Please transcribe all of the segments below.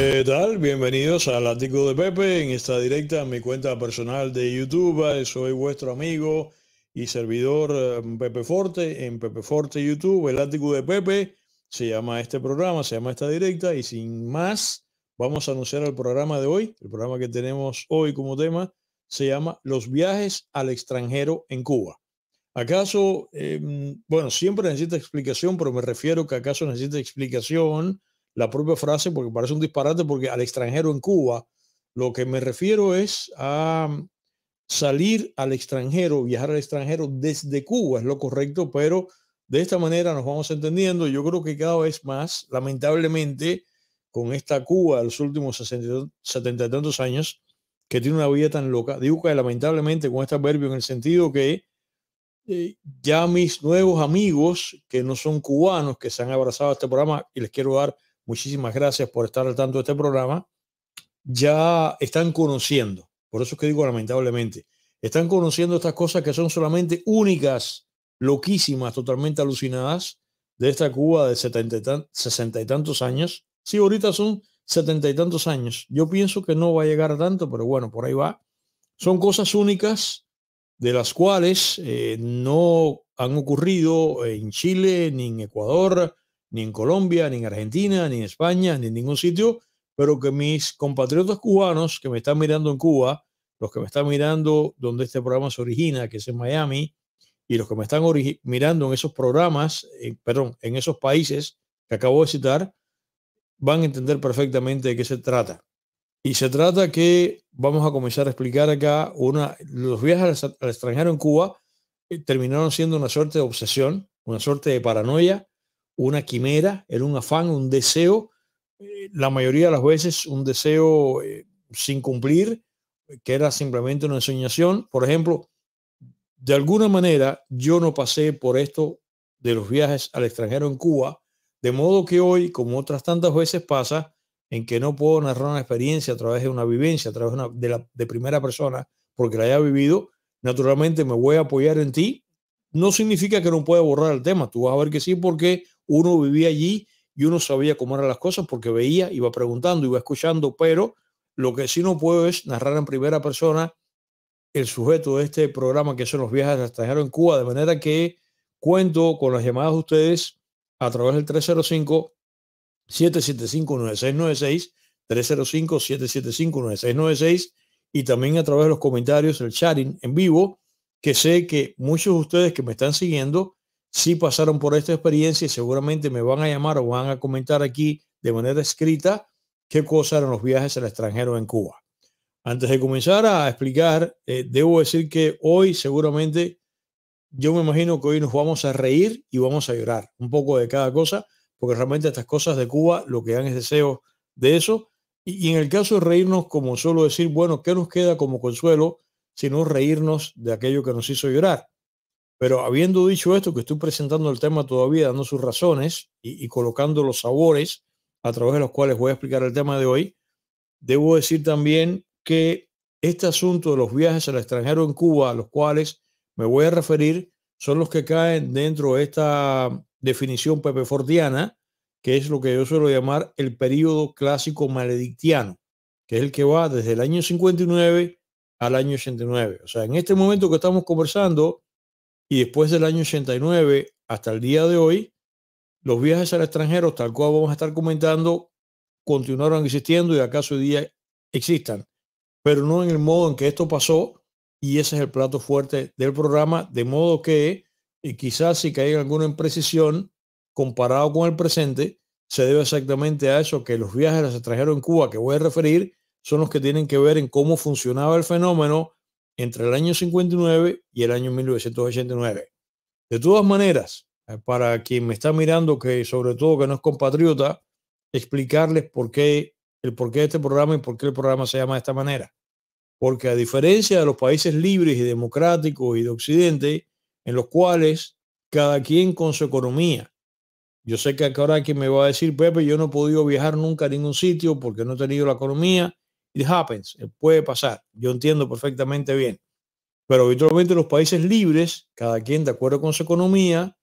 ¿Qué tal? Bienvenidos al Ático de Pepe en esta directa en mi cuenta personal de YouTube. Eh, soy vuestro amigo y servidor eh, Pepe Forte en Pepe Forte YouTube. El Ático de Pepe se llama este programa, se llama esta directa y sin más vamos a anunciar el programa de hoy. El programa que tenemos hoy como tema se llama Los viajes al extranjero en Cuba. ¿Acaso, em, bueno, siempre necesita explicación, pero me refiero que acaso necesita explicación la propia frase porque parece un disparate, porque al extranjero en Cuba, lo que me refiero es a mm, salir al extranjero, viajar al extranjero desde Cuba, es lo correcto, pero de esta manera nos vamos entendiendo. Yo creo que cada vez más, lamentablemente, con esta Cuba de los últimos 60, 70 y tantos años, que tiene una vida tan loca, digo que lamentablemente con este adverbio en el sentido que eh, ya mis nuevos amigos que no son cubanos, que se han abrazado a este programa, y les quiero dar Muchísimas gracias por estar al tanto de este programa. Ya están conociendo, por eso es que digo lamentablemente, están conociendo estas cosas que son solamente únicas, loquísimas, totalmente alucinadas de esta Cuba de setenta y sesenta y tantos años. Sí, ahorita son setenta y tantos años. Yo pienso que no va a llegar a tanto, pero bueno, por ahí va. Son cosas únicas de las cuales eh, no han ocurrido en Chile, ni en Ecuador, ni en Colombia, ni en Argentina, ni en España, ni en ningún sitio, pero que mis compatriotas cubanos que me están mirando en Cuba, los que me están mirando donde este programa se origina, que es en Miami, y los que me están mirando en esos programas, eh, perdón, en esos países que acabo de citar, van a entender perfectamente de qué se trata. Y se trata que vamos a comenzar a explicar acá una, los viajes al, extranjero en Cuba eh, terminaron siendo una suerte de obsesión, una suerte de paranoia, una quimera, era un afán, un deseo, eh, la mayoría de las veces un deseo eh, sin cumplir, que era simplemente una enseñación, Por ejemplo, de alguna manera yo no pasé por esto de los viajes al extranjero en Cuba, de modo que hoy, como otras tantas veces pasa, en que no puedo narrar una experiencia a través de una vivencia, a través de primera persona, porque la haya vivido, naturalmente me voy a apoyar en ti. No significa que no pueda borrar el tema, tú vas a ver que sí, porque uno vivía allí y uno sabía cómo eran las cosas porque veía, iba preguntando, iba escuchando, pero lo que sí no puedo es narrar en primera persona el sujeto de este programa que son los viajes a extranjero en Cuba, de manera que cuento con las llamadas de ustedes a través del 305 775 9696 305 775 9696 y también a través de los comentarios, el chatting en vivo, que sé que muchos de ustedes que me están siguiendo si pasaron por esta experiencia y seguramente me van a llamar o van a comentar aquí de manera escrita qué cosa eran los viajes al extranjero en Cuba. Antes de comenzar a explicar, eh, debo decir que hoy seguramente yo me imagino que hoy nos vamos a reír y vamos a llorar un poco de cada cosa, porque realmente estas cosas de Cuba lo que dan es deseo de eso. Y, en el caso de reírnos, como suelo decir, bueno, ¿qué nos queda como consuelo sino reírnos de aquello que nos hizo llorar? Pero habiendo dicho esto, que estoy presentando el tema todavía, dando sus razones y, colocando los sabores a través de los cuales voy a explicar el tema de hoy, debo decir también que este asunto de los viajes al extranjero en Cuba, a los cuales me voy a referir, son los que caen dentro de esta definición pepefortiana, que es lo que yo suelo llamar el período clásico maledictiano, que es el que va desde el año 59 al año 89. O sea, en este momento que estamos conversando, y después del año 89 hasta el día de hoy, los viajes al extranjero, tal cual vamos a estar comentando, continuaron existiendo y acaso hoy día existan, pero no en el modo en que esto pasó y ese es el plato fuerte del programa, de modo que y eh, quizás si caiga alguna imprecisión comparado con el presente, se debe exactamente a eso, que los viajes al extranjero en Cuba que voy a referir son los que tienen que ver en cómo funcionaba el fenómeno, entre el año 59 y el año 1989. De todas maneras, eh, para quien me está mirando, que sobre todo que no es compatriota, explicarles por qué, el por de este programa y por qué el programa se llama de esta manera. Porque a diferencia de los países libres y democráticos y de Occidente, en los cuales cada quien con su economía. Yo sé que ahora quien me va a decir, Pepe, yo no he podido viajar nunca a ningún sitio porque no he tenido la economía It happens, eh, puede pasar. Yo entiendo perfectamente bien. Pero habitualmente los países libres, cada quien de acuerdo con su economía,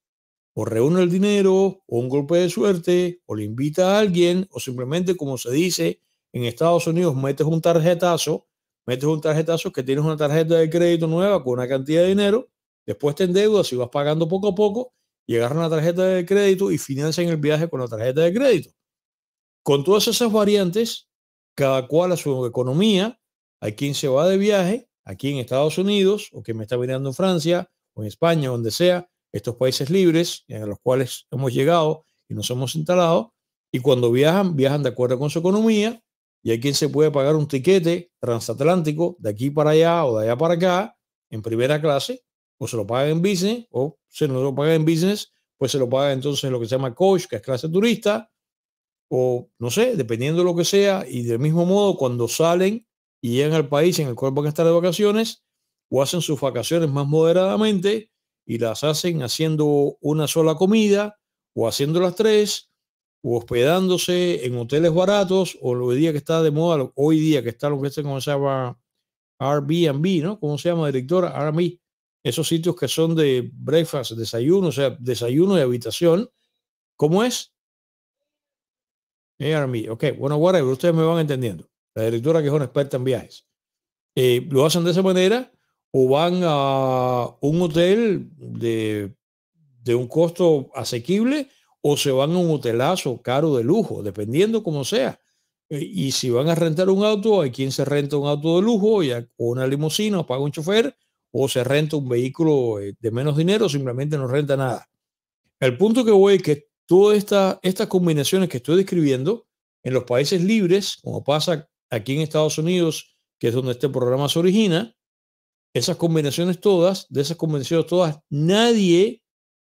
o reúne el dinero, o un golpe de suerte, o le invita a alguien, o simplemente, como se dice en Estados Unidos, metes un tarjetazo, metes un tarjetazo que tienes una tarjeta de crédito nueva con una cantidad de dinero, después te endeudas y vas pagando poco a poco, y a una tarjeta de crédito y financian el viaje con la tarjeta de crédito. Con todas esas variantes, cada cual a su economía, hay quien se va de viaje, aquí en Estados Unidos, o que me está mirando en Francia, o en España, donde sea, estos países libres en los cuales hemos llegado y nos hemos instalado, y cuando viajan, viajan de acuerdo con su economía, y hay quien se puede pagar un tiquete transatlántico de aquí para allá o de allá para acá, en primera clase, o se lo paga en business, o se no lo paga en business, pues se lo paga entonces lo que se llama coach, que es clase turista, o no sé, dependiendo de lo que sea, y del mismo modo cuando salen y llegan al país en el cual van a estar de vacaciones, o hacen sus vacaciones más moderadamente y las hacen haciendo una sola comida, o haciendo las tres, o hospedándose en hoteles baratos, o lo hoy día que está de moda, hoy día que está lo que se llama Airbnb, ¿no? ¿Cómo se llama, directora? Airbnb. Esos sitios que son de breakfast, desayuno, o sea, desayuno y habitación. ¿Cómo es? mí Ok, bueno, whatever, ustedes me van entendiendo. La directora que es una experta en viajes. Eh, lo hacen de esa manera o van a un hotel de, de un costo asequible o se van a un hotelazo caro de lujo, dependiendo como sea. Eh, y si van a rentar un auto, hay quien se renta un auto de lujo o una limusina paga un chofer o se renta un vehículo eh, de menos dinero, simplemente no renta nada. El punto que voy es que todas esta, estas combinaciones que estoy describiendo en los países libres, como pasa aquí en Estados Unidos, que es donde este programa se origina, esas combinaciones todas, de esas combinaciones todas, nadie,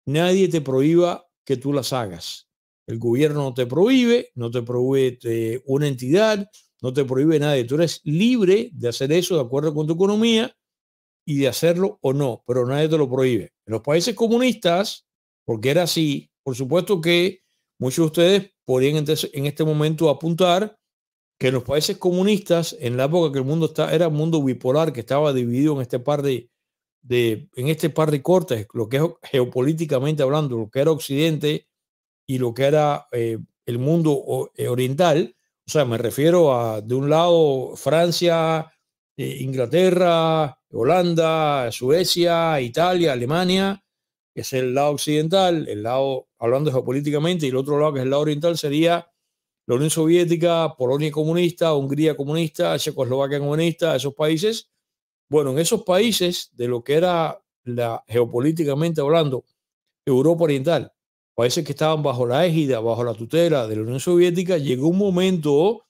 nadie te prohíba que tú las hagas. El gobierno no te prohíbe, no te prohíbe eh, una entidad, no te prohíbe nadie. Tú eres libre de hacer eso de acuerdo con tu economía y de hacerlo o no, pero nadie te lo prohíbe. En los países comunistas, porque era así, por supuesto que muchos de ustedes podrían este, en este momento apuntar que los países comunistas, en la época que el mundo era un mundo bipolar, que estaba dividido en este par de, en este par de cortes, lo que es geopolíticamente hablando, lo que era Occidente y lo que era eh, el mundo eh, oriental, o sea, me refiero a, de un lado, Francia, eh, Inglaterra, Holanda, Suecia, Italia, Alemania, que es el lado occidental, el lado, hablando geopolíticamente, y el otro lado, que es el lado oriental, sería la Unión Soviética, Polonia comunista, Hungría comunista, Checoslovaquia comunista, esos países. Bueno, en esos países, de lo que era la, geopolíticamente hablando, Europa Oriental, países que estaban bajo la égida, bajo la tutela de la Unión Soviética, llegó un momento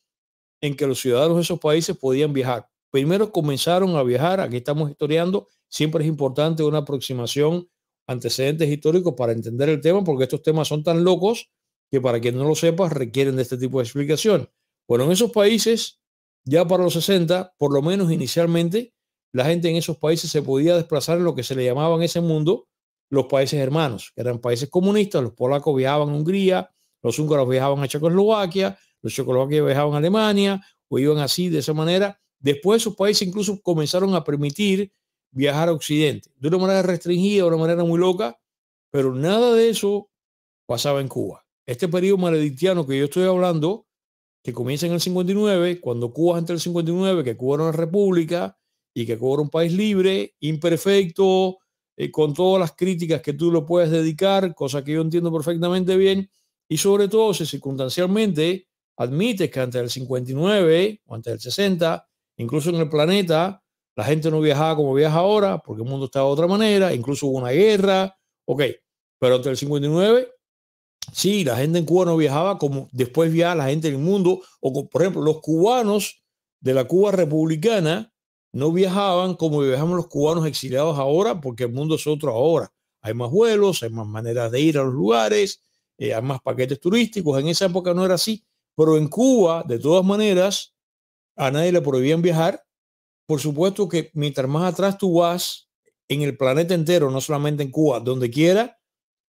en que los ciudadanos de esos países podían viajar. Primero comenzaron a viajar, aquí estamos historiando, siempre es importante una aproximación antecedentes históricos para entender el tema, porque estos temas son tan locos que para quien no lo sepa requieren de este tipo de explicación. Bueno, en esos países, ya para los 60, por lo menos inicialmente, la gente en esos países se podía desplazar en lo que se le llamaba en ese mundo los países hermanos, que eran países comunistas, los polacos viajaban a Hungría, los húngaros viajaban a Checoslovaquia, los checoslovaquios viajaban a Alemania, o iban así de esa manera. Después esos países incluso comenzaron a permitir viajar a Occidente, de una manera restringida, de una manera muy loca, pero nada de eso pasaba en Cuba. Este periodo maledictiano que yo estoy hablando, que comienza en el 59, cuando Cuba entra el 59, que Cuba era una república y que Cuba era un país libre, imperfecto, eh, con todas las críticas que tú lo puedes dedicar, cosa que yo entiendo perfectamente bien, y sobre todo si circunstancialmente admites que antes del 59 o antes del 60, incluso en el planeta, la gente no viajaba como viaja ahora, porque el mundo estaba de otra manera, incluso hubo una guerra, ok. Pero hasta el 59, sí, la gente en Cuba no viajaba como después viaja la gente del mundo, o por ejemplo, los cubanos de la Cuba republicana no viajaban como viajamos los cubanos exiliados ahora, porque el mundo es otro ahora. Hay más vuelos, hay más maneras de ir a los lugares, eh, hay más paquetes turísticos. En esa época no era así, pero en Cuba, de todas maneras, a nadie le prohibían viajar por supuesto que mientras más atrás tú vas en el planeta entero, no solamente en Cuba, donde quiera,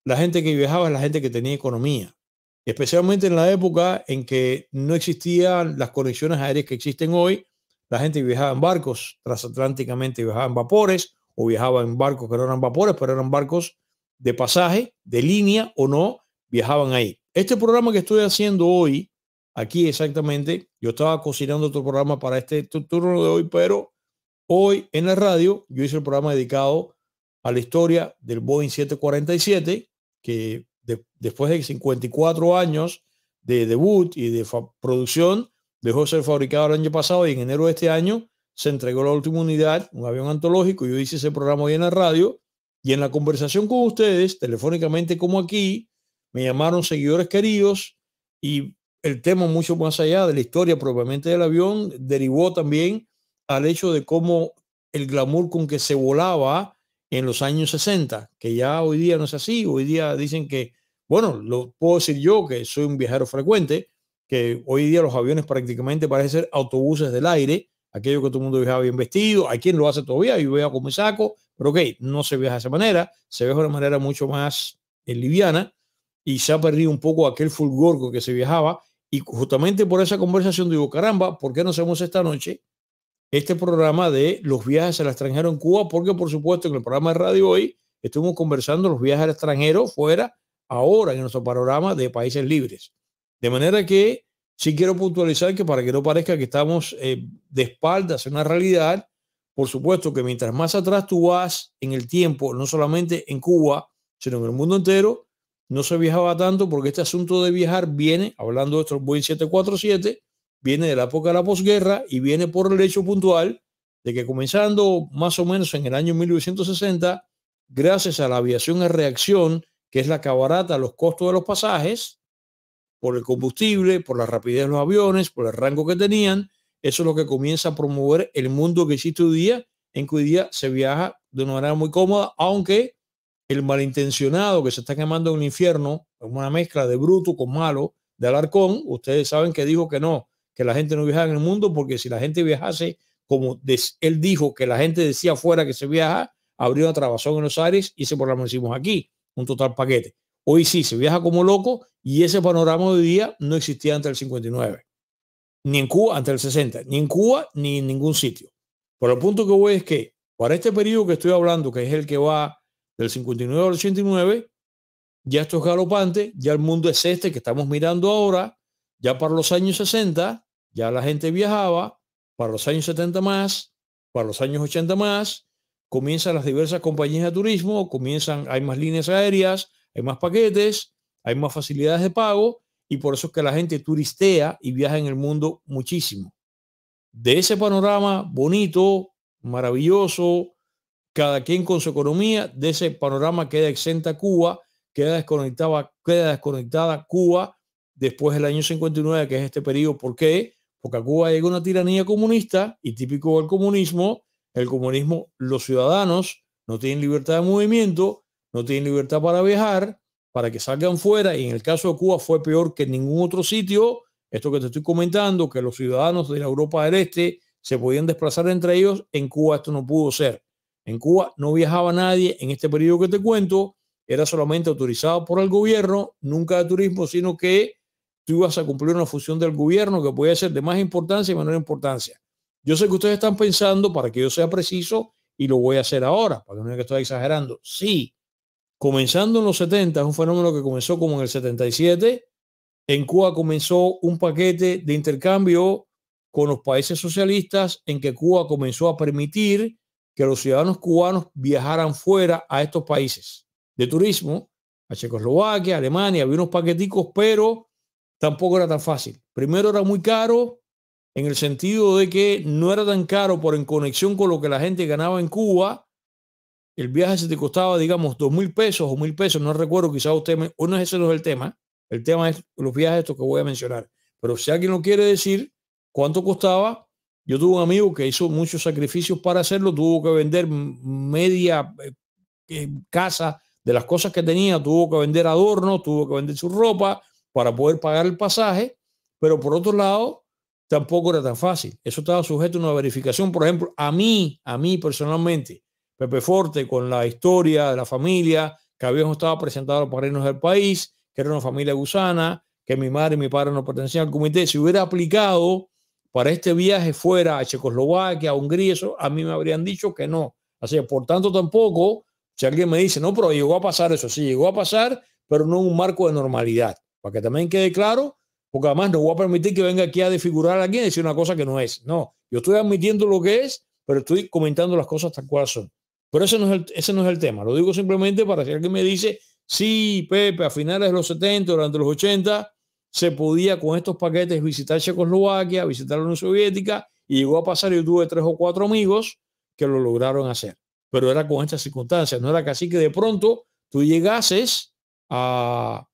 la gente que viajaba es la gente que tenía economía. Especialmente en la época en que no existían las conexiones aéreas que existen hoy, la gente viajaba en barcos, transatlánticamente viajaba en vapores o viajaba en barcos que no eran vapores, pero eran barcos de pasaje, de línea o no, viajaban ahí. Este programa que estoy haciendo hoy aquí exactamente. Yo estaba cocinando otro programa para este turno de hoy, pero hoy en la radio yo hice el programa dedicado a la historia del Boeing 747, que después de 54 años de debut y de producción, dejó de ser fabricado el año pasado y en enero de este año se entregó la última unidad, un avión antológico. Yo hice ese programa hoy en la radio y en la conversación con ustedes, telefónicamente como aquí, me llamaron seguidores queridos y el tema mucho más allá de la historia propiamente del avión, derivó también al hecho de cómo el glamour con que se volaba en los años 60, que ya hoy día no es así, hoy día dicen que, bueno, lo puedo decir yo que soy un viajero frecuente, que hoy día los aviones prácticamente parecen autobuses del aire, aquello que todo el mundo viajaba bien vestido, hay quien lo hace todavía, yo veo con saco, pero ok, no se viaja de esa manera, se viaja de una manera mucho más eh, liviana y se ha perdido un poco aquel fulgor con que se viajaba y justamente por esa conversación digo, caramba, ¿por qué no hacemos esta noche este programa de los viajes al extranjero en Cuba? Porque por supuesto en el programa de radio hoy estuvimos conversando los viajes al extranjero fuera, ahora en nuestro programa de países libres. De manera que sí quiero puntualizar que para que no parezca que estamos eh, de espaldas en una realidad, por supuesto que mientras más atrás tú vas en el tiempo, no solamente en Cuba, sino en el mundo entero, no se viajaba tanto porque este asunto de viajar viene, hablando de estos Boeing 747, viene de la época de la posguerra y viene por el hecho puntual de que comenzando más o menos en el año 1960, gracias a la aviación a reacción, que es la que abarata los costos de los pasajes, por el combustible, por la rapidez de los aviones, por el rango que tenían, eso es lo que comienza a promover el mundo que existe hoy día, en que hoy día se viaja de una manera muy cómoda, aunque el malintencionado que se está quemando en el infierno, una mezcla de bruto con malo, de Alarcón, ustedes saben que dijo que no, que la gente no viaja en el mundo, porque si la gente viajase, como él dijo que la gente decía afuera que se viaja, abrió una trabazón en los Aires y se hicimos aquí, un total paquete. Hoy sí, se viaja como loco y ese panorama de hoy día no existía antes del 59, ni en Cuba, antes del 60, ni en Cuba, ni en ningún sitio. Pero el punto que voy es que para este periodo que estoy hablando, que es el que va del 59 al 89, ya esto es galopante, ya el mundo es este que estamos mirando ahora, ya para los años 60, ya la gente viajaba, para los años 70 más, para los años 80 más, comienzan las diversas compañías de turismo, comienzan, hay más líneas aéreas, hay más paquetes, hay más facilidades de pago y por eso es que la gente turistea y viaja en el mundo muchísimo. De ese panorama bonito, maravilloso, cada quien con su economía, de ese panorama queda exenta Cuba, queda desconectada, queda desconectada Cuba después del año 59, que es este periodo. ¿Por qué? Porque a Cuba llega una tiranía comunista y típico del comunismo, el comunismo, los ciudadanos no tienen libertad de movimiento, no tienen libertad para viajar, para que salgan fuera, y en el caso de Cuba fue peor que en ningún otro sitio, esto que te estoy comentando, que los ciudadanos de la Europa del Este se podían desplazar entre ellos, en Cuba esto no pudo ser. En Cuba no viajaba nadie en este periodo que te cuento, era solamente autorizado por el gobierno, nunca de turismo, sino que tú ibas a cumplir una función del gobierno que podía ser de más importancia y menor importancia. Yo sé que ustedes están pensando, para que yo sea preciso, y lo voy a hacer ahora, para que no que estoy exagerando. Sí, comenzando en los 70, es un fenómeno que comenzó como en el 77, en Cuba comenzó un paquete de intercambio con los países socialistas en que Cuba comenzó a permitir que los ciudadanos cubanos viajaran fuera a estos países de turismo, a Checoslovaquia, Alemania, había unos paqueticos, pero tampoco era tan fácil. Primero era muy caro en el sentido de que no era tan caro por en conexión con lo que la gente ganaba en Cuba. El viaje se te costaba, digamos, dos mil pesos o mil pesos, no recuerdo, quizás usted, me, o no ese no es el tema, el tema es los viajes estos que voy a mencionar. Pero si alguien lo quiere decir, ¿cuánto costaba? Yo tuve un amigo que hizo muchos sacrificios para hacerlo, tuvo que vender media eh, eh, casa de las cosas que tenía, tuvo que vender adornos, tuvo que vender su ropa para poder pagar el pasaje, pero por otro lado, tampoco era tan fácil. Eso estaba sujeto a una verificación. Por ejemplo, a mí, a mí personalmente, Pepe Forte, con la historia de la familia, que habíamos estado presentados para irnos del país, que era una familia gusana, que mi madre y mi padre no pertenecían al comité, si hubiera aplicado para este viaje fuera a Checoslovaquia, a Hungría, eso a mí me habrían dicho que no. Así por tanto, tampoco, si alguien me dice, no, pero llegó a pasar eso, sí, llegó a pasar, pero no en un marco de normalidad, para que también quede claro, porque además no voy a permitir que venga aquí a desfigurar a alguien y decir una cosa que no es. No, yo estoy admitiendo lo que es, pero estoy comentando las cosas tal cual son. Pero ese no es el, ese no es el tema, lo digo simplemente para que alguien me dice, sí, Pepe, a finales de los 70, durante los 80, se podía con estos paquetes visitar Checoslovaquia, visitar la Unión Soviética, y llegó a pasar, yo tuve tres o cuatro amigos que lo lograron hacer, pero era con estas circunstancias, no era casi que de pronto tú llegases a,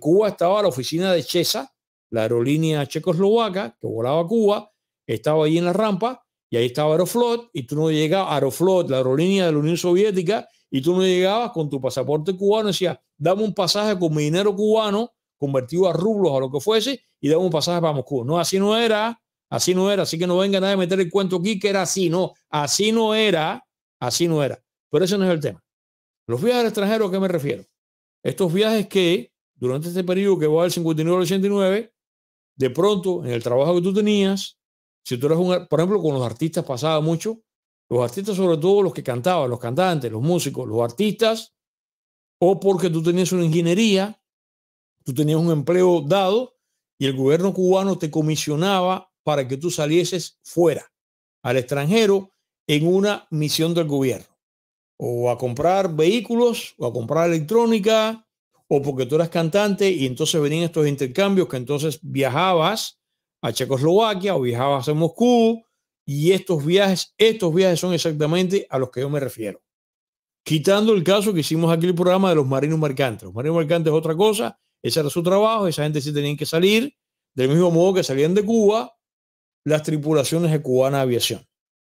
Cuba estaba la oficina de Chesa, la aerolínea checoslovaca que volaba a Cuba, estaba ahí en la rampa y ahí estaba Aeroflot y tú no llegabas, Aeroflot, la aerolínea de la Unión Soviética, y tú no llegabas con tu pasaporte cubano decía dame un pasaje con mi dinero cubano convertido a rublos, a lo que fuese, y de un pasaje para Moscú. No, así no era, así no era, así que no venga nadie a meter el cuento aquí que era así, no, así no era, así no era. Pero ese no es el tema. Los viajes al extranjero, ¿a qué me refiero? Estos viajes que durante este periodo que va del 59 al 89, de pronto en el trabajo que tú tenías, si tú eras un, por ejemplo, con los artistas pasaba mucho, los artistas sobre todo los que cantaban, los cantantes, los músicos, los artistas, o porque tú tenías una ingeniería, Tú tenías un empleo dado y el gobierno cubano te comisionaba para que tú salieses fuera, al extranjero, en una misión del gobierno. O a comprar vehículos, o a comprar electrónica, o porque tú eras cantante y entonces venían estos intercambios que entonces viajabas a Checoslovaquia o viajabas a Moscú y estos viajes, estos viajes son exactamente a los que yo me refiero. Quitando el caso que hicimos aquí el programa de los marinos mercantes. Los marinos mercantes es otra cosa ese era su trabajo, esa gente sí tenían que salir, del mismo modo que salían de Cuba las tripulaciones de Cubana Aviación.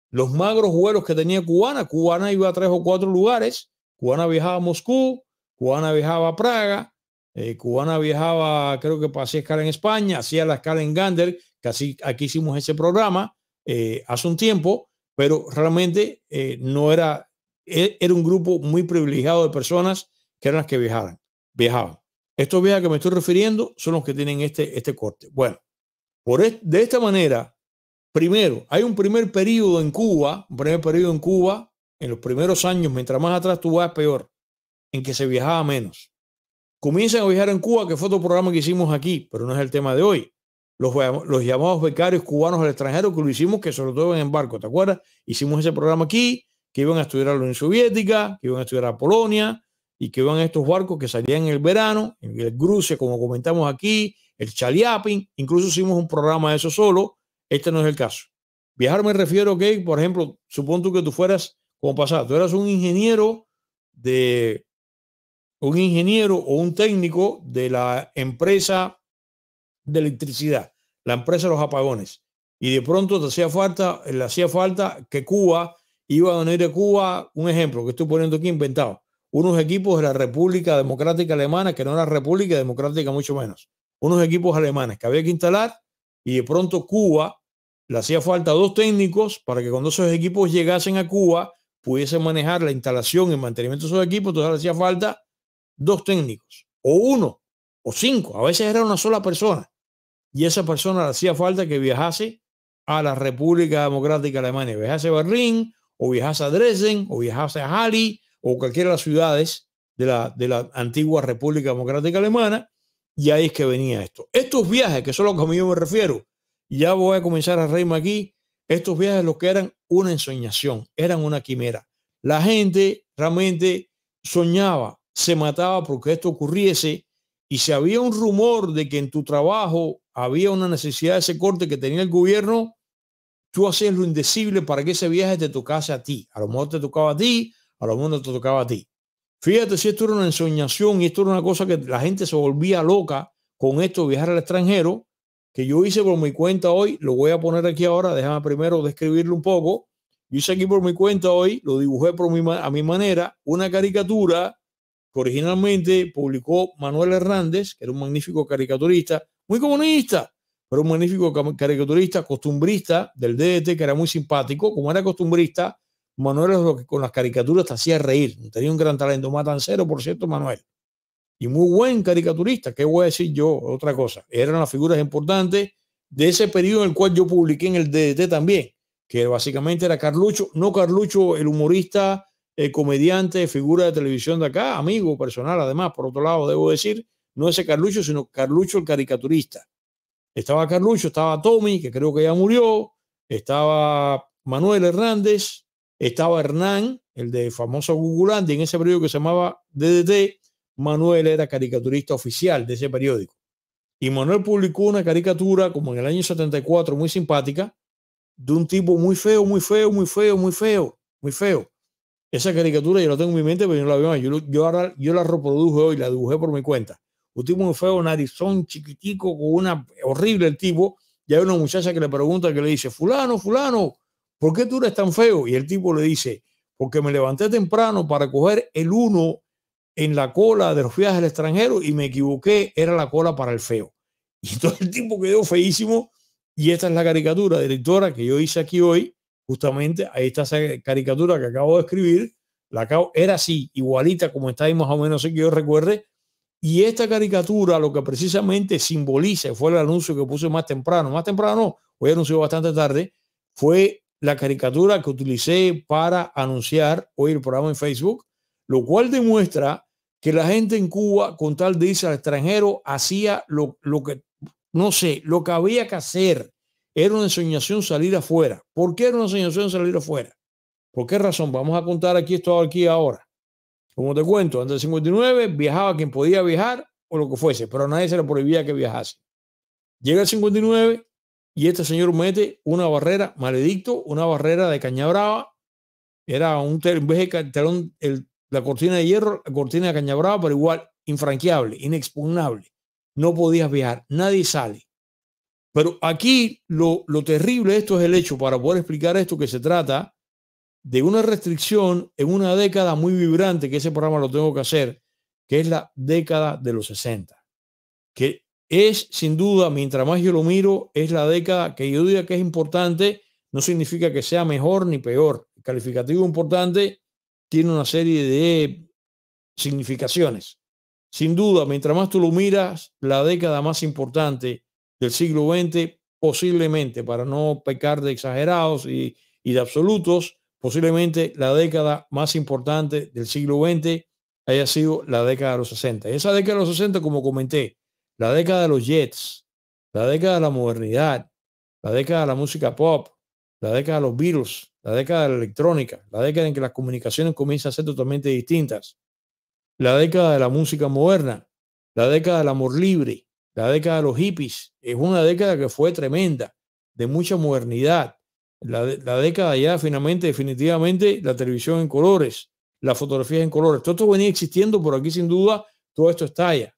Los magros vuelos que tenía Cubana, Cubana iba a tres o cuatro lugares, Cubana viajaba a Moscú, Cubana viajaba a Praga, eh, Cubana viajaba, creo que pasé escala en España, hacía la escala en Gander, que aquí hicimos ese programa eh, hace un tiempo, pero realmente eh, no era, e, era un grupo muy privilegiado de personas que eran las que viajaran, viajaban. Estos viajes a que me estoy refiriendo son los que tienen este, este corte. Bueno, por e, de esta manera, primero, hay un primer periodo en Cuba, un primer periodo en Cuba, en los primeros años, mientras más atrás tú vas, peor, en que se viajaba menos. Comienzan a viajar en Cuba, que fue otro programa que hicimos aquí, pero no es el tema de hoy. Los, los llamados becarios cubanos al extranjero que lo hicimos, que sobre todo en barco, ¿te acuerdas? Hicimos ese programa aquí, que iban a estudiar a la Unión Soviética, que iban a estudiar a Polonia, y que iban estos barcos que salían en el verano, el cruce, como comentamos aquí, el chaliapin, incluso hicimos un programa de eso solo. Este no es el caso. Viajar me refiero que, por ejemplo, supongo tú que tú fueras, como pasado, tú eras un ingeniero de un ingeniero o un técnico de la empresa de electricidad, la empresa de los apagones. Y de pronto te hacía falta, le hacía falta que Cuba iba a venir a Cuba, un ejemplo que estoy poniendo aquí inventado unos equipos de la República Democrática Alemana, que no era República Democrática mucho menos, unos equipos alemanes que había que instalar y de pronto Cuba le hacía falta dos técnicos para que cuando esos equipos llegasen a Cuba pudiesen manejar la instalación y mantenimiento de esos equipos, entonces le hacía falta dos técnicos, o uno, o cinco, a veces era una sola persona, y esa persona le hacía falta que viajase a la República Democrática Alemana, viajase a Berlín, o viajase a Dresden, o viajase a Halle, o cualquiera de las ciudades de la, de la antigua República Democrática Alemana, y ahí es que venía esto. Estos viajes, que son los que a mí me refiero, ya voy a comenzar a reírme aquí, estos viajes lo que eran una ensoñación, eran una quimera. La gente realmente soñaba, se mataba porque esto ocurriese y si había un rumor de que en tu trabajo había una necesidad de ese corte que tenía el gobierno, tú hacías lo indecible para que ese viaje te tocase a ti. A lo mejor te tocaba a ti, a lo mejor no te tocaba a ti. Fíjate si esto era una ensoñación y esto era una cosa que la gente se volvía loca con esto de viajar al extranjero, que yo hice por mi cuenta hoy, lo voy a poner aquí ahora, déjame primero describirlo un poco. Yo hice aquí por mi cuenta hoy, lo dibujé por mi, a mi manera, una caricatura que originalmente publicó Manuel Hernández, que era un magnífico caricaturista, muy comunista, pero un magnífico caricaturista, costumbrista del DDT, que era muy simpático, como era costumbrista, Manuel es lo que con las caricaturas te hacía reír. Tenía un gran talento, cero, por cierto, Manuel. Y muy buen caricaturista, ¿qué voy a decir yo? Otra cosa. Eran las figuras importantes de ese periodo en el cual yo publiqué en el DDT también, que básicamente era Carlucho, no Carlucho, el humorista, el eh, comediante, figura de televisión de acá, amigo personal, además, por otro lado, debo decir, no ese Carlucho, sino Carlucho el caricaturista. Estaba Carlucho, estaba Tommy, que creo que ya murió, estaba Manuel Hernández, estaba Hernán, el de famoso y en ese periódico que se llamaba DDT. Manuel era caricaturista oficial de ese periódico. Y Manuel publicó una caricatura como en el año 74, muy simpática, de un tipo muy feo, muy feo, muy feo, muy feo, muy feo. Esa caricatura yo la tengo en mi mente, pero yo no la veo Yo, ahora, yo la reproduje hoy, la dibujé por mi cuenta. Un tipo muy feo, narizón chiquitico, con una horrible el tipo. Y hay una muchacha que le pregunta, que le dice, fulano, fulano, ¿por qué tú eres tan feo? Y el tipo le dice, porque me levanté temprano para coger el uno en la cola de los viajes del extranjero y me equivoqué, era la cola para el feo. Y entonces el tipo quedó feísimo y esta es la caricatura, directora, que yo hice aquí hoy, justamente, ahí está esa caricatura que acabo de escribir, la era así, igualita como está ahí más o menos, así que yo recuerde, y esta caricatura lo que precisamente simboliza, fue el anuncio que puse más temprano, más temprano, hoy anunció bastante tarde, fue la caricatura que utilicé para anunciar hoy el programa en Facebook, lo cual demuestra que la gente en Cuba, con tal de irse al extranjero, hacía lo, lo que, no sé, lo que había que hacer. Era una enseñación salir afuera. ¿Por qué era una enseñación salir afuera? ¿Por qué razón? Vamos a contar aquí esto aquí ahora. Como te cuento, antes del 59 viajaba quien podía viajar o lo que fuese, pero nadie se le prohibía que viajase. Llega el 59, y este señor mete una barrera, maledicto, una barrera de caña brava. Era un en vez de telón, la cortina de hierro, la cortina de caña brava, pero igual, infranqueable, inexpugnable. No podías viajar, nadie sale. Pero aquí lo, lo terrible esto es el hecho, para poder explicar esto, que se trata de una restricción en una década muy vibrante, que ese programa lo tengo que hacer, que es la década de los 60, que es sin duda, mientras más yo lo miro, es la década que yo diga que es importante, no significa que sea mejor ni peor. El calificativo importante tiene una serie de significaciones. Sin duda, mientras más tú lo miras, la década más importante del siglo XX, posiblemente, para no pecar de exagerados y, y de absolutos, posiblemente la década más importante del siglo XX haya sido la década de los 60. Esa década de los 60, como comenté, la década de los Jets, la década de la modernidad, la década de la música pop, la década de los virus, la década de la electrónica, la década en que las comunicaciones comienzan a ser totalmente distintas, la década de la música moderna, la década del amor libre, la década de los hippies, es una década que fue tremenda, de mucha modernidad. La, década ya finalmente, definitivamente, la televisión en colores, la fotografía en colores. Todo esto venía existiendo, por aquí sin duda, todo esto estalla.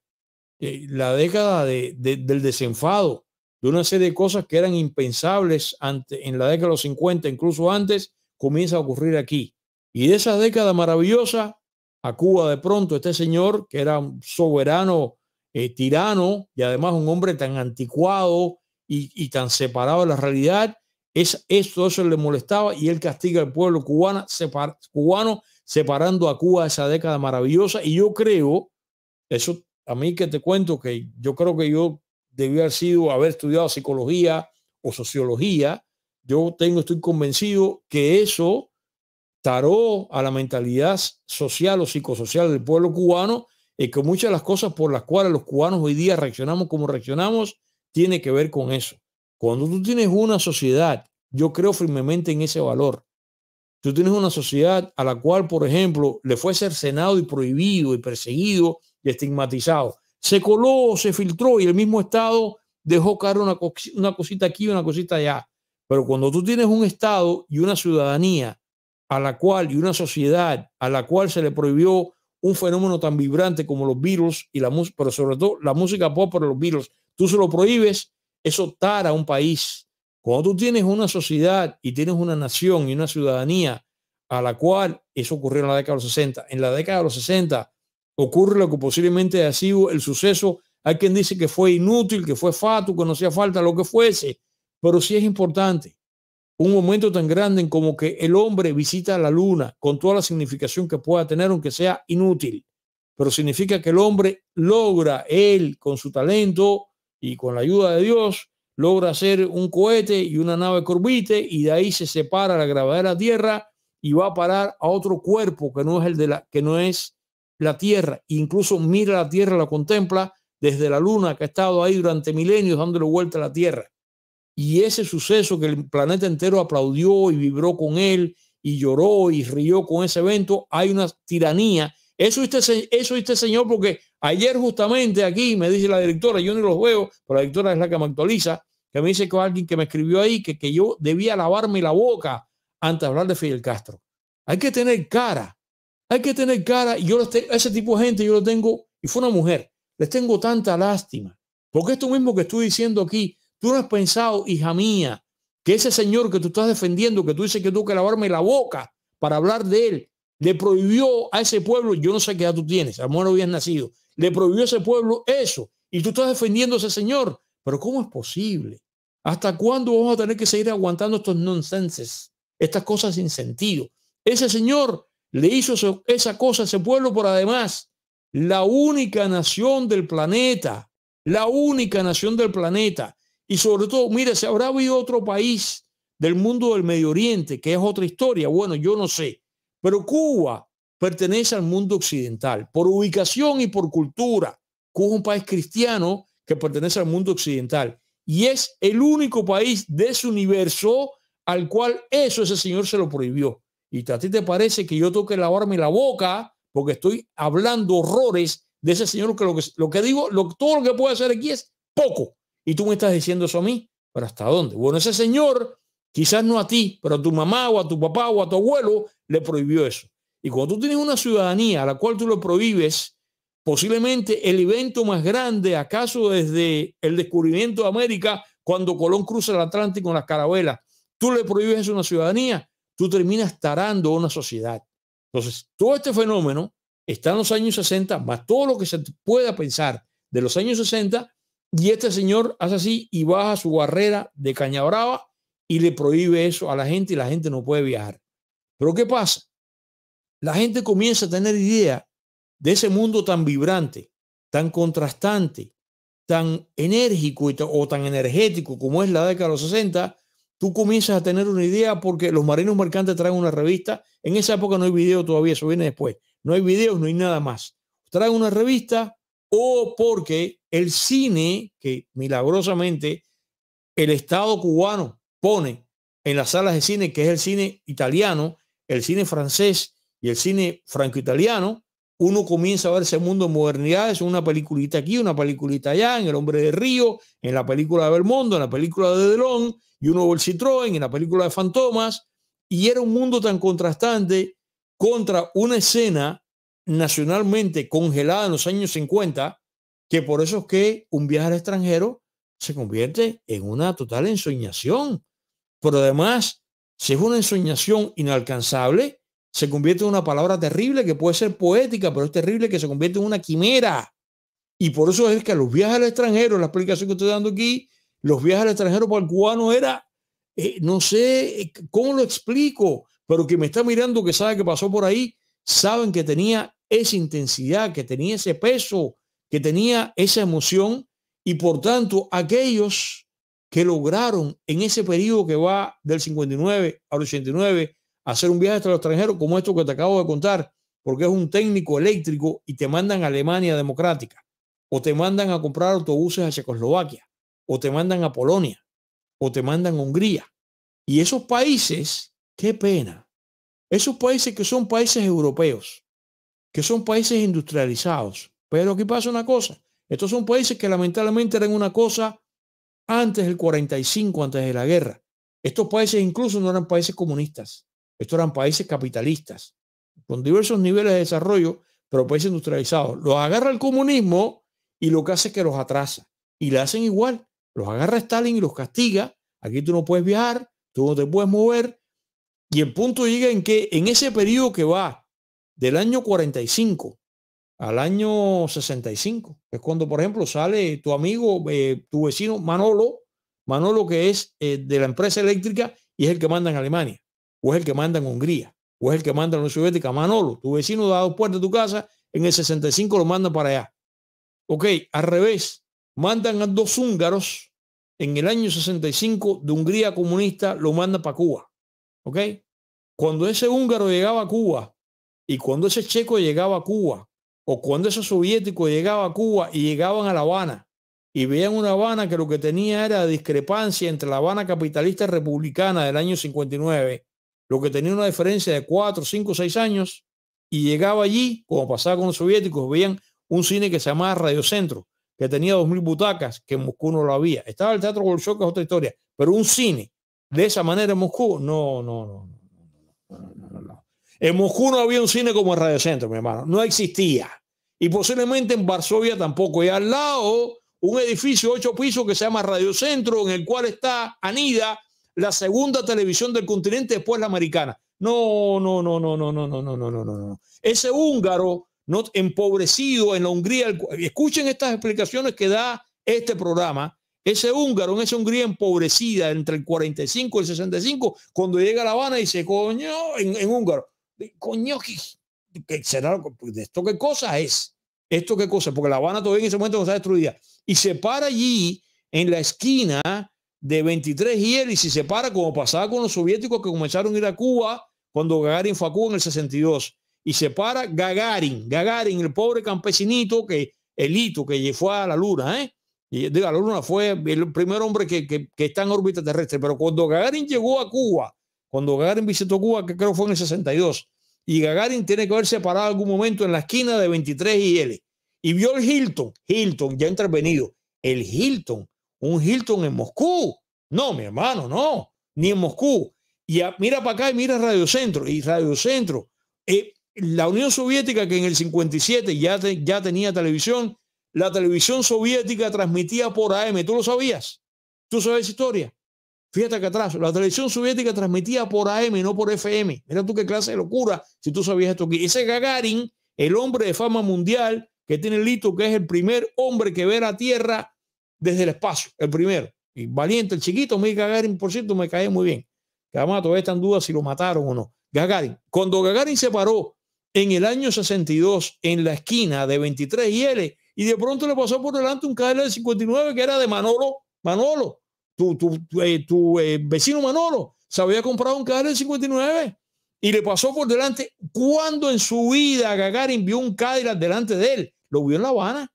Eh, la década del desenfado, de una serie de cosas que eran impensables ante, en la década de los 50, incluso antes, comienza a ocurrir aquí. Y de esa década maravillosa, a Cuba de pronto este señor, que era un soberano eh, tirano y además un hombre tan anticuado y, tan separado de la realidad, es, eso le molestaba y él castiga al pueblo cubano, cubano separando a Cuba de esa década maravillosa. Y yo creo, eso a mí que te cuento que yo creo que yo debí haber sido, haber estudiado psicología o sociología, yo tengo, estoy convencido que eso taró a la mentalidad social o psicosocial del pueblo cubano y que muchas de las cosas por las cuales los cubanos hoy día reaccionamos como reaccionamos tiene que ver con eso. Cuando tú tienes una sociedad, yo creo firmemente en ese valor. Tú tienes una sociedad a la cual, por ejemplo, le fue cercenado y prohibido y perseguido y estigmatizado. Se coló, se filtró y el mismo Estado dejó caer una, cosita aquí una cosita allá. Pero cuando tú tienes un Estado y una ciudadanía a la cual y una sociedad a la cual se le prohibió un fenómeno tan vibrante como los virus y la pero sobre todo la música pop para los virus, tú se lo prohíbes, eso tara a un país. Cuando tú tienes una sociedad y tienes una nación y una ciudadanía a la cual eso ocurrió en la década de los 60, en la década de los 60 ocurre lo que posiblemente ha sido el suceso. Hay quien dice que fue inútil, que fue fatu, que no hacía falta, lo que fuese. Pero sí es importante un momento tan grande como que el hombre visita la luna con toda la significación que pueda tener, aunque sea inútil. Pero significa que el hombre logra, él con su talento y con la ayuda de Dios, logra hacer un cohete y una nave corbite y de ahí se separa la gravedad de la Tierra y va a parar a otro cuerpo que no es el de la que no es la Tierra, incluso mira la Tierra, la contempla desde la Luna, que ha estado ahí durante milenios dándole vuelta a la Tierra. Y ese suceso que el planeta entero aplaudió y vibró con él y lloró y rió con ese evento, hay una tiranía. Eso este, eso este señor, porque ayer justamente aquí me dice la directora, yo no los veo, pero la directora es la que me actualiza, que me dice que alguien que me escribió ahí que, que yo debía lavarme la boca antes de hablar de Fidel Castro. Hay que tener cara hay que tener cara. Y yo ese tipo de gente yo lo tengo, y fue una mujer, les tengo tanta lástima. Porque esto mismo que estoy diciendo aquí, tú no has pensado, hija mía, que ese señor que tú estás defendiendo, que tú dices que tengo que lavarme la boca para hablar de él, le prohibió a ese pueblo, yo no sé qué edad tú tienes, a lo mejor no habías nacido, le prohibió a ese pueblo eso. Y tú estás defendiendo a ese señor. Pero ¿cómo es posible? ¿Hasta cuándo vamos a tener que seguir aguantando estos nonsenses? Estas cosas sin sentido. Ese señor le hizo esa cosa a ese pueblo, por además, la única nación del planeta, la única nación del planeta. Y sobre todo, mire, si habrá habido otro país del mundo del Medio Oriente, que es otra historia, bueno, yo no sé, pero Cuba pertenece al mundo occidental, por ubicación y por cultura. Cuba es un país cristiano que pertenece al mundo occidental y es el único país de su universo al cual eso ese señor se lo prohibió. Y a ti te parece que yo tengo que lavarme la boca porque estoy hablando horrores de ese señor que lo que, digo, lo, todo lo que puede hacer aquí es poco. Y tú me estás diciendo eso a mí. ¿Pero hasta dónde? Bueno, ese señor, quizás no a ti, pero a tu mamá o a tu papá o a tu abuelo le prohibió eso. Y cuando tú tienes una ciudadanía a la cual tú lo prohíbes, posiblemente el evento más grande, acaso desde el descubrimiento de América, cuando Colón cruza el Atlántico con las carabelas, tú le prohíbes eso una ciudadanía, tú terminas tarando una sociedad. Entonces, todo este fenómeno está en los años 60, más todo lo que se pueda pensar de los años 60, y este señor hace así y baja su barrera de caña brava y le prohíbe eso a la gente y la gente no puede viajar. Pero ¿qué pasa? La gente comienza a tener idea de ese mundo tan vibrante, tan contrastante, tan enérgico o tan energético como es la década de los 60, tú comienzas a tener una idea porque los marinos mercantes traen una revista. En esa época no hay video todavía, eso viene después. No hay videos, no hay nada más. Traen una revista o porque el cine, que milagrosamente el Estado cubano pone en las salas de cine, que es el cine italiano, el cine francés y el cine franco-italiano, uno comienza a ver ese mundo de es una peliculita aquí, una peliculita allá, en El Hombre de Río, en la película de Belmondo, en la película de Delon, y uno ve el Citroën, en la película de Fantomas, y era un mundo tan contrastante contra una escena nacionalmente congelada en los años 50, que por eso es que un viaje al extranjero se convierte en una total ensoñación. Pero además, si es una ensoñación inalcanzable, se convierte en una palabra terrible que puede ser poética, pero es terrible que se convierte en una quimera. Y por eso es que los viajes al extranjero, la explicación que estoy dando aquí, los viajes al extranjero para el cubano era, eh, no sé eh, cómo lo explico, pero que me está mirando, que sabe que pasó por ahí, saben que tenía esa intensidad, que tenía ese peso, que tenía esa emoción. Y por tanto, aquellos que lograron en ese periodo que va del 59 al 89 hacer un viaje hasta el extranjero como esto que te acabo de contar, porque es un técnico eléctrico y te mandan a Alemania Democrática, o te mandan a comprar autobuses a Checoslovaquia, o te mandan a Polonia, o te mandan a Hungría. Y esos países, qué pena, esos países que son países europeos, que son países industrializados. Pero aquí pasa una cosa, estos son países que lamentablemente eran una cosa antes del 45, antes de la guerra. Estos países incluso no eran países comunistas. Estos eran países capitalistas, con diversos niveles de desarrollo, pero países industrializados. Los agarra el comunismo y lo que hace es que los atrasa. Y le hacen igual. Los agarra Stalin y los castiga. Aquí tú no puedes viajar, tú no te puedes mover. Y el punto llega en que en ese periodo que va del año 45 al año 65, es cuando, por ejemplo, sale tu amigo, eh, tu vecino Manolo, Manolo que es eh, de la empresa eléctrica y es el que manda en Alemania o es el que manda en Hungría, o es el que manda en la Unión Soviética. Manolo, tu vecino da dos puertas de tu casa, en el 65 lo manda para allá. Ok, al revés, mandan a dos húngaros en el año 65 de Hungría comunista, lo manda para Cuba. Ok, cuando ese húngaro llegaba a Cuba y cuando ese checo llegaba a Cuba o cuando ese soviético llegaba a Cuba y llegaban a La Habana y veían una Habana que lo que tenía era discrepancia entre la Habana capitalista republicana del año 59 lo que tenía una diferencia de 4, 5, 6 años, y llegaba allí, como pasaba con los soviéticos, veían un cine que se llamaba Radio Centro, que tenía 2.000 butacas, que en Moscú no lo había. Estaba el Teatro Bolshoi, que es otra historia, pero un cine de esa manera en Moscú, no, no, no. no. En Moscú no había un cine como el Radio Centro, mi hermano, no existía. Y posiblemente en Varsovia tampoco. Y al lado, un edificio ocho pisos que se llama Radio Centro, en el cual está anida la segunda televisión del continente después la americana. No, no, no, no, no, no, no, no, no, no, no. Ese húngaro empobrecido en la Hungría, escuchen estas explicaciones que da este programa, ese húngaro en esa Hungría empobrecida entre el 45 y el 65, cuando llega a La Habana y dice, coño, en, húngaro, coño, ¿qué será? ¿Esto qué cosa es? ¿Esto qué cosa? Porque La Habana todavía en ese momento no está destruida. Y se para allí en la esquina de 23 él y si se para como pasaba con los soviéticos que comenzaron a ir a Cuba cuando Gagarin fue a Cuba en el 62. Y se para Gagarin, Gagarin, el pobre campesinito que, el hito que fue a la luna, ¿eh? Y de la luna fue el primer hombre que, está en órbita terrestre, pero cuando Gagarin llegó a Cuba, cuando Gagarin visitó Cuba, que creo fue en el 62, y Gagarin tiene que haberse parado algún momento en la esquina de 23 y L, y vio el Hilton, Hilton ya intervenido, el Hilton un Hilton en Moscú. No, mi hermano, no, ni en Moscú. Y mira para acá y mira Radio Centro. Y Radio Centro, eh, la Unión Soviética que en el 57 ya, ya tenía televisión, la televisión soviética transmitía por AM. ¿Tú lo sabías? ¿Tú sabes historia? Fíjate que atrás, la televisión soviética transmitía por AM, no por FM. Mira tú qué clase de locura si tú sabías esto aquí. Ese Gagarin, el hombre de fama mundial que tiene el hito, que es el primer hombre que ve la Tierra desde el espacio, el primero. Y valiente, el chiquito, mi Gagarin, por cierto, me cae muy bien. Que además todavía están dudas si lo mataron o no. Gagarin. Cuando Gagarin se paró en el año 62 en la esquina de 23 y L y de pronto le pasó por delante un KL del 59 que era de Manolo, Manolo, tu, tu, eh, eh, vecino Manolo, se había comprado un KL de 59 y le pasó por delante cuando en su vida Gagarin vio un Cadillac delante de él, lo vio en La Habana.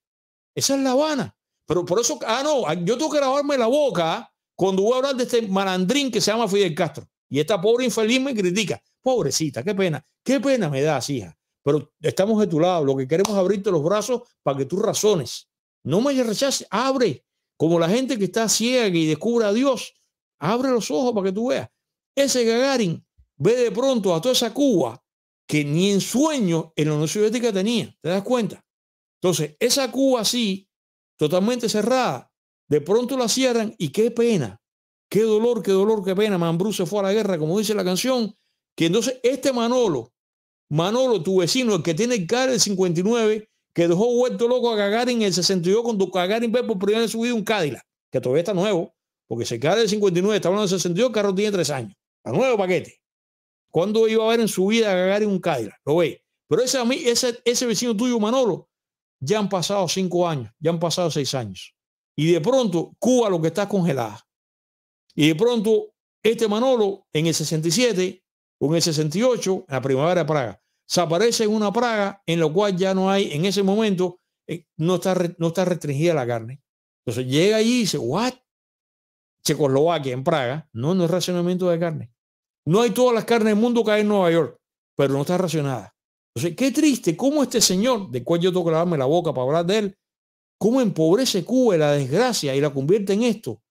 Esa es La Habana. Pero por eso, ah, no, ah, yo tengo que lavarme la boca cuando voy a hablar de este malandrín que se llama Fidel Castro. Y esta pobre infeliz me critica. Pobrecita, qué pena, qué pena me das, hija. Pero estamos de tu lado, lo que queremos es abrirte los brazos para que tú razones. No me rechaces, abre. Como la gente que está ciega y descubre a Dios, abre los ojos para que tú veas. Ese Gagarin ve de pronto a toda esa Cuba que ni en sueño en la Unión Soviética tenía. ¿Te das cuenta? Entonces, esa Cuba así totalmente cerrada. De pronto la cierran y qué pena, qué dolor, qué dolor, qué pena. Mambrú se fue a la guerra, como dice la canción. Que entonces este Manolo, Manolo, tu vecino, el que tiene el del 59, que dejó vuelto loco a Gagarin en el 62 cuando Gagarin ve por primera vez su un Cádila. que todavía está nuevo, porque ese CAR del 59 está hablando del 62, el carro tiene tres años. A nuevo paquete. ¿Cuándo iba a ver en su vida a Gagarin un Cadillac? Lo ve. Pero ese, a mí, ese, ese vecino tuyo, Manolo, ya han pasado cinco años, ya han pasado seis años. Y de pronto, Cuba lo que está congelada. Y de pronto, este Manolo en el 67 o en el 68, en la primavera de Praga, se aparece en una Praga en la cual ya no hay, en ese momento, eh, no está, no está restringida la carne. Entonces llega allí y dice, ¿what? Checoslovaquia, en Praga, no, no es racionamiento de carne. No hay todas las carnes del mundo que hay en Nueva York, pero no está racionada. Entonces, qué triste cómo este señor, de cual yo tengo que lavarme la boca para hablar de él, cómo empobrece Cuba y la desgracia y la convierte en esto.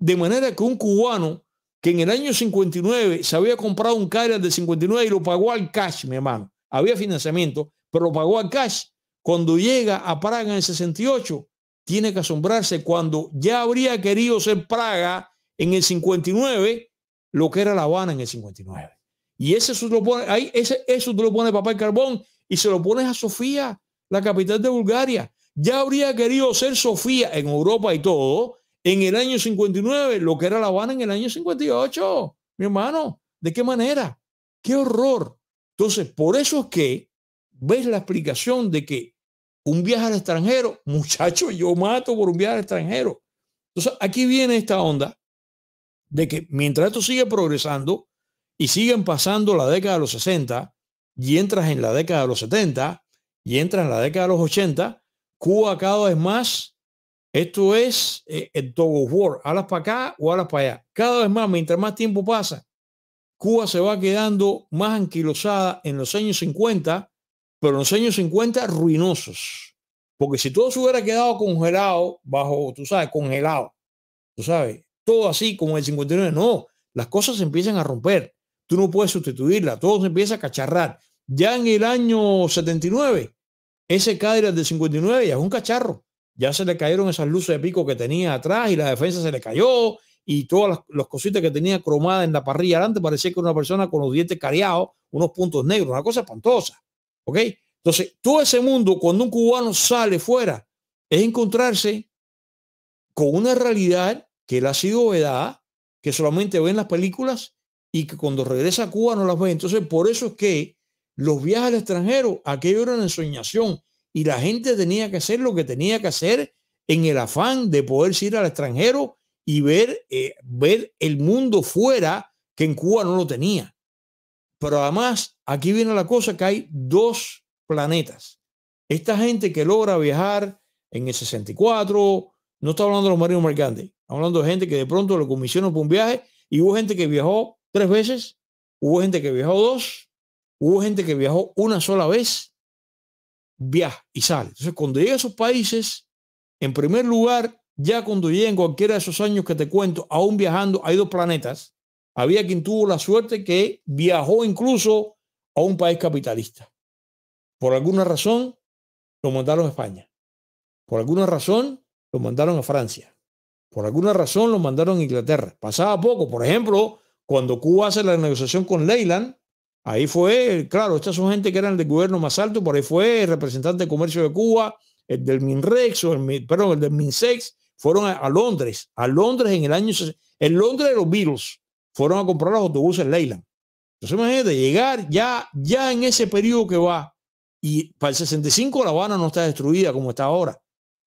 De manera que un cubano que en el año 59 se había comprado un Cadillac de 59 y lo pagó al cash, mi hermano. Había financiamiento, pero lo pagó al cash. Cuando llega a Praga en el 68, tiene que asombrarse cuando ya habría querido ser Praga en el 59, lo que era La Habana en el 59. Y ese eso lo pone, ahí, ese, eso tú lo pones papá el carbón y se lo pones a Sofía, la capital de Bulgaria. Ya habría querido ser Sofía en Europa y todo en el año 59, lo que era La Habana en el año 58. Mi hermano, ¿de qué manera? ¡Qué horror! Entonces, por eso es que ves la explicación de que un viaje al extranjero, muchacho, yo mato por un viaje al extranjero. Entonces, aquí viene esta onda de que mientras esto sigue progresando, y siguen pasando la década de los 60 y entras en la década de los 70 y entras en la década de los 80, Cuba cada vez más, esto es eh, el dog of war, alas para acá o alas para allá. Cada vez más, mientras más tiempo pasa, Cuba se va quedando más anquilosada en los años 50, pero en los años 50 ruinosos. Porque si todo se hubiera quedado congelado, bajo, tú sabes, congelado, tú sabes, todo así como el 59, no, las cosas se empiezan a romper. Tú no puedes sustituirla. Todo se empieza a cacharrar. Ya en el año 79, ese Cádiz del 59 ya es un cacharro. Ya se le cayeron esas luces de pico que tenía atrás y la defensa se le cayó y todas las, cositas que tenía cromadas en la parrilla adelante parecía que era una persona con los dientes cariados, unos puntos negros, una cosa espantosa. ¿Ok? Entonces, todo ese mundo, cuando un cubano sale fuera, es encontrarse con una realidad que él ha sido vedada, que solamente ven las películas y que cuando regresa a Cuba no las ve. Entonces, por eso es que los viajes al extranjero, aquello era una ensoñación y la gente tenía que hacer lo que tenía que hacer en el afán de poder ir al extranjero y ver, eh, ver el mundo fuera que en Cuba no lo tenía. Pero además, aquí viene la cosa que hay dos planetas. Esta gente que logra viajar en el 64, no está hablando de los marinos mercantes, hablando de gente que de pronto lo comisionó por un viaje y hubo gente que viajó tres veces, hubo gente que viajó dos, hubo gente que viajó una sola vez, viaja y sale. Entonces, cuando llega a esos países, en primer lugar, ya cuando llega en cualquiera de esos años que te cuento, aún viajando, hay dos planetas. Había quien tuvo la suerte que viajó incluso a un país capitalista. Por alguna razón, lo mandaron a España. Por alguna razón, lo mandaron a Francia. Por alguna razón, lo mandaron a Inglaterra. Pasaba poco. Por ejemplo, cuando Cuba hace la negociación con Leyland, ahí fue, claro, estas son gente que eran del gobierno más alto, por ahí fue el representante de comercio de Cuba, el del Minrex, el, perdón, el del Minsex, fueron a, Londres, a Londres en el año, en Londres de los Beatles, fueron a comprar los autobuses Leyland. Entonces imagínate, llegar ya, ya en ese periodo que va, y para el 65 La Habana no está destruida como está ahora.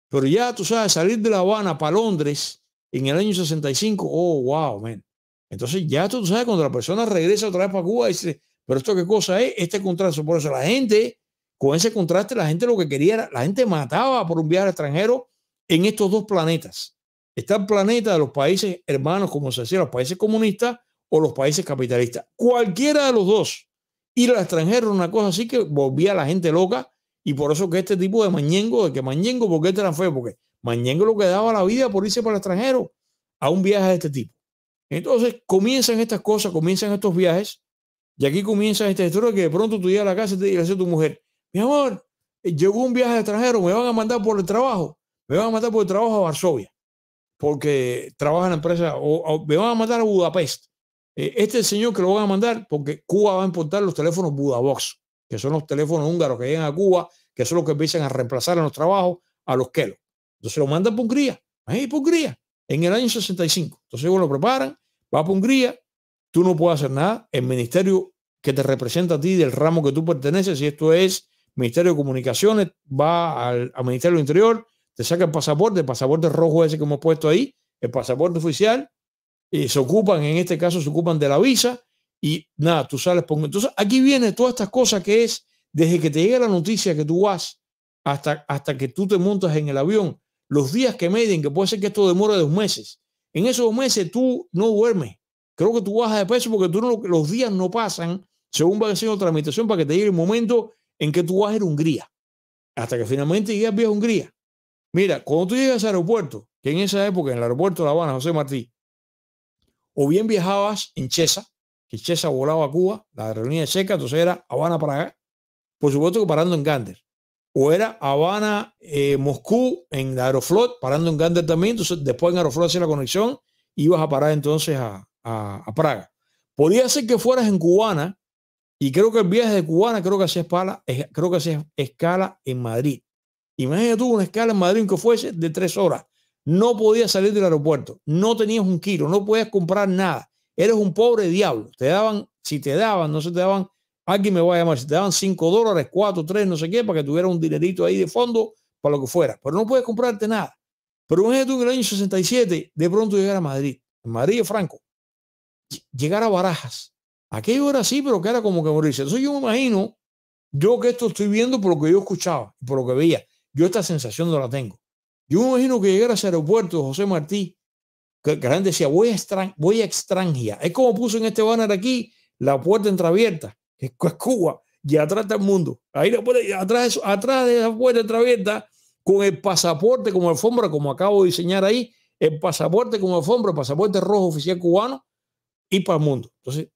Pero ya tú sabes, salir de La Habana para Londres en el año 65, oh, wow, man. Entonces ya tú, sabes, cuando la persona regresa otra vez para Cuba, dice, pero esto qué cosa es, este contraste. Por eso la gente, con ese contraste, la gente lo que quería era, la gente mataba por un viaje extranjero en estos dos planetas. Está el planeta de los países hermanos, como se decía, los países comunistas o los países capitalistas. Cualquiera de los dos. Ir al extranjero una cosa así que volvía la gente loca y por eso que este tipo de mañengo, de que mañengo, porque te la fue? porque mañengo lo que daba la vida por irse para el extranjero a un viaje de este tipo. Entonces comienzan estas cosas, comienzan estos viajes, y aquí comienza esta historia que de pronto tú llegas a la casa y te dices a tu mujer, mi amor, eh, llegó un viaje extranjero, me van a mandar por el trabajo, me van a mandar por el trabajo a Varsovia, porque trabaja en la empresa, o, me van a mandar a Budapest. Eh, este el señor que lo van a mandar porque Cuba va a importar los teléfonos Budavox, que son los teléfonos húngaros que llegan a Cuba, que son los que empiezan a reemplazar a los trabajos a los Kelo. Entonces lo mandan por cría. Ahí por cría en el año 65. Entonces ellos lo preparan, va a Hungría, tú no puedes hacer nada. El ministerio que te representa a ti del ramo que tú perteneces, y esto es Ministerio de Comunicaciones, va al, Ministerio del Interior, te saca el pasaporte, el pasaporte rojo ese que hemos puesto ahí, el pasaporte oficial, y se ocupan, en este caso se ocupan de la visa, y nada, tú sales por... Entonces aquí viene todas estas cosas que es, desde que te llega la noticia que tú vas hasta, hasta que tú te montas en el avión, los días que medien, que puede ser que esto demore dos meses, en esos meses tú no duermes. Creo que tú bajas de peso porque tú los días no pasan según va otra tramitación para que te llegue el momento en que tú vas a Hungría. Hasta que finalmente llegas a Hungría. Mira, cuando tú llegas al aeropuerto, que en esa época en el aeropuerto de La Habana, José Martí, o bien viajabas en Chesa, que Chesa volaba a Cuba, la reunión de checa, entonces era habana para acá. por supuesto que parando en Gander o era Habana, eh, Moscú, en Aeroflot, parando en Gander también. Entonces, después en Aeroflot hacía la conexión, ibas a parar entonces a, Praga. Podía ser que fueras en Cubana, y creo que el viaje de Cubana, creo que hacía escala, creo que escala en Madrid. Imagínate tú una escala en Madrid que fuese de tres horas. No podías salir del aeropuerto, no tenías un kilo, no podías comprar nada. Eres un pobre diablo. Te daban, si te daban, no se te daban Alguien me va a llamar, si te daban 5 dólares, 4, 3, no sé qué, para que tuviera un dinerito ahí de fondo, para lo que fuera. Pero no puedes comprarte nada. Pero imagínate tú que en el año 67 de pronto llegar a Madrid, en Madrid Franco, llegar a Barajas. Aquello era así, pero que era como que morirse. Entonces yo me imagino, yo que esto estoy viendo por lo que yo escuchaba, por lo que veía. Yo esta sensación no la tengo. Yo me imagino que llegar a ese aeropuerto José Martí, que, que la gente decía, voy a, extranjía. Es como puso en este banner aquí, la puerta entreabierta es Cuba, y atrás está el mundo. Ahí la puerta, atrás, atrás de esa puerta traviesa, con el pasaporte como alfombra, como acabo de diseñar ahí, el pasaporte como alfombra, el pasaporte rojo oficial cubano, y para el mundo. Entonces,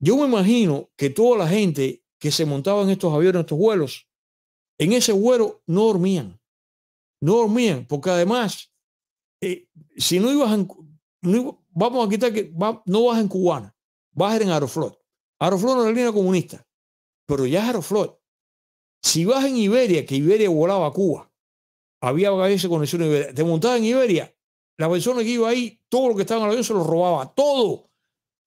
yo me imagino que toda la gente que se montaba en estos aviones, en estos vuelos, en ese vuelo no dormían. No dormían, porque además, eh, si no ibas vamos a quitar que no vas en cubana, vas en Aeroflot. Aroflor no era línea comunista, pero ya es Si vas en Iberia, que Iberia volaba a Cuba, había veces conexión a Iberia, te en Iberia, la persona que iba ahí, todo lo que estaba en el avión se lo robaba, todo,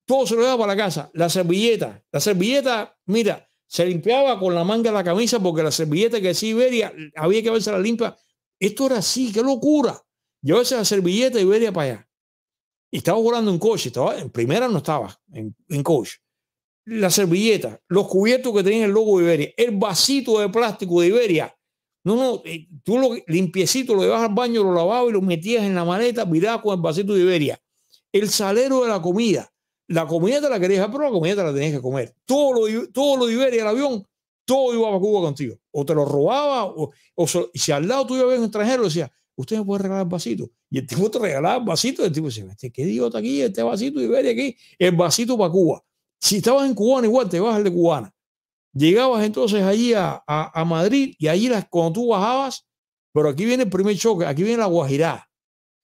todo se lo daba para la casa, la servilleta, la servilleta, mira, se limpiaba con la manga de la camisa porque la servilleta que decía Iberia había que haberse la limpia. Esto era así, qué locura. Llevarse la servilleta Iberia para allá. Y estaba volando en coche, estaba, en primera no estaba en coche la servilleta, los cubiertos que tenían el logo de Iberia, el vasito de plástico de Iberia. No, no, eh, tú lo limpiecito, lo llevas al baño, lo lavabas y lo metías en la maleta, mirabas con el vasito de Iberia. El salero de la comida. La comida te la querías pero la comida te la tenías que comer. Todo lo, todo lo de Iberia, el avión, todo iba para Cuba contigo. O te lo robaba, o, si al lado tú ibas un extranjero, decía, usted me puede regalar el vasito. Y el tipo te regalaba el vasito, y el tipo decía, este ¿qué idiota aquí? Este vasito de Iberia aquí, el vasito para Cuba. Si estabas en Cubana, igual te vas de Cubana. Llegabas entonces allí a, Madrid y allí cuando tú bajabas, pero aquí viene el primer choque, aquí viene la guajirá.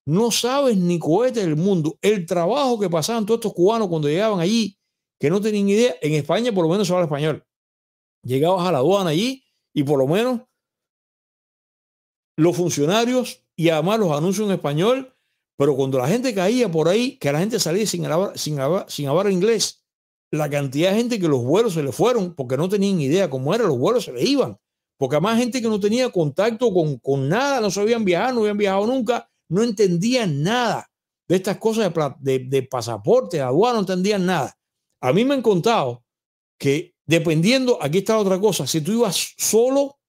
No sabes ni cohete del mundo. El trabajo que pasaban todos estos cubanos cuando llegaban allí, que no tenían idea, en España por lo menos se habla español. Llegabas a la aduana allí y por lo menos los funcionarios y además los anuncios en español, pero cuando la gente caía por ahí, que la gente salía sin sin hablar inglés, la cantidad de gente que los vuelos se le fueron porque no tenían idea cómo era, los vuelos se le iban. Porque además gente que no tenía contacto con, nada, no sabían viajar, no habían viajado nunca, no entendían nada de estas cosas de, pasaporte, de aduana, no entendían nada. A mí me han contado que dependiendo, aquí está otra cosa, si tú ibas solo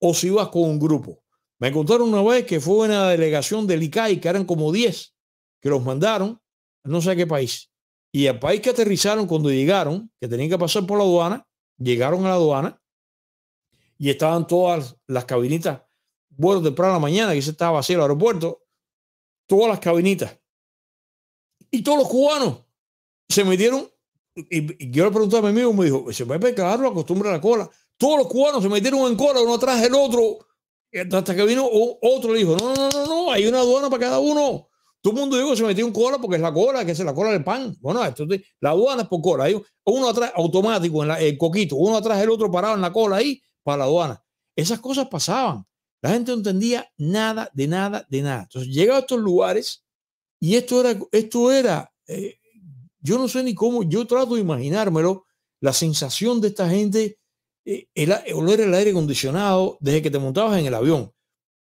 o si ibas con un grupo. Me contaron una vez que fue una delegación del ICAI, que eran como 10, que los mandaron, no sé a qué país y al país que aterrizaron cuando llegaron, que tenían que pasar por la aduana, llegaron a la aduana y estaban todas las cabinitas, bueno temprano a la mañana, que se estaba vacío el aeropuerto, todas las cabinitas. Y todos los cubanos se metieron, y, yo le pregunté a mi amigo, me dijo, se puede a pegar la cola. Todos los cubanos se metieron en cola, uno atrás del otro, hasta que vino otro le dijo, no, no, no, no, hay una aduana para cada uno. Todo el mundo dijo que se metió en cola porque es la cola, que es la cola del pan. Bueno, esto, la aduana es por cola. uno atrás, automático, en el coquito, uno atrás el otro parado en la cola ahí para la aduana. Esas cosas pasaban. La gente no entendía nada, de nada, de nada. Entonces llegaba a estos lugares y esto era, esto era eh, yo no sé ni cómo, yo trato de imaginármelo, la sensación de esta gente, eh, olor el aire acondicionado desde que te montabas en el avión.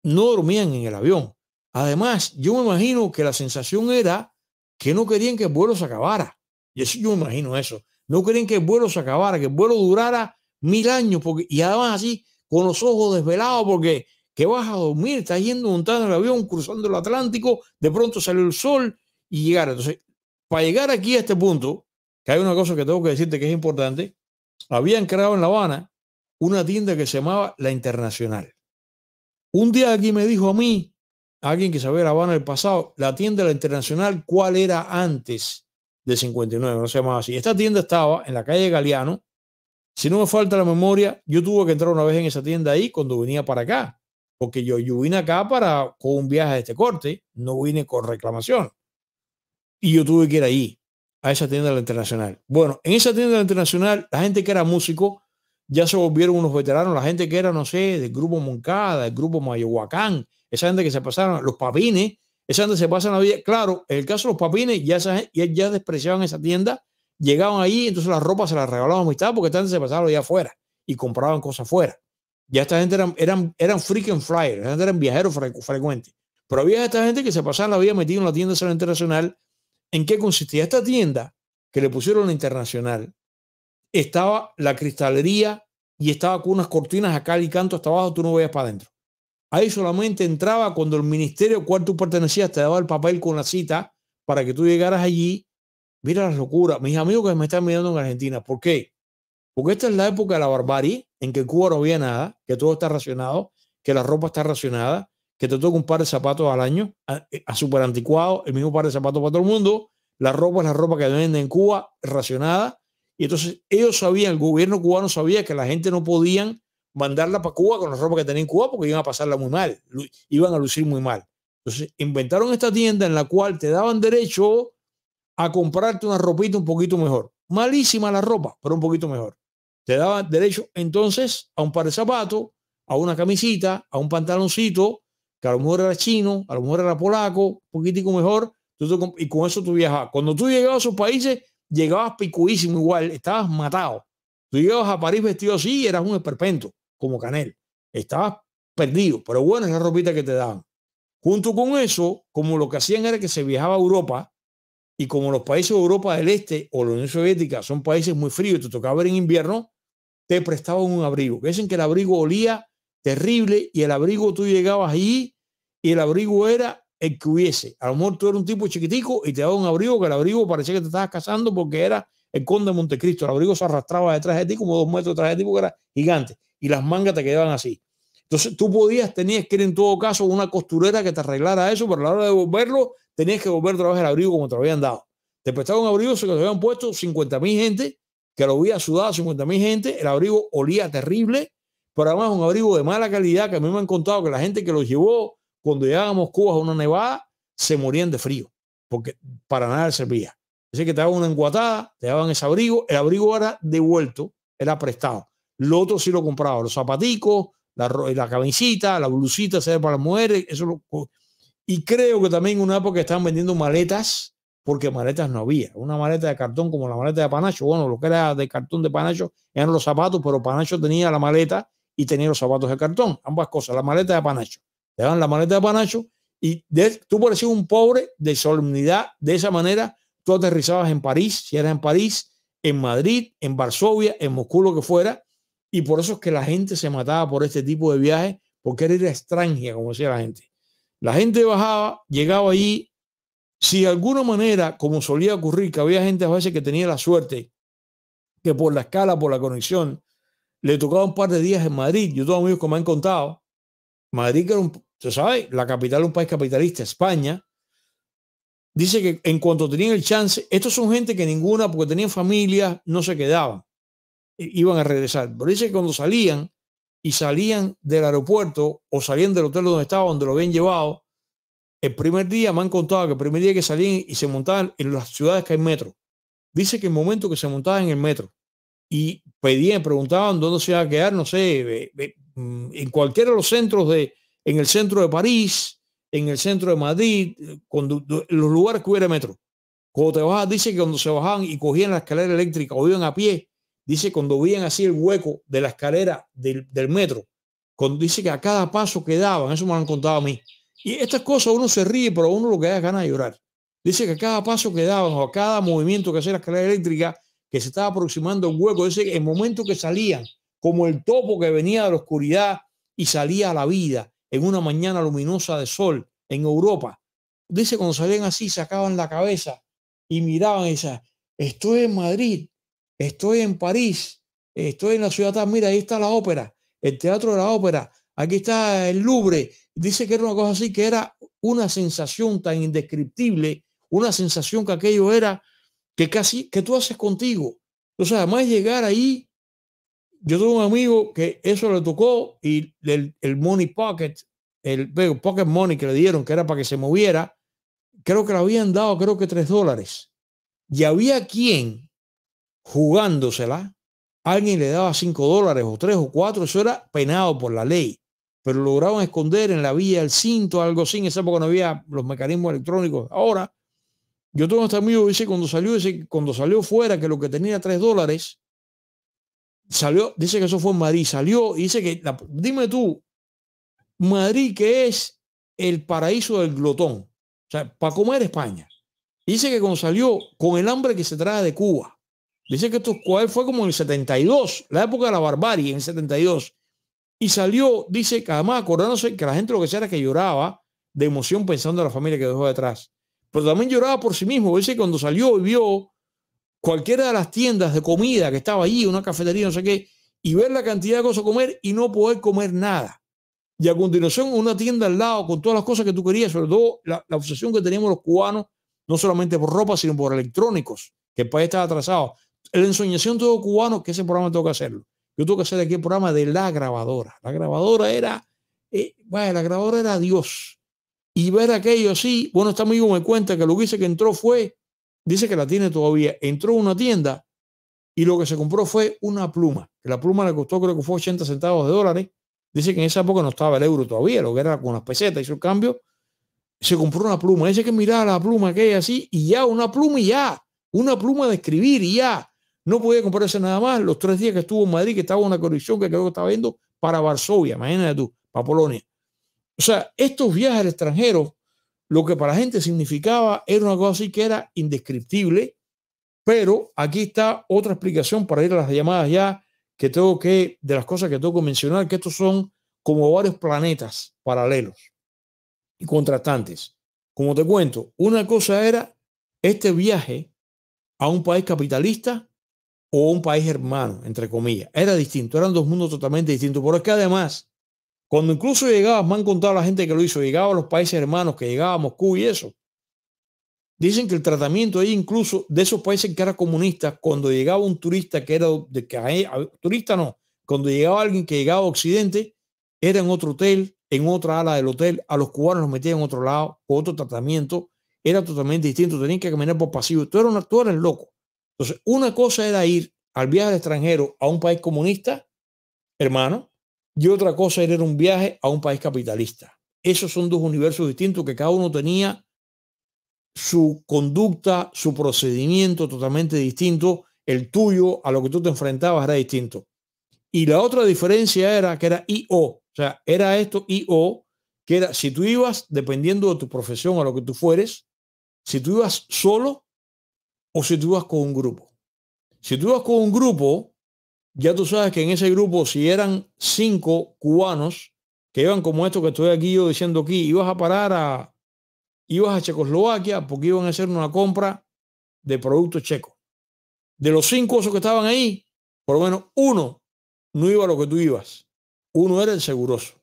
No dormían en el avión Además, yo me imagino que la sensación era que no querían que el vuelo se acabara. Y eso yo me imagino eso. No querían que el vuelo se acabara, que el vuelo durara mil años, porque, y además así, con los ojos desvelados, porque que vas a dormir, estás yendo montando el avión, cruzando el Atlántico, de pronto salió el sol y llegar. Entonces, para llegar aquí a este punto, que hay una cosa que tengo que decirte que es importante, habían creado en La Habana una tienda que se llamaba La Internacional. Un día aquí me dijo a mí alguien que sabe grabado Habana el pasado, la tienda de la Internacional, ¿cuál era antes de 59? No se llama así. Esta tienda estaba en la calle Galeano. Si no me falta la memoria, yo tuve que entrar una vez en esa tienda ahí cuando venía para acá, porque yo, yo vine acá para con un viaje de este corte, no vine con reclamación. Y yo tuve que ir ahí, a esa tienda de la Internacional. Bueno, en esa tienda de la Internacional, la gente que era músico ya se volvieron unos veteranos, la gente que era, no sé, del grupo Moncada, del grupo Mayahuacán, esa gente que se pasaron, los papines, esa gente se pasan la vida. Claro, en el caso de los papines, ya, despreciaban esa tienda, llegaban ahí, entonces la ropa se la regalaban a amistad porque esta gente se pasaba allá afuera y compraban cosas afuera. Ya esta gente eran, eran, eran freaking flyers, eran viajeros frecuentes. Pero había esta gente que se pasaba la vida metida en la tienda de internacional. ¿En qué consistía esta tienda? Que le pusieron la internacional. Estaba la cristalería y estaba con unas cortinas acá y canto hasta abajo, tú no veías para adentro. Ahí solamente entraba cuando el ministerio al cual tú pertenecías te daba el papel con la cita para que tú llegaras allí. Mira la locura. Mis amigos que me están mirando en Argentina, ¿por qué? Porque esta es la época de la barbarie, en que en Cuba no había nada, que todo está racionado, que la ropa está racionada, que te toca un par de zapatos al año, a, eh, super anticuado, el mismo par de zapatos para todo el mundo. La ropa es la ropa que venden en Cuba, racionada. Y entonces ellos sabían, el gobierno cubano sabía que la gente no podían mandarla para Cuba con la ropa que tenía en Cuba porque iban a pasarla muy mal, iban a lucir muy mal. Entonces inventaron esta tienda en la cual te daban derecho a comprarte una ropita un poquito mejor. Malísima la ropa, pero un poquito mejor. Te daban derecho entonces a un par de zapatos, a una camisita, a un pantaloncito, que a lo mejor era chino, a lo mejor era polaco, un poquitico mejor, y con eso tú viajabas. Cuando tú llegabas a esos países, llegabas picuísimo igual, estabas matado. Tú llegabas a París vestido así y eras un esperpento como Canel. Estabas perdido, pero bueno, la ropita que te daban. Junto con eso, como lo que hacían era que se viajaba a Europa, y como los países de Europa del Este o la Unión Soviética son países muy fríos, y te tocaba ver en invierno, te prestaban un abrigo. Dicen que el abrigo olía terrible y el abrigo tú llegabas allí y el abrigo era el que hubiese. A lo mejor tú eras un tipo chiquitico y te daban un abrigo que el abrigo parecía que te estabas casando porque era el conde de Montecristo. El abrigo se arrastraba detrás de ti como dos metros detrás de ti porque era gigante y las mangas te quedaban así. Entonces tú podías, tenías que ir en todo caso una costurera que te arreglara eso, pero a la hora de volverlo, tenías que volver otra vez el abrigo como te lo habían dado. Te prestaban un abrigo que lo habían puesto 50.000 gente, que lo había sudado 50 mil gente, el abrigo olía terrible, pero además un abrigo de mala calidad que a mí me han contado que la gente que lo llevó cuando a Cuba a una nevada, se morían de frío, porque para nada servía. Así que te daban una enguatada, te daban ese abrigo, el abrigo era devuelto, era prestado. Lo otro sí lo compraba, los zapaticos, la, la camisita, la blusita, ve para las mujeres, eso y creo que también en una época estaban vendiendo maletas, porque maletas no había. Una maleta de cartón como la maleta de Panacho, bueno, lo que era de cartón de Panacho eran los zapatos, pero Panacho tenía la maleta y tenía los zapatos de cartón, ambas cosas, la maleta de Panacho. Le daban la maleta de Panacho y tú parecías un pobre de solemnidad, de esa manera tú aterrizabas en París, si eras en París, en Madrid, en Varsovia, en Moscú, lo que fuera, y por eso es que la gente se mataba por este tipo de viajes, porque era ir a extranjera, como decía la gente. La gente bajaba, llegaba allí. Si de alguna manera, como solía ocurrir, que había gente a veces que tenía la suerte que por la escala, por la conexión, le tocaba un par de días en Madrid. Yo tengo amigos que me han contado. Madrid, que era un, se sabe, la capital de un país capitalista, España. Dice que en cuanto tenían el chance, estos son gente que ninguna, porque tenían familia, no se quedaban iban a regresar. Pero dice que cuando salían y salían del aeropuerto o salían del hotel donde estaba, donde lo habían llevado, el primer día me han contado que el primer día que salían y se montaban en las ciudades que hay metro. Dice que el momento que se montaban en el metro y pedían, preguntaban dónde se iba a quedar, no sé, mm, en cualquiera de los centros de, en el centro de París, en el centro de Madrid, cuando, los lugares que hubiera metro. Cuando te bajas, dice que cuando se bajaban y cogían la escalera eléctrica o iban a pie, Dice, cuando veían así el hueco de la escalera del, metro, cuando dice que a cada paso que daban, eso me lo han contado a mí. Y estas cosas uno se ríe, pero uno lo que da es ganas de llorar. Dice que a cada paso que daban o a cada movimiento que hacía la escalera eléctrica, que se estaba aproximando el hueco, dice que el momento que salían, como el topo que venía de la oscuridad y salía a la vida en una mañana luminosa de sol en Europa. Dice cuando salían así, sacaban la cabeza y miraban y decían, estoy en Madrid, estoy en París, estoy en la ciudad, mira, ahí está la ópera, el teatro de la ópera, aquí está el Louvre. Dice que era una cosa así, que era una sensación tan indescriptible, una sensación que aquello era, que casi, que tú haces contigo. Entonces, además llegar ahí, yo tuve un amigo que eso le tocó y el, el money pocket, el, pocket money que le dieron, que era para que se moviera, creo que le habían dado, creo que tres dólares. Y había quien jugándosela, alguien le daba 5 dólares o 3 o 4, eso era penado por la ley. Pero lograban esconder en la vía el cinto, algo así. En esa época no había los mecanismos electrónicos. Ahora, yo tengo este amigo, dice, cuando salió, dice, cuando salió fuera, que lo que tenía 3 dólares, salió, dice que eso fue en Madrid, salió y dice que, dime tú, Madrid que es el paraíso del glotón, o sea, para comer España. Dice que cuando salió, con el hambre que se trae de Cuba, Dice que esto fue como en el 72, la época de la barbarie, en el 72. Y salió, dice que además acordándose que la gente lo que sea era que lloraba de emoción pensando en la familia que dejó detrás. Pero también lloraba por sí mismo. Dice que cuando salió y vio cualquiera de las tiendas de comida que estaba allí, una cafetería, no sé qué, y ver la cantidad de cosas a comer y no poder comer nada. Y a continuación una tienda al lado con todas las cosas que tú querías, sobre todo la, la obsesión que teníamos los cubanos, no solamente por ropa, sino por electrónicos, que el país estaba atrasado. El ensoñación todo cubano, que ese programa tengo que hacerlo. Yo tuve que hacer aquí el programa de la grabadora. La grabadora era, bueno, eh, la grabadora era Dios. Y ver aquello así, bueno, este amigo me cuenta que lo que dice que entró fue, dice que la tiene todavía, entró a una tienda y lo que se compró fue una pluma. La pluma le costó creo que fue 80 centavos de dólares. Dice que en esa época no estaba el euro todavía, lo que era con las pesetas, hizo el cambio. Se compró una pluma. Dice que miraba la pluma que hay así y ya, una pluma y ya. Una pluma de escribir y ya. No podía comprarse nada más los tres días que estuvo en Madrid, que estaba en una colección que creo que estaba viendo para Varsovia, imagínate tú, para Polonia. O sea, estos viajes al extranjero, lo que para la gente significaba era una cosa así que era indescriptible, pero aquí está otra explicación para ir a las llamadas ya, que tengo que, de las cosas que tengo que mencionar, que estos son como varios planetas paralelos y contrastantes. Como te cuento, una cosa era este viaje a un país capitalista o un país hermano, entre comillas. Era distinto, eran dos mundos totalmente distintos. Pero es que además, cuando incluso llegabas, me han contado la gente que lo hizo, llegaba a los países hermanos, que llegaba a Moscú y eso. Dicen que el tratamiento ahí incluso de esos países que eran comunistas, cuando llegaba un turista que era, de que turista no, cuando llegaba alguien que llegaba a Occidente, era en otro hotel, en otra ala del hotel, a los cubanos los metían en otro lado, otro tratamiento, era totalmente distinto, tenían que caminar por pasivo tú eras, actuar loco. Entonces, una cosa era ir al viaje al extranjero a un país comunista, hermano, y otra cosa era ir un viaje a un país capitalista. Esos son dos universos distintos que cada uno tenía su conducta, su procedimiento totalmente distinto. El tuyo a lo que tú te enfrentabas era distinto. Y la otra diferencia era que era IO, o sea, era esto IO, que era si tú ibas, dependiendo de tu profesión a lo que tú fueres, si tú ibas solo, o si tú vas con un grupo. Si tú vas con un grupo, ya tú sabes que en ese grupo, si eran cinco cubanos que iban como esto que estoy aquí yo diciendo aquí, ibas a parar a, ibas a Checoslovaquia porque iban a hacer una compra de productos checos. De los cinco esos que estaban ahí, por lo menos uno no iba a lo que tú ibas. Uno era el seguroso,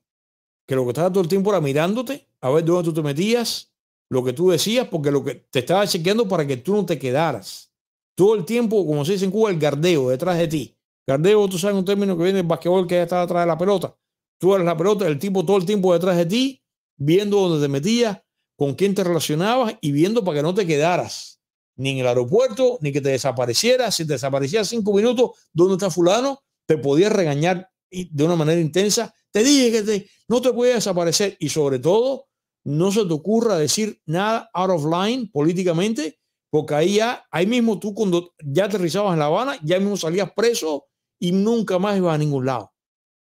que lo que estaba todo el tiempo era mirándote a ver dónde tú te metías lo que tú decías, porque lo que te estaba chequeando para que tú no te quedaras. Todo el tiempo, como se dice en Cuba, el gardeo detrás de ti. Gardeo, tú sabes un término que viene del basquetbol que ya está detrás de la pelota. Tú eres la pelota, el tipo todo el tiempo detrás de ti, viendo dónde te metías, con quién te relacionabas y viendo para que no te quedaras ni en el aeropuerto, ni que te desaparecieras. Si te desaparecías cinco minutos, ¿dónde está fulano? Te podías regañar de una manera intensa. Te dije que no te podías desaparecer y sobre todo no se te ocurra decir nada out of line políticamente, porque ahí, ahí mismo tú cuando ya aterrizabas en La Habana, ya mismo salías preso y nunca más ibas a ningún lado.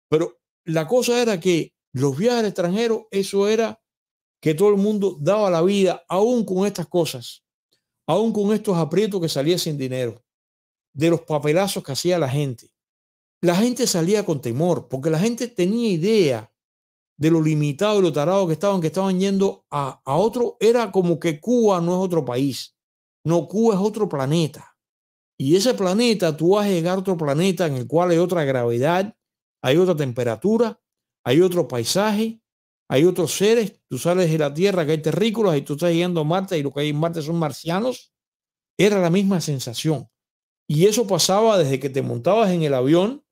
Pero la cosa era que los viajes extranjeros, eso era que todo el mundo daba la vida, aún con estas cosas, aún con estos aprietos que salía sin dinero, de los papelazos que hacía la gente. La gente salía con temor, porque la gente tenía idea de lo limitado y lo tarado que estaban, que estaban yendo a, otro, era como que Cuba no es otro país. No, Cuba es otro planeta. Y ese planeta, tú vas a llegar a otro planeta en el cual hay otra gravedad, hay otra temperatura, hay otro paisaje, hay otros seres. Tú sales de la Tierra que hay terrícolas y tú estás yendo a Marte y lo que hay en Marte son marcianos. Era la misma sensación. Y eso pasaba desde que te montabas en el avión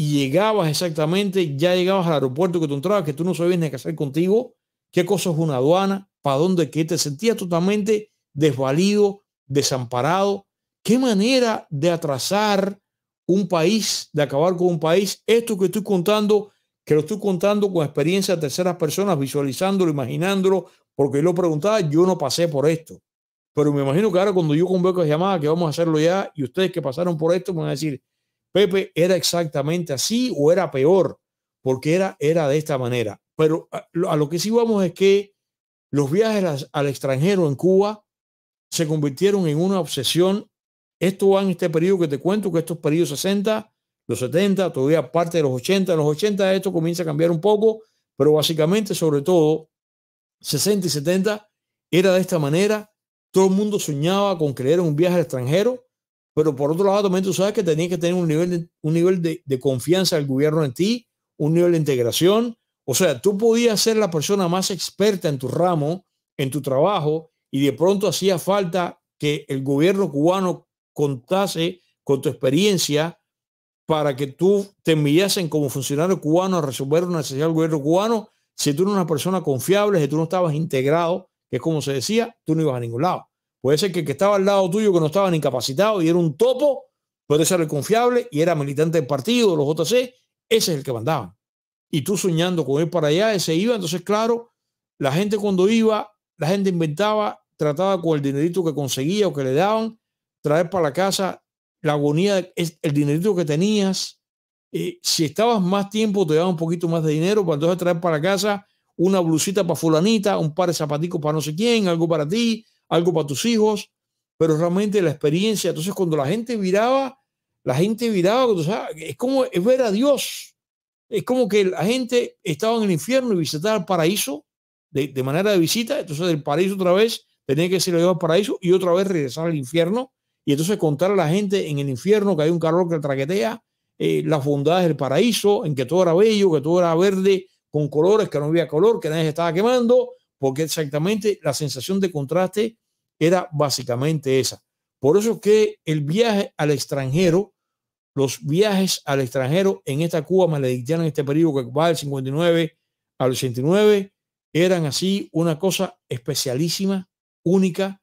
y llegabas exactamente, ya llegabas al aeropuerto que tú entrabas, que tú no sabías ni qué hacer contigo, qué cosa es una aduana, para dónde, qué, te sentías totalmente desvalido, desamparado. ¿Qué manera de atrasar un país, de acabar con un país? Esto que estoy contando, que lo estoy contando con experiencia de terceras personas, visualizándolo, imaginándolo, porque lo preguntaba, yo no pasé por esto. Pero me imagino que ahora cuando yo convoco a llamada, que vamos a hacerlo ya, y ustedes que pasaron por esto, me van a decir, Pepe, era exactamente así o era peor, porque era, era de esta manera. Pero a, lo que sí vamos es que los viajes al, extranjero en Cuba se convirtieron en una obsesión. Esto va en este periodo que te cuento, que estos periodos 60, los 70, todavía parte de los 80, los 80 esto comienza a cambiar un poco, pero básicamente, sobre todo, 60 y 70 era de esta manera. Todo el mundo soñaba con creer un viaje al extranjero pero por otro lado, también tú sabes que tenías que tener un nivel, de, un nivel de, confianza del gobierno en ti, un nivel de integración. O sea, tú podías ser la persona más experta en tu ramo, en tu trabajo, y de pronto hacía falta que el gobierno cubano contase con tu experiencia para que tú te enviasen como funcionario cubano a resolver una necesidad del gobierno cubano. Si tú eras una persona confiable, si tú no estabas integrado, que es como se decía, tú no ibas a ningún lado. Puede ser que el que estaba al lado tuyo, que no estaba ni y era un topo, puede ser el confiable y era militante del partido, los JC, ese es el que mandaba. Y tú soñando con él para allá, ese iba. Entonces, claro, la gente cuando iba, la gente inventaba, trataba con el dinerito que conseguía o que le daban, traer para la casa la agonía, el dinerito que tenías. Eh, si estabas más tiempo, te daban un poquito más de dinero para entonces traer para la casa una blusita para fulanita, un par de zapaticos para no sé quién, algo para ti, algo para tus hijos, pero realmente la experiencia. Entonces, cuando la gente viraba, la gente viraba, es como es ver a Dios. Es como que la gente estaba en el infierno y visitaba el paraíso de, manera de visita. Entonces, del paraíso otra vez tenía que ser llevado al paraíso y otra vez regresar al infierno. Y entonces contar a la gente en el infierno que hay un carro que traquetea, eh, las bondades del paraíso, en que todo era bello, que todo era verde, con colores, que no había color, que nadie se estaba quemando, porque exactamente la sensación de contraste era básicamente esa. Por eso que el viaje al extranjero, los viajes al extranjero en esta Cuba maledictiana, en este periodo que va del 59 al 89, eran así una cosa especialísima, única,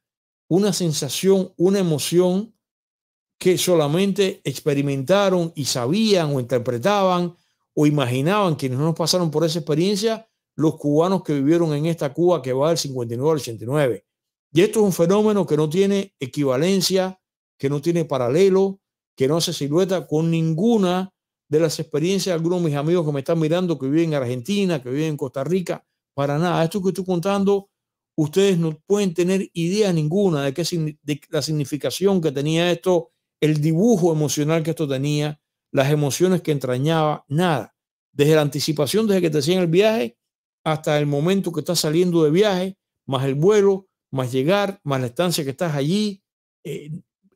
una sensación, una emoción que solamente experimentaron y sabían o interpretaban o imaginaban quienes no nos pasaron por esa experiencia los cubanos que vivieron en esta Cuba que va del 59 al 89. Y esto es un fenómeno que no tiene equivalencia, que no tiene paralelo, que no se silueta con ninguna de las experiencias de algunos de mis amigos que me están mirando, que viven en Argentina, que viven en Costa Rica, para nada. Esto que estoy contando, ustedes no pueden tener idea ninguna de, qué, de la significación que tenía esto, el dibujo emocional que esto tenía, las emociones que entrañaba, nada. Desde la anticipación, desde que te hacían el viaje, hasta el momento que estás saliendo de viaje, más el vuelo, más llegar, más la estancia que estás allí, eh,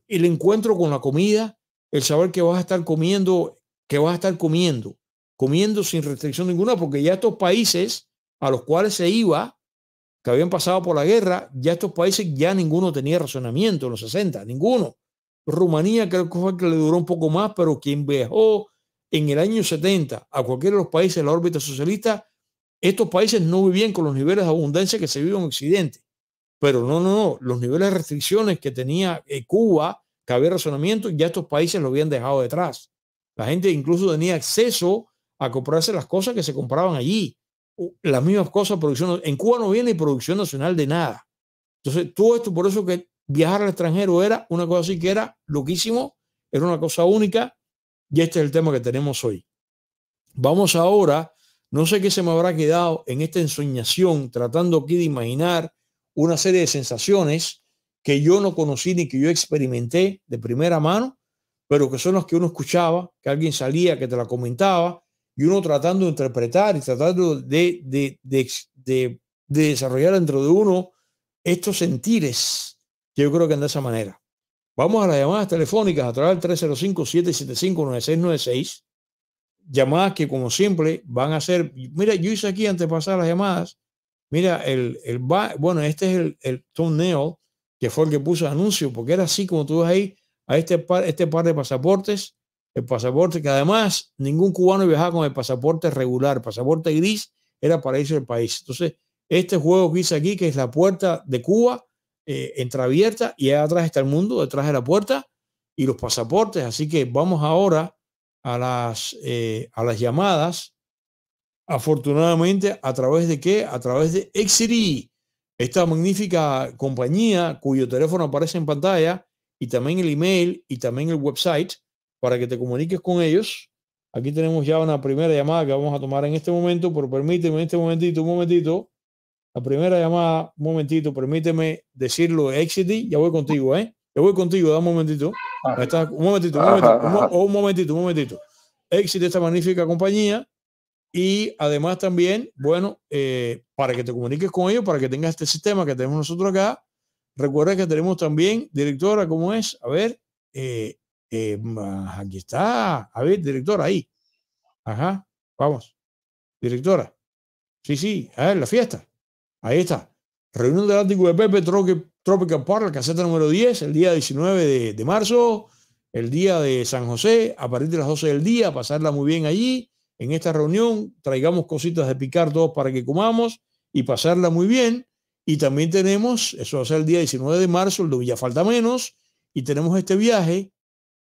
el encuentro con la comida, el saber que vas a estar comiendo, que vas a estar comiendo, comiendo sin restricción ninguna, porque ya estos países a los cuales se iba, que habían pasado por la guerra, ya estos países ya ninguno tenía razonamiento en los 60, ninguno. Rumanía creo que fue que le duró un poco más, pero quien viajó en el año 70 a cualquiera de los países de la órbita socialista estos países no vivían con los niveles de abundancia que se vive en Occidente. Pero no, no, no. Los niveles de restricciones que tenía eh, Cuba, que había razonamiento, ya estos países lo habían dejado detrás. La gente incluso tenía acceso a comprarse las cosas que se compraban allí. Las mismas cosas, producción. En Cuba no viene producción nacional de nada. Entonces, todo esto, por eso que viajar al extranjero era una cosa así que era loquísimo, era una cosa única. Y este es el tema que tenemos hoy. Vamos ahora no sé qué se me habrá quedado en esta ensoñación tratando aquí de imaginar una serie de sensaciones que yo no conocí ni que yo experimenté de primera mano, pero que son las que uno escuchaba, que alguien salía, que te la comentaba, y uno tratando de interpretar y tratando de, de, desarrollar dentro de uno estos sentires que yo creo que en de esa manera. Vamos a las llamadas telefónicas a través del 305-775-9696 llamadas que como siempre van a ser, mira, yo hice aquí antes de pasar las llamadas, mira, el, el bueno, este es el, el thumbnail que fue el que puso el anuncio, porque era así como tú ves ahí, a este par, este par de pasaportes, el pasaporte que además ningún cubano viajaba con el pasaporte regular, pasaporte gris era para irse del país. Entonces, este juego que hice aquí, que es la puerta de Cuba, eh, entreabierta, y ahí atrás está el mundo, detrás de la puerta, y los pasaportes. Así que vamos ahora a las, eh, a las llamadas, afortunadamente, ¿a través de qué? A través de Exiri, esta magnífica compañía cuyo teléfono aparece en pantalla y también el email y también el website para que te comuniques con ellos. Aquí tenemos ya una primera llamada que vamos a tomar en este momento, pero permíteme en este momentito, un momentito. La primera llamada, un momentito, permíteme decirlo, Exiti, ya voy contigo, ¿eh? Ya voy contigo, da un momentito. Oh, un momentito, un momentito, Un, momentito, un esta magnífica compañía y además también, bueno, eh, para que te comuniques con ellos, para que tengas este sistema que tenemos nosotros acá, recuerda que tenemos también, directora, ¿cómo es? A ver, eh, eh, aquí está, a ver, directora, ahí. Ajá, vamos. Directora. Sí, sí, a ver, la fiesta. Ahí está. Reunión del Ático de Pepe, Tropical Park, la caseta número 10, el día 19 de, marzo, el día de San José, a partir de las 12 del día, pasarla muy bien allí. En esta reunión traigamos cositas de picar todos para que comamos y pasarla muy bien. Y también tenemos, eso va a ser el día 19 de marzo, el de Villa Falta Menos, y tenemos este viaje.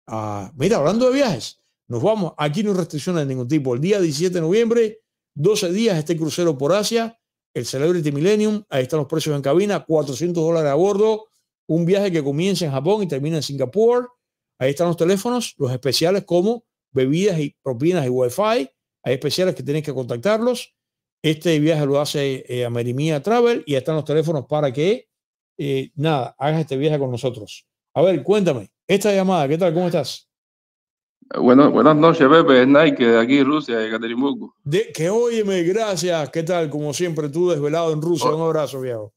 A, mira, hablando de viajes, nos vamos, aquí no hay restricciones de ningún tipo. El día 17 de noviembre, 12 días, este crucero por Asia, el Celebrity Millennium, ahí están los precios en cabina, 400 dólares a bordo, un viaje que comienza en Japón y termina en Singapur, ahí están los teléfonos, los especiales como bebidas y propinas y wifi, hay especiales que tenéis que contactarlos, este viaje lo hace eh, Amerimia Travel y están los teléfonos para que, eh, nada, hagas este viaje con nosotros. A ver, cuéntame, esta llamada, ¿qué tal? ¿Cómo estás? buenas noches, Pepe, Nike, de aquí Rusia, de Caterimburgo. De, que óyeme, gracias. ¿Qué tal? Como siempre, tú desvelado en Rusia. Un oh. abrazo, viejo.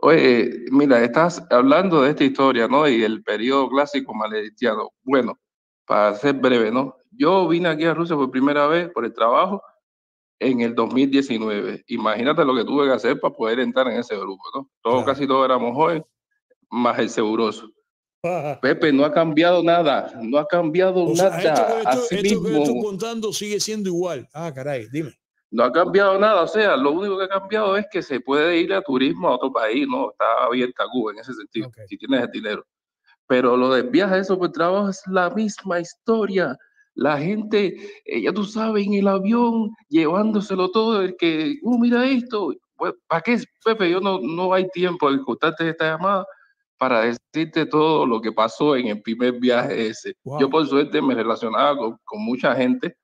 Oye, mira, estás hablando de esta historia, ¿no? Y el periodo clásico maledictiano. Bueno, para ser breve, ¿no? Yo vine aquí a Rusia por primera vez por el trabajo en el 2019. Imagínate lo que tuve que hacer para poder entrar en ese grupo, ¿no? Todos, casi todos éramos jóvenes, más el seguroso. Pepe, no ha cambiado nada, no ha cambiado nada. esto, que estoy contando sigue siendo igual. Ah, caray, dime. No ha cambiado nada, o sea, lo único que ha cambiado es que se puede ir a turismo a otro país, ¿no? Está abierta Cuba en ese sentido, si tienes el dinero. Pero lo del viaje, eso por pues, trabajo es la misma historia. La gente, eh, ya tú sabes, en el avión, llevándoselo todo, el que, uh, mira esto, pues, ¿para qué, Pepe? Yo no, no hay tiempo de esta llamada para decirte todo lo que pasó en el primer viaje ese. Yo por suerte me relacionaba con, mucha gente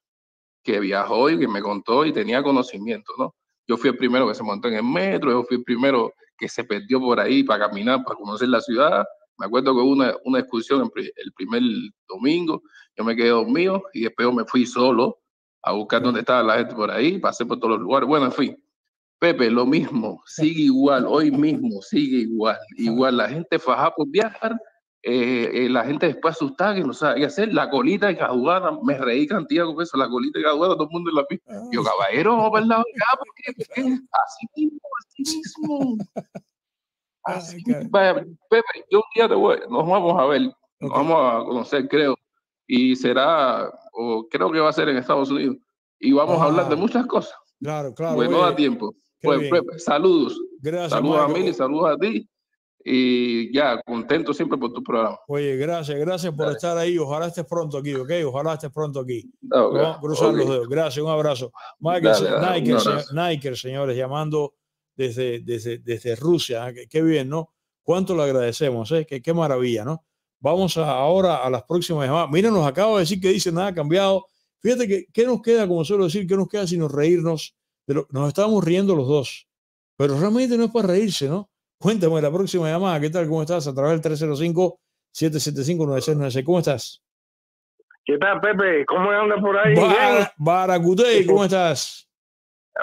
que viajó y que me contó y tenía conocimiento, ¿no? Yo fui el primero que se montó en el metro, yo fui el primero que se perdió por ahí para caminar, para conocer la ciudad. Me acuerdo que hubo una, una excursión el primer domingo, yo me quedé dormido y después me fui solo a buscar dónde estaba la gente por ahí, pasé por todos los lugares. Bueno, en fin, Pepe, lo mismo, sigue igual, hoy mismo sigue igual, igual la gente faja por viajar, la gente después asustada que no sabe qué hacer, la colita encaduada, me reí cantidad con eso, la colita encaduada, todo el mundo en la pista. Ah, yo, caballero, vamos para el lado ¿por qué? Así mismo, así mismo. Así, Pepe, yo un día te voy, nos vamos a ver, nos vamos a conocer, creo, y será, o creo que va a ser en Estados Unidos, y vamos a hablar de ah. muchas cosas. Claro, claro. Porque no da tiempo. Pues, pues, saludos. Gracias. Saludos a mí y saludos a ti. Y ya, contento siempre por tu programa. Oye, gracias, gracias por estar ahí. Ojalá estés pronto aquí, ¿ok? Ojalá estés pronto aquí. los dedos. Gracias, un abrazo. Nike señores, llamando desde, desde, desde Rusia. ¿eh? Qué, bien, ¿no? Cuánto lo agradecemos, ¿eh? Qué, qué maravilla, ¿no? Vamos ahora a las próximas llamadas. nos acaba de decir que dice nada cambiado. Fíjate que, ¿qué nos queda, como suelo decir, qué nos queda sino reírnos? pero nos estábamos riendo los dos, pero realmente no es para reírse, ¿no? Cuéntame la próxima llamada, ¿qué tal? ¿Cómo estás? A través del 305-775-9696. ¿Cómo estás? ¿Qué tal, Pepe? ¿Cómo andas por ahí? Baracutey, ¿cómo estás?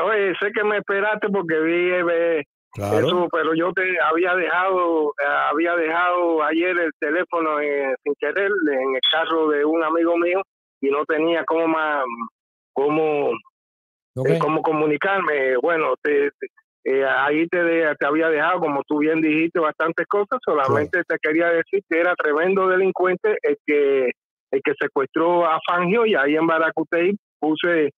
Oye, sé que me esperaste porque vi eh, eso, pero yo te había dejado, eh, había dejado ayer el teléfono en sin querer en el carro de un amigo mío y no tenía cómo, más, cómo eh, ¿Cómo comunicarme? Bueno, eh, ahí te, te había dejado, como tú bien dijiste, bastantes cosas. Solamente te quería decir que era tremendo delincuente el que, el que secuestró a Fangio y ahí en Baracutey puse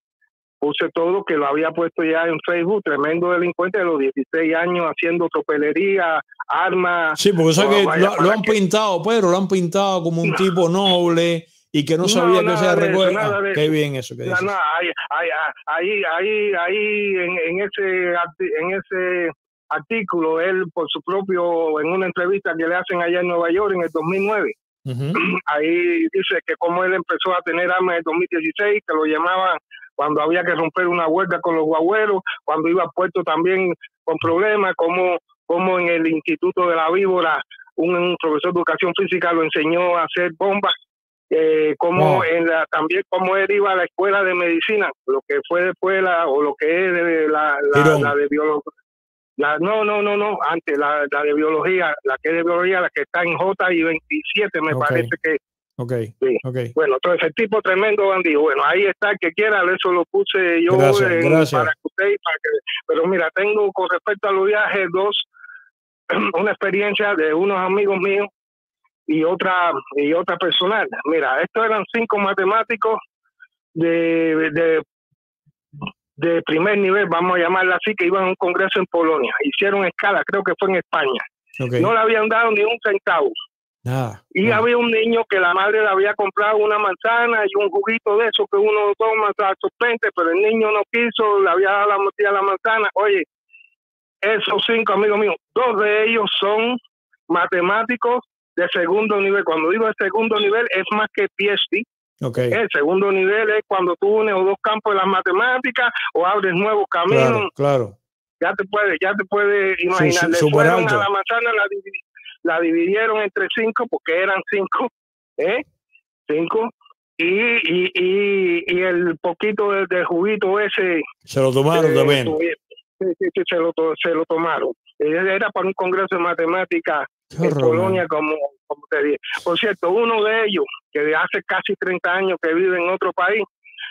puse todo que lo había puesto ya en Facebook, tremendo delincuente de los 16 años haciendo tropelería, armas. Sí, porque que lo, han pintado, Pedro, lo han pintado como un tipo noble, y que no sabía que se recuerda. Ah, qué bien eso que dices. Ah, ahí, ahí, ahí, en, ese, en ese artículo, él por su propio, en una entrevista que le hacen allá en Nueva York en el 2009, ahí dice que como él empezó a tener armas en el 2016, que lo llamaban cuando había que romper una huelga con los guagüeros, cuando iba puesto puerto también con problemas, como, como en el Instituto de la Víbora, un profesor de educación física lo enseñó a hacer bombas eh, como en la, también como él iba a la escuela de medicina, lo que fue después o lo que es la, de biología. no, no, no, no, antes la, de biología, la que es de biología, la que está en J y 27 me parece que Ok, okay. Bueno, entonces el tipo tremendo bandido. Bueno, ahí está el que quiera, eso lo puse yo eh, para que pero mira, tengo con respecto a los viajes dos, una experiencia de unos amigos míos y otra y otra personal. Mira, estos eran cinco matemáticos de, de, primer nivel, vamos a llamarla así, que iban a un congreso en Polonia. Hicieron escala, creo que fue en España. No le habían dado ni un centavo. Ah, y ah. había un niño que la madre le había comprado una manzana y un juguito de eso que uno toma a pero el niño no quiso, le había dado la motilla la manzana. Oye, esos cinco amigos míos, dos de ellos son matemáticos de segundo nivel. Cuando digo de segundo nivel, es más que piesti Okay. El segundo nivel es cuando tú unes o dos campos de las matemáticas o abres nuevos caminos. Claro, Ya te puedes, ya te imaginar. la manzana la, dividieron entre cinco porque eran cinco, ¿eh? Cinco. Y, y, y, y el poquito de, juguito ese. Se lo tomaron eh, también. sí sí se, lo, se lo tomaron. Eh, era para un congreso de matemáticas en Polonia, como, como te dije. Por cierto, uno de ellos, que de hace casi 30 años que vive en otro país,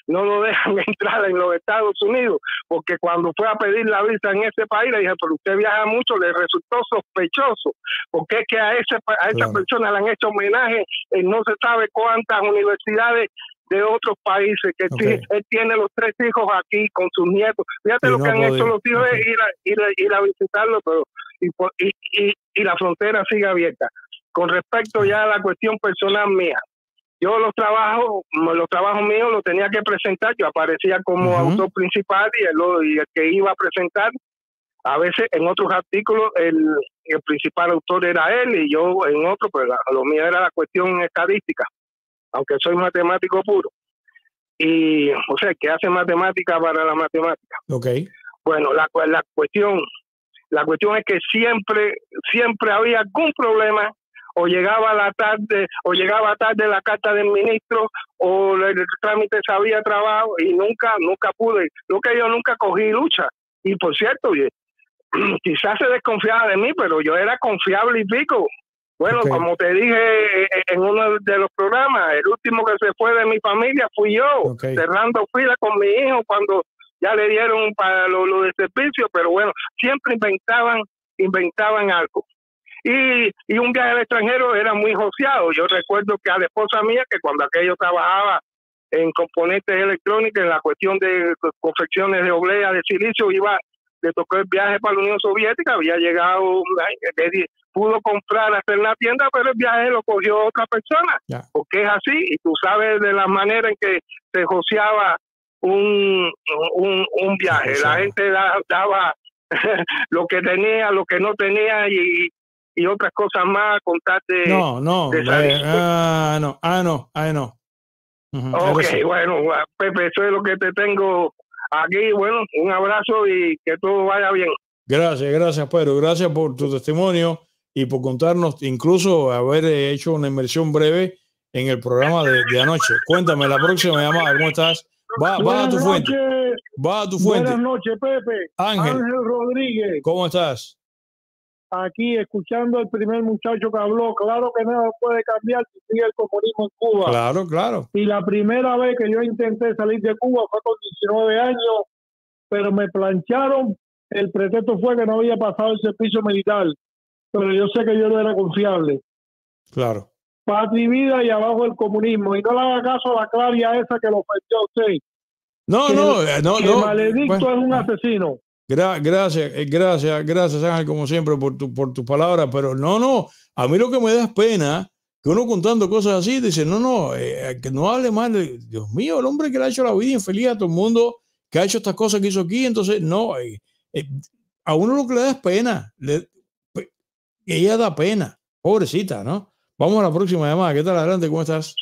no lo dejan entrar en los Estados Unidos, porque cuando fue a pedir la visa en ese país, le dije, pero usted viaja mucho, le resultó sospechoso, porque es que a, ese, a esa persona le han hecho homenaje en no se sabe cuántas universidades de otros países, que él tiene los tres hijos aquí con sus nietos. Fíjate lo que han hecho los hijos ir a, ir, ir visitarlo, pero y, y, la frontera sigue abierta. Con respecto ya a la cuestión personal mía, yo los trabajos, los trabajos míos los tenía que presentar, yo aparecía como autor principal y el, que iba a presentar. A veces en otros artículos el, principal autor era él y yo en otro, pues lo mío era la cuestión estadística, aunque soy matemático puro. Y, o sea, que hace matemática para la matemática. Bueno, la, la cuestión la cuestión es que siempre, siempre había algún problema o llegaba la tarde o llegaba tarde la carta del ministro o el, trámite se había trabado y nunca nunca pude lo que yo nunca cogí lucha y por cierto quizás se desconfiaba de mí pero yo era confiable y pico bueno como te dije en uno de los programas el último que se fue de mi familia fui yo cerrando fila con mi hijo cuando ya le dieron para lo, servicios, de servicio, pero bueno, siempre inventaban, inventaban algo. Y, y, un viaje al extranjero era muy joseado. Yo recuerdo que a la esposa mía, que cuando aquello trabajaba en componentes electrónicos, en la cuestión de confecciones de obleas de silicio, iba, le tocó el viaje para la Unión Soviética, había llegado, pudo comprar, hacer la tienda, pero el viaje lo cogió otra persona, porque es así, y tú sabes de la manera en que se joseaba un, un, un viaje. La gente daba lo que tenía, lo que no tenía y, y otras cosas más contarte No, no, eh, ah, no, ah, no, ah, no. ok, bueno, ah, Pepe, eso es lo que te tengo aquí. Bueno, un abrazo y que todo vaya bien. Gracias, gracias, Pedro. Gracias por tu testimonio y por contarnos, incluso haber eh, hecho una inmersión breve en el programa de, de anoche. Cuéntame la próxima llamada, ¿cómo estás? Va, a tu fuente. Buenas noches, Pepe. Ángel. Rodríguez. ¿Cómo estás? Aquí escuchando al primer muchacho que habló. Claro que nada puede cambiar si sigue el comunismo en Cuba. Claro, claro. Y la primera vez que yo intenté salir de Cuba fue con 19 años, pero me plancharon. El pretexto fue que no había pasado el servicio militar. Pero yo sé que yo no era confiable. Claro. Patria y vida y abajo el comunismo. Y no le haga caso a la claria esa que lo ofendió a usted. No, no, eh, no, Maledicto es un asesino. gracias, eh, gracias, gracias Ángel, como siempre, por, tu, por tus palabras. Pero no, no, a mí lo que me da es pena que uno contando cosas así dice, no, no, eh, que no hable mal. Dios mío, el hombre que le ha hecho la vida infeliz a todo el mundo, que ha hecho estas cosas que hizo aquí. Entonces, no, a uno lo que le da es pena. Le, ella da pena, pobrecita, ¿no? Vamos a la próxima llamada. ¿Qué tal? Adelante, ¿cómo estás?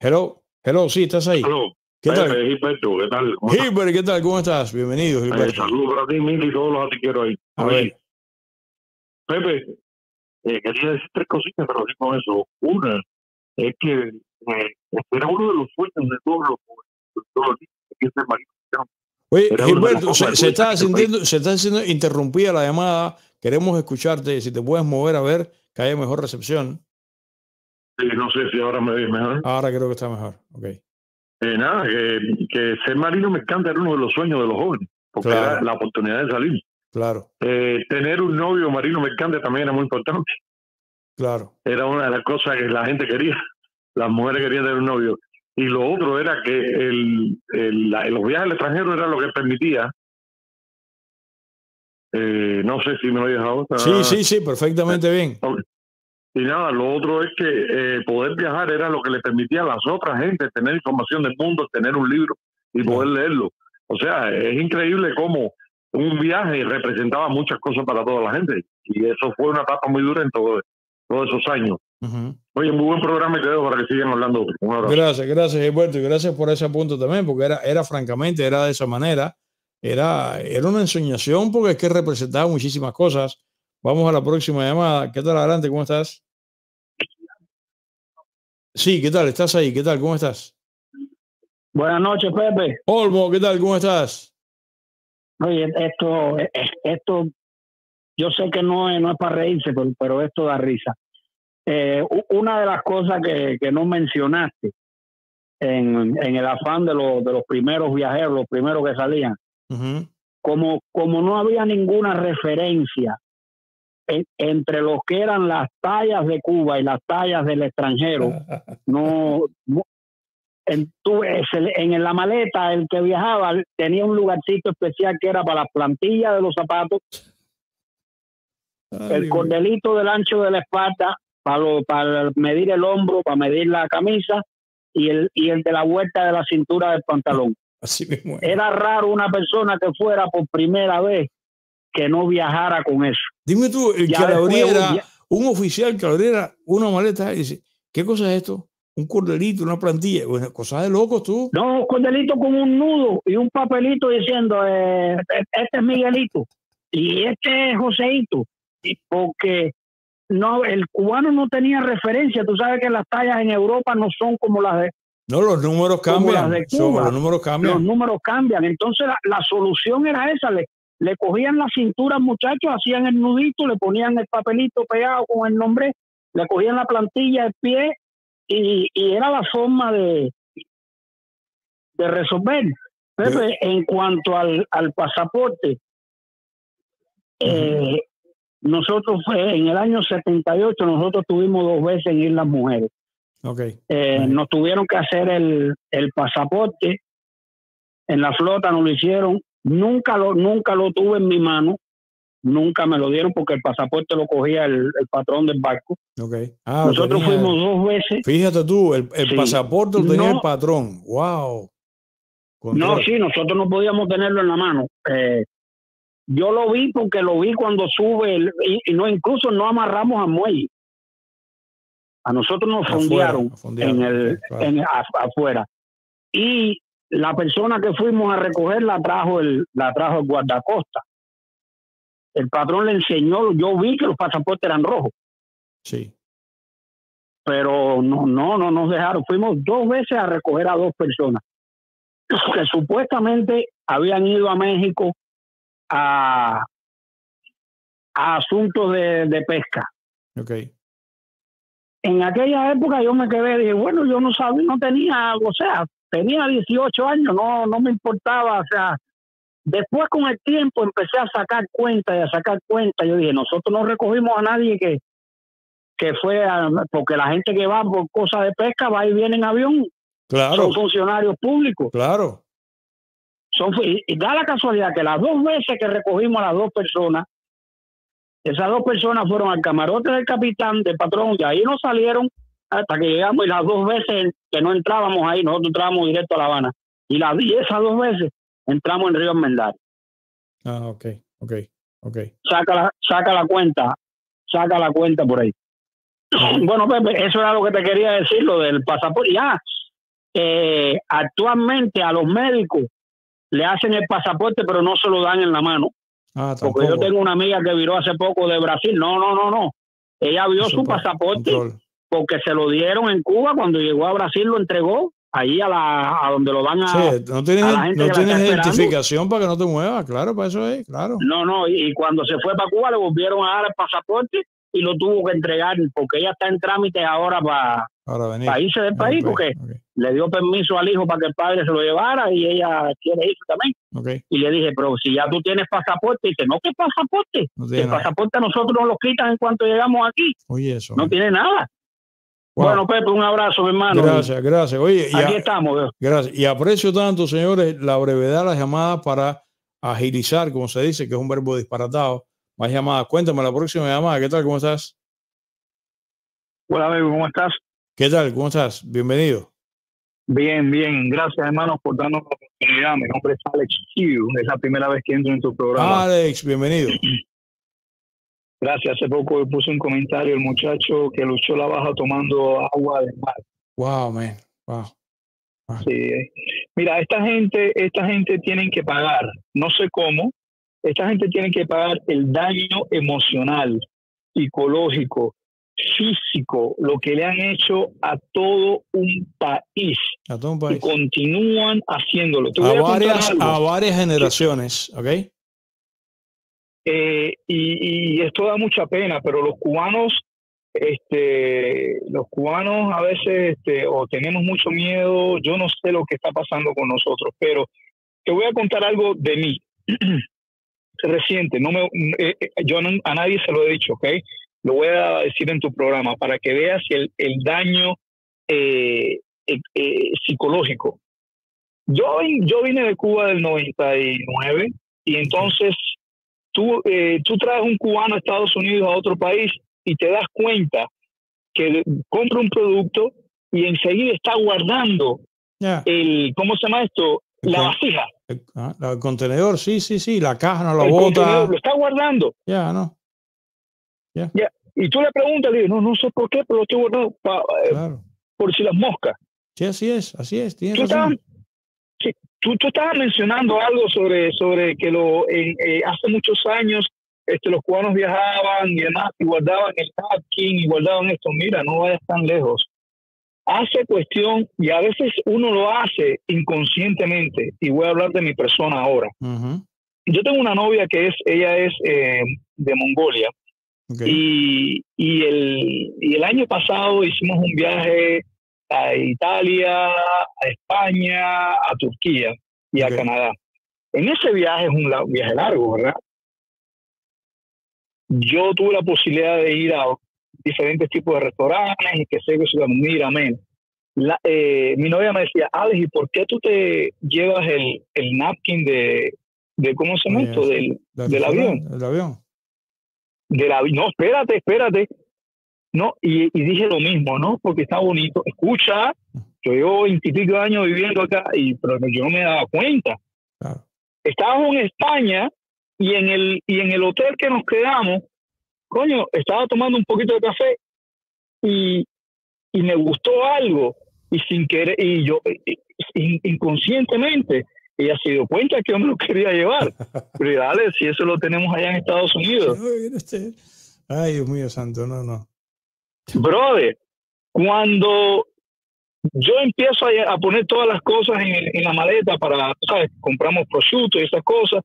Hello, hello, sí, estás ahí. Hello. ¿Qué eh, tal? Gilberto, ¿qué tal? Gilbert, ¿qué tal? ¿Cómo estás? Bienvenido, eh, Gilberto. saludos para ti, mil y todos los quiero ahí. A, ver. Pepe, eh, quería decir tres cositas sí con eso. Una es que este era uno de los fuertes de todos los jóvenes, que este Oye, Gilberto, se, está este se está haciendo interrumpida la llamada. Queremos escucharte. Si te puedes mover, a ver hay mejor recepción. Sí, no sé si ahora me ves mejor. Ahora creo que está mejor, ok. Eh, nada, que, que, ser marino mercante era uno de los sueños de los jóvenes, porque era la oportunidad de salir. Claro. Eh, tener un novio marino mercante también era muy importante. Claro. Era una de las cosas que la gente quería. Las mujeres querían tener un novio. Y lo otro era que el, los viajes al extranjero era lo que permitía. Eh, no sé si me lo he dejado. Sí, ah. sí, sí, perfectamente bien. Y nada, lo otro es que eh, poder viajar era lo que le permitía a las otras gentes tener información del mundo, tener un libro y poder leerlo. O sea, es increíble cómo un viaje representaba muchas cosas para toda la gente. Y eso fue una etapa muy dura en todos esos años. Oye, muy buen programa y te dejo para que sigan hablando. Gracias, gracias Gilberto y gracias por ese punto también, porque era, era francamente, era de esa manera, era, era una enseñación porque es que representaba muchísimas cosas Vamos a la próxima llamada. ¿Qué tal? Adelante, ¿cómo estás? Sí, ¿qué tal? ¿Estás ahí? ¿Qué tal? ¿Cómo estás? Buenas noches, Pepe. Olmo, ¿qué tal? ¿Cómo estás? Oye, esto, eh, eh, esto, yo sé que no es, no es para reírse, pero, esto da risa. Eh, una de las cosas que, que no mencionaste en, en el afán de, los de los primeros viajeros, los primeros que salían, como, como no había ninguna referencia entre los que eran las tallas de Cuba y las tallas del extranjero, no, en, la maleta el que viajaba tenía un lugarcito especial que era para la plantilla de los zapatos, el cordelito del ancho de la espalda para, medir el hombro, para medir la camisa y el, y el de la vuelta de la cintura del pantalón. Era raro una persona que fuera por primera vez que no viajara con eso. Dime tú, el un, oficial que abriera una maleta y dice, ¿qué cosa es esto? Un cordelito, una plantilla, cosas de locos tú. No, un cordelito con un nudo y un papelito diciendo, eh, eh, este es Miguelito y este es Joseito, porque no, el cubano no tenía referencia, tú sabes que las tallas en Europa no son como las de, no, los números cambian. Los números cambian. Los números cambian. Entonces la, solución era esa. Le, le cogían la cintura, muchachos, hacían el nudito, le ponían el papelito pegado con el nombre, le cogían la plantilla, el pie, y, era la forma de, de resolver. Pero en cuanto al, al pasaporte, eh, nosotros fue en el año 78, nosotros tuvimos dos veces en ir las mujeres. Okay. Eh, nos tuvieron que hacer el, el pasaporte. En la flota nos lo hicieron Nunca lo, nunca lo tuve en mi mano, nunca me lo dieron porque el pasaporte lo cogía el, patrón del barco. Ah, nosotros fuimos dos veces. Fíjate tú, el, pasaporte lo tenía el patrón. ¡Wow! No, sí, nosotros no podíamos tenerlo en la mano. Eh, yo lo vi porque lo vi cuando sube, y, no incluso no amarramos a muelle. A nosotros nos afuera, en el, en, afuera. Y la persona que fuimos a recoger la trajo el, la trajo el guardacosta. El patrón le enseñó, yo vi que los pasaportes eran rojos. Sí. Pero no, no, no nos dejaron. Fuimos dos veces a recoger a dos personas que supuestamente habían ido a México a, asuntos de, de pesca. Okay. En aquella época yo me quedé, dije, bueno, yo no sabía, no tenía, o sea, tenía 18 años, no, no me importaba, o sea, después con el tiempo empecé a sacar cuenta y a sacar cuenta, yo dije, nosotros no recogimos a nadie que, que fue, porque la gente que va por cosas de pesca va y viene en avión, claro. son funcionarios públicos. Claro. Son, y, da la casualidad que las dos veces que recogimos a las dos personas, esas dos personas fueron al camarote del capitán, del patrón, y ahí no salieron hasta que llegamos y las dos veces que no entrábamos ahí, nosotros entrábamos directo a La Habana. Y las diez a dos veces, entramos en Río Mendar. Ah, ok, ok, ok. Saca la, saca la cuenta, saca la cuenta por ahí. Ah. bueno, Pepe, eso era lo que te quería decir, lo del pasaporte. Ya, eh, actualmente a los médicos le hacen el pasaporte, pero no se lo dan en la mano. Ah, Porque yo tengo una amiga que viró hace poco de Brasil. No, no, no, no. Ella vio su pasaporte porque se lo dieron en Cuba cuando llegó a Brasil lo entregó ahí a la a donde lo van a sí, no tienes, identificación para que no te muevas claro para eso es claro no no y, cuando se fue para Cuba le volvieron a dar el pasaporte y lo tuvo que entregar porque ella está en trámite ahora para, irse del país porque le dio permiso al hijo para que el padre se lo llevara y ella quiere irse también y le dije pero si ya tú tienes pasaporte y dice no qué pasaporte el pasaporte nosotros no lo quitan en cuanto llegamos aquí Oye, eso no eh. tiene nada bueno, Pepe, un abrazo, mi hermano. Gracias, gracias. Oye, aquí estamos. Gracias. Y aprecio tanto, señores, la brevedad de las llamadas para agilizar, como se dice, que es un verbo disparatado. Más llamadas. Cuéntame la próxima llamada. ¿Qué tal? ¿Cómo estás? Hola, amigo, ¿cómo estás? ¿Qué tal? ¿Cómo estás? Bienvenido. Bien, bien. Gracias, hermanos, por darnos la oportunidad. Mi nombre es Alex Q. Es la primera vez que entro en tu programa. Alex, bienvenido. Gracias. Hace poco puso un comentario el muchacho que luchó la baja tomando agua del mar. Wow, man. Wow. Sí. Eh. Mira, esta gente, esta gente tienen que pagar, no sé cómo, esta gente tiene que pagar el daño emocional, psicológico, físico, lo que le han hecho a todo un país. A todo un país. Y continúan haciéndolo. A varias, a, varias, generaciones, ¿ok? Eh, y, esto da mucha pena, pero los cubanos, este, los cubanos a veces este, o tenemos mucho miedo, yo no sé lo que está pasando con nosotros, pero te voy a contar algo de mí. reciente, no me, eh, eh, yo a nadie se lo he dicho, okay Lo voy a decir en tu programa para que veas el, el daño eh, psicológico. Yo, yo vine de Cuba del 99 y entonces tú, eh, tú traes un cubano a Estados Unidos, a otro país, y te das cuenta que compra un producto y enseguida está guardando el, ¿cómo se llama esto? La vasija. Ah, el, contenedor, sí, sí, sí, la caja no la bota. Lo está guardando. Ya, no. Ya. Y tú le preguntas, le dices, no, no sé por qué, pero lo estoy guardando eh, por si las moscas. Sí, así es, así es. Tienes sí, Tú, tú estabas mencionando algo sobre, sobre que lo, eh, hace muchos años este, los cubanos viajaban y demás, y guardaban el napkin y guardaban esto. Mira, no vayas tan lejos. Hace cuestión, y a veces uno lo hace inconscientemente, y voy a hablar de mi persona ahora. Yo tengo una novia que es, ella es eh, de Mongolia, y, y, el, y el año pasado hicimos un viaje a Italia, a España, a Turquía y a Canadá. En ese viaje es un, viaje largo, ¿verdad? Yo tuve la posibilidad de ir a diferentes tipos de restaurantes y que sé que se La, eh, mi novia me decía, Alex, ¿y por qué tú te llevas el, el napkin de, de, ¿cómo se llama esto? Del, del avión. ¿Del avión. no, espérate, espérate. No, y, dije lo mismo, ¿no? Porque está bonito. Escucha, yo llevo veintipico años viviendo acá, y, pero yo no me daba cuenta. Estábamos en España y en, el, y en el hotel que nos quedamos, coño, estaba tomando un poquito de café y, y me gustó algo. Y sin querer, y yo eh, eh, inconscientemente, ella se dio cuenta que yo me lo quería llevar. Pero dale, si eso lo tenemos allá en Estados Unidos. Ay, Dios mío santo, no, no. Brother, cuando yo empiezo a, poner todas las cosas en, en, la maleta para, ¿sabes? Compramos prosciutto y esas cosas.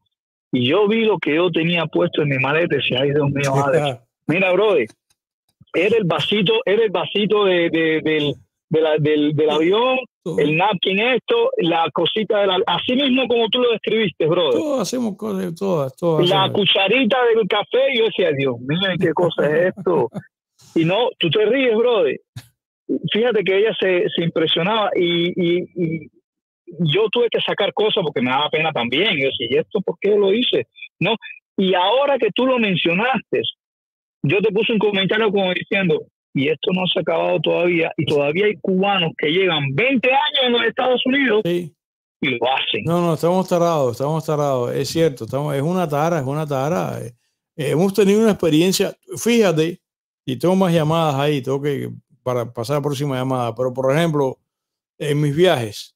Y yo vi lo que yo tenía puesto en mi maleta Si decía, Dios mío, Mira, brother, era el vasito, era el vasito de, de, del, la, del, del, avión, el napkin esto, la cosita de la... Así mismo como tú lo describiste, brother. hacemos cosas, todas, todas. La cucharita del café, yo decía, Dios miren ¿qué cosa es esto? Y no, tú te ríes, brother. Fíjate que ella se, impresionaba y, yo tuve que sacar cosas porque me daba pena también. Yo decía, ¿y esto por qué lo hice? No. Y ahora que tú lo mencionaste, yo te puse un comentario como diciendo, y esto no se ha acabado todavía, y todavía hay cubanos que llegan 20 años en los Estados Unidos y lo hacen. No, no, estamos tarados, estamos tarados, es cierto, estamos, es una tara, es una tara. Eh, hemos tenido una experiencia, fíjate, y tengo más llamadas ahí, tengo que para pasar a la próxima llamada. Pero, por ejemplo, en mis viajes,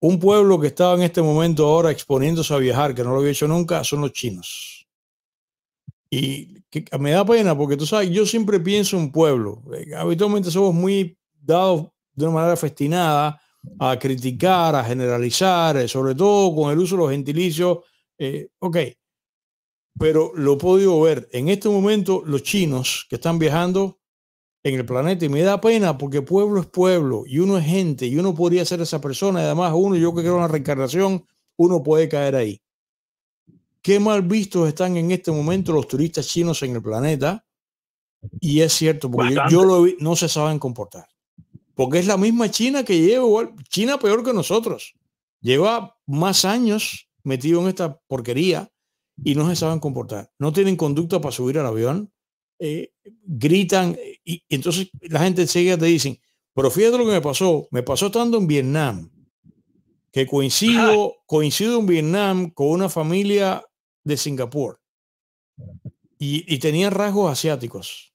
un pueblo que estaba en este momento ahora exponiéndose a viajar, que no lo había hecho nunca, son los chinos. Y me da pena porque tú sabes, yo siempre pienso en pueblo. Eh, habitualmente somos muy dados de una manera festinada a criticar, a generalizar, eh, sobre todo con el uso de los gentilicios. Eh, ok, pero lo he podido ver. En este momento, los chinos que están viajando en el planeta, y me da pena porque pueblo es pueblo y uno es gente y uno podría ser esa persona. Y además, uno, yo que creo una la reencarnación, uno puede caer ahí. Qué mal vistos están en este momento los turistas chinos en el planeta. Y es cierto, porque yo, no se saben comportar. Porque es la misma China que llevo. China peor que nosotros. Lleva más años metido en esta porquería y no se saben comportar. No tienen conducta para subir al avión, eh, gritan eh, y, entonces la gente enseguida te dicen, pero fíjate lo que me pasó, me pasó estando en Vietnam, que coincido, coincido en Vietnam con una familia de Singapur y, y tenían rasgos asiáticos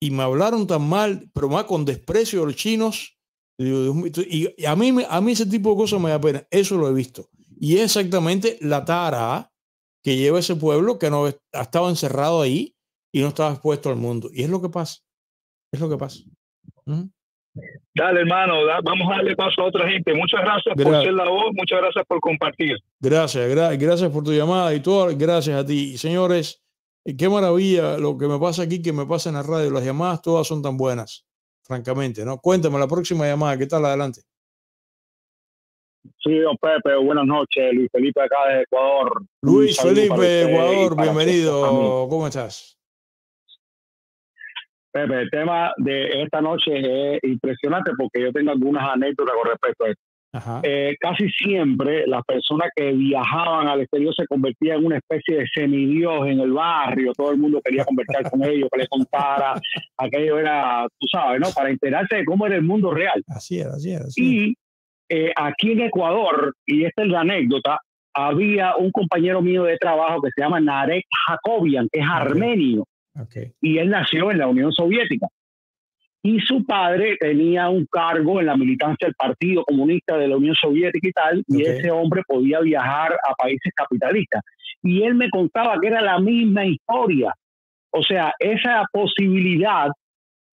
y me hablaron tan mal, pero más con desprecio los chinos. Y a mí, a mí ese tipo de cosas me da pena. Eso lo he visto. Y es exactamente la tara que lleva ese pueblo que no ha estado encerrado ahí y no estaba expuesto al mundo. Y es lo que pasa. Es lo que pasa. Dale, hermano, vamos a darle paso a otra gente. Muchas gracias, por ser la voz, muchas gracias por compartir. Gracias, gracias por tu llamada y todo, gracias a ti. señores, eh, qué maravilla lo que me pasa aquí, que me pasa en la radio. Las llamadas todas son tan buenas, francamente, ¿no? Cuéntame la próxima llamada, ¿qué tal? Adelante. Sí, don Pepe, buenas noches. Luis Felipe acá de Ecuador. Luis Felipe, Ecuador, bienvenido. ¿Cómo estás? Pepe, el tema de esta noche es impresionante porque yo tengo algunas anécdotas con respecto a esto. Eh, casi siempre las personas que viajaban al exterior se convertían en una especie de semidios en el barrio, todo el mundo quería conversar con ellos, que les contara, aquello era, tú sabes, ¿no? Para enterarse de cómo era el mundo real. Así era, así era. y eh, aquí en Ecuador, y esta es la anécdota, había un compañero mío de trabajo que se llama Narek Jacobian, que es armenio, y él nació en la Unión Soviética. Y su padre tenía un cargo en la militancia del Partido Comunista de la Unión Soviética y tal, y ese hombre podía viajar a países capitalistas. Y él me contaba que era la misma historia. O sea, esa posibilidad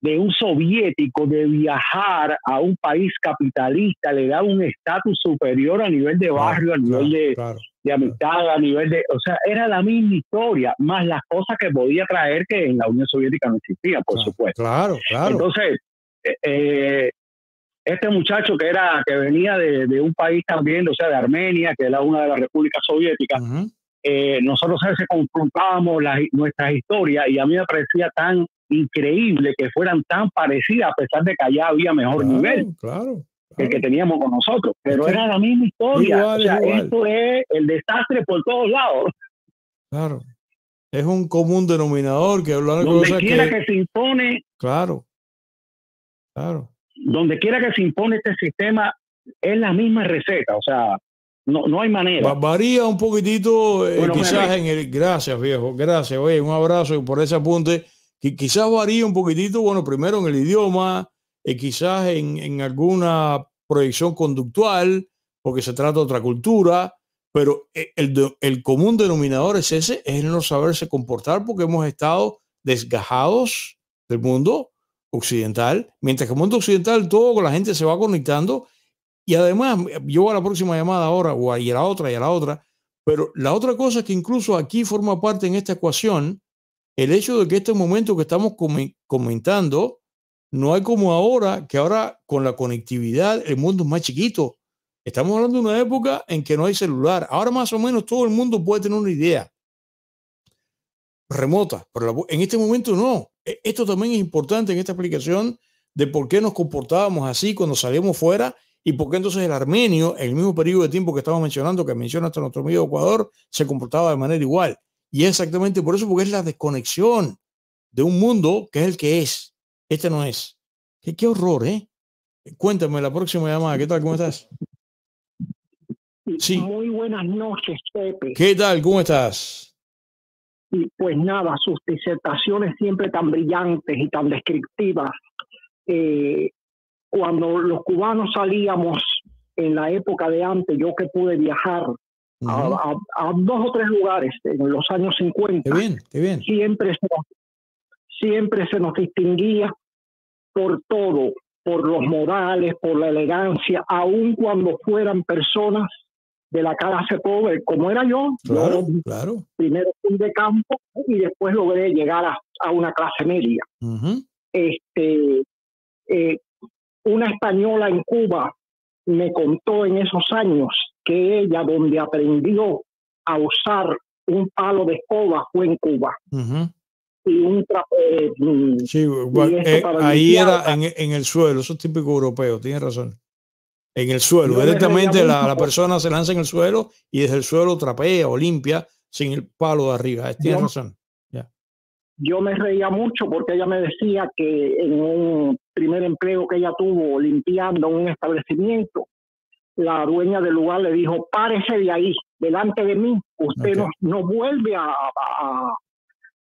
de un soviético de viajar a un país capitalista le da un estatus superior a nivel de barrio, a nivel de, amistad, a nivel de... O sea, era la misma historia, más las cosas que podía traer que en la Unión Soviética no existía, por supuesto. Claro, claro. Entonces, eh, eh, este muchacho que era que venía de, de, un país también, o sea, de Armenia, que era una de las repúblicas soviéticas, eh, nosotros a veces confrontábamos las, nuestras historias y a mí me parecía tan increíble que fueran tan parecidas, a pesar de que allá había mejor nivel claro, que el que teníamos con nosotros. Pero era la misma historia. o esto es el desastre por todos lados. Claro. Es un común denominador que hablar Donde quiera que, se impone. Claro. Claro. Donde quiera que se impone este sistema, es la misma receta. O sea, no, no, hay manera. Varía un poquitito, eh, en el. Gracias, viejo. Gracias. Oye, un abrazo y por ese apunte quizás varía un poquitito, bueno, primero en el idioma, eh, quizás en, en, alguna proyección conductual, porque se trata de otra cultura, pero eh, el, el común denominador es ese, es el no saberse comportar porque hemos estado desgajados del mundo occidental, mientras que el mundo occidental todo con la gente se va conectando y además eh, yo a la próxima llamada ahora o a, y a la otra y a la otra, pero la otra cosa es que incluso aquí forma parte en esta ecuación el hecho de que este momento que estamos comentando, no hay como ahora, que ahora con la conectividad el mundo es más chiquito. Estamos hablando de una época en que no hay celular. Ahora más o menos todo el mundo puede tener una idea remota, pero en este momento no. E-, esto también es importante en esta explicación de por qué nos comportábamos así cuando salíamos fuera y por qué entonces el armenio, en el mismo periodo de tiempo que estamos mencionando, que menciona hasta nuestro amigo Ecuador, se comportaba de manera igual. Y exactamente por eso, porque es la desconexión de un mundo que es el que es. Este no es. Qué, horror, ¿eh? Cuéntame la próxima llamada. ¿Qué tal? ¿Cómo estás? Sí. Muy buenas noches, Pepe. ¿Qué tal? ¿Cómo estás? Y pues nada, sus disertaciones siempre tan brillantes y tan descriptivas. Eh, cuando los cubanos salíamos en la época de antes, yo que pude viajar a, dos o tres lugares en los años 50. Siempre se, nos, siempre se nos distinguía por todo, por los modales, por la elegancia, aun cuando fueran personas de la clase pobre, como era yo. Claro, claro. Primero fui de campo y después logré llegar a, una clase media. este, eh, una española en Cuba me contó en esos años que ella donde aprendió a usar un palo de escoba fue en Cuba. Y un eh, mm, eh, ahí era en, el suelo, eso es típico europeo, tiene razón. En el suelo, directamente la, persona se lanza en el suelo y desde el suelo trapea o limpia sin el palo de arriba. Eh, tiene razón. Yo me reía mucho porque ella me decía que en un primer empleo que ella tuvo limpiando un establecimiento, la dueña del lugar le dijo, párese de ahí, delante de mí, usted no, no, vuelve a,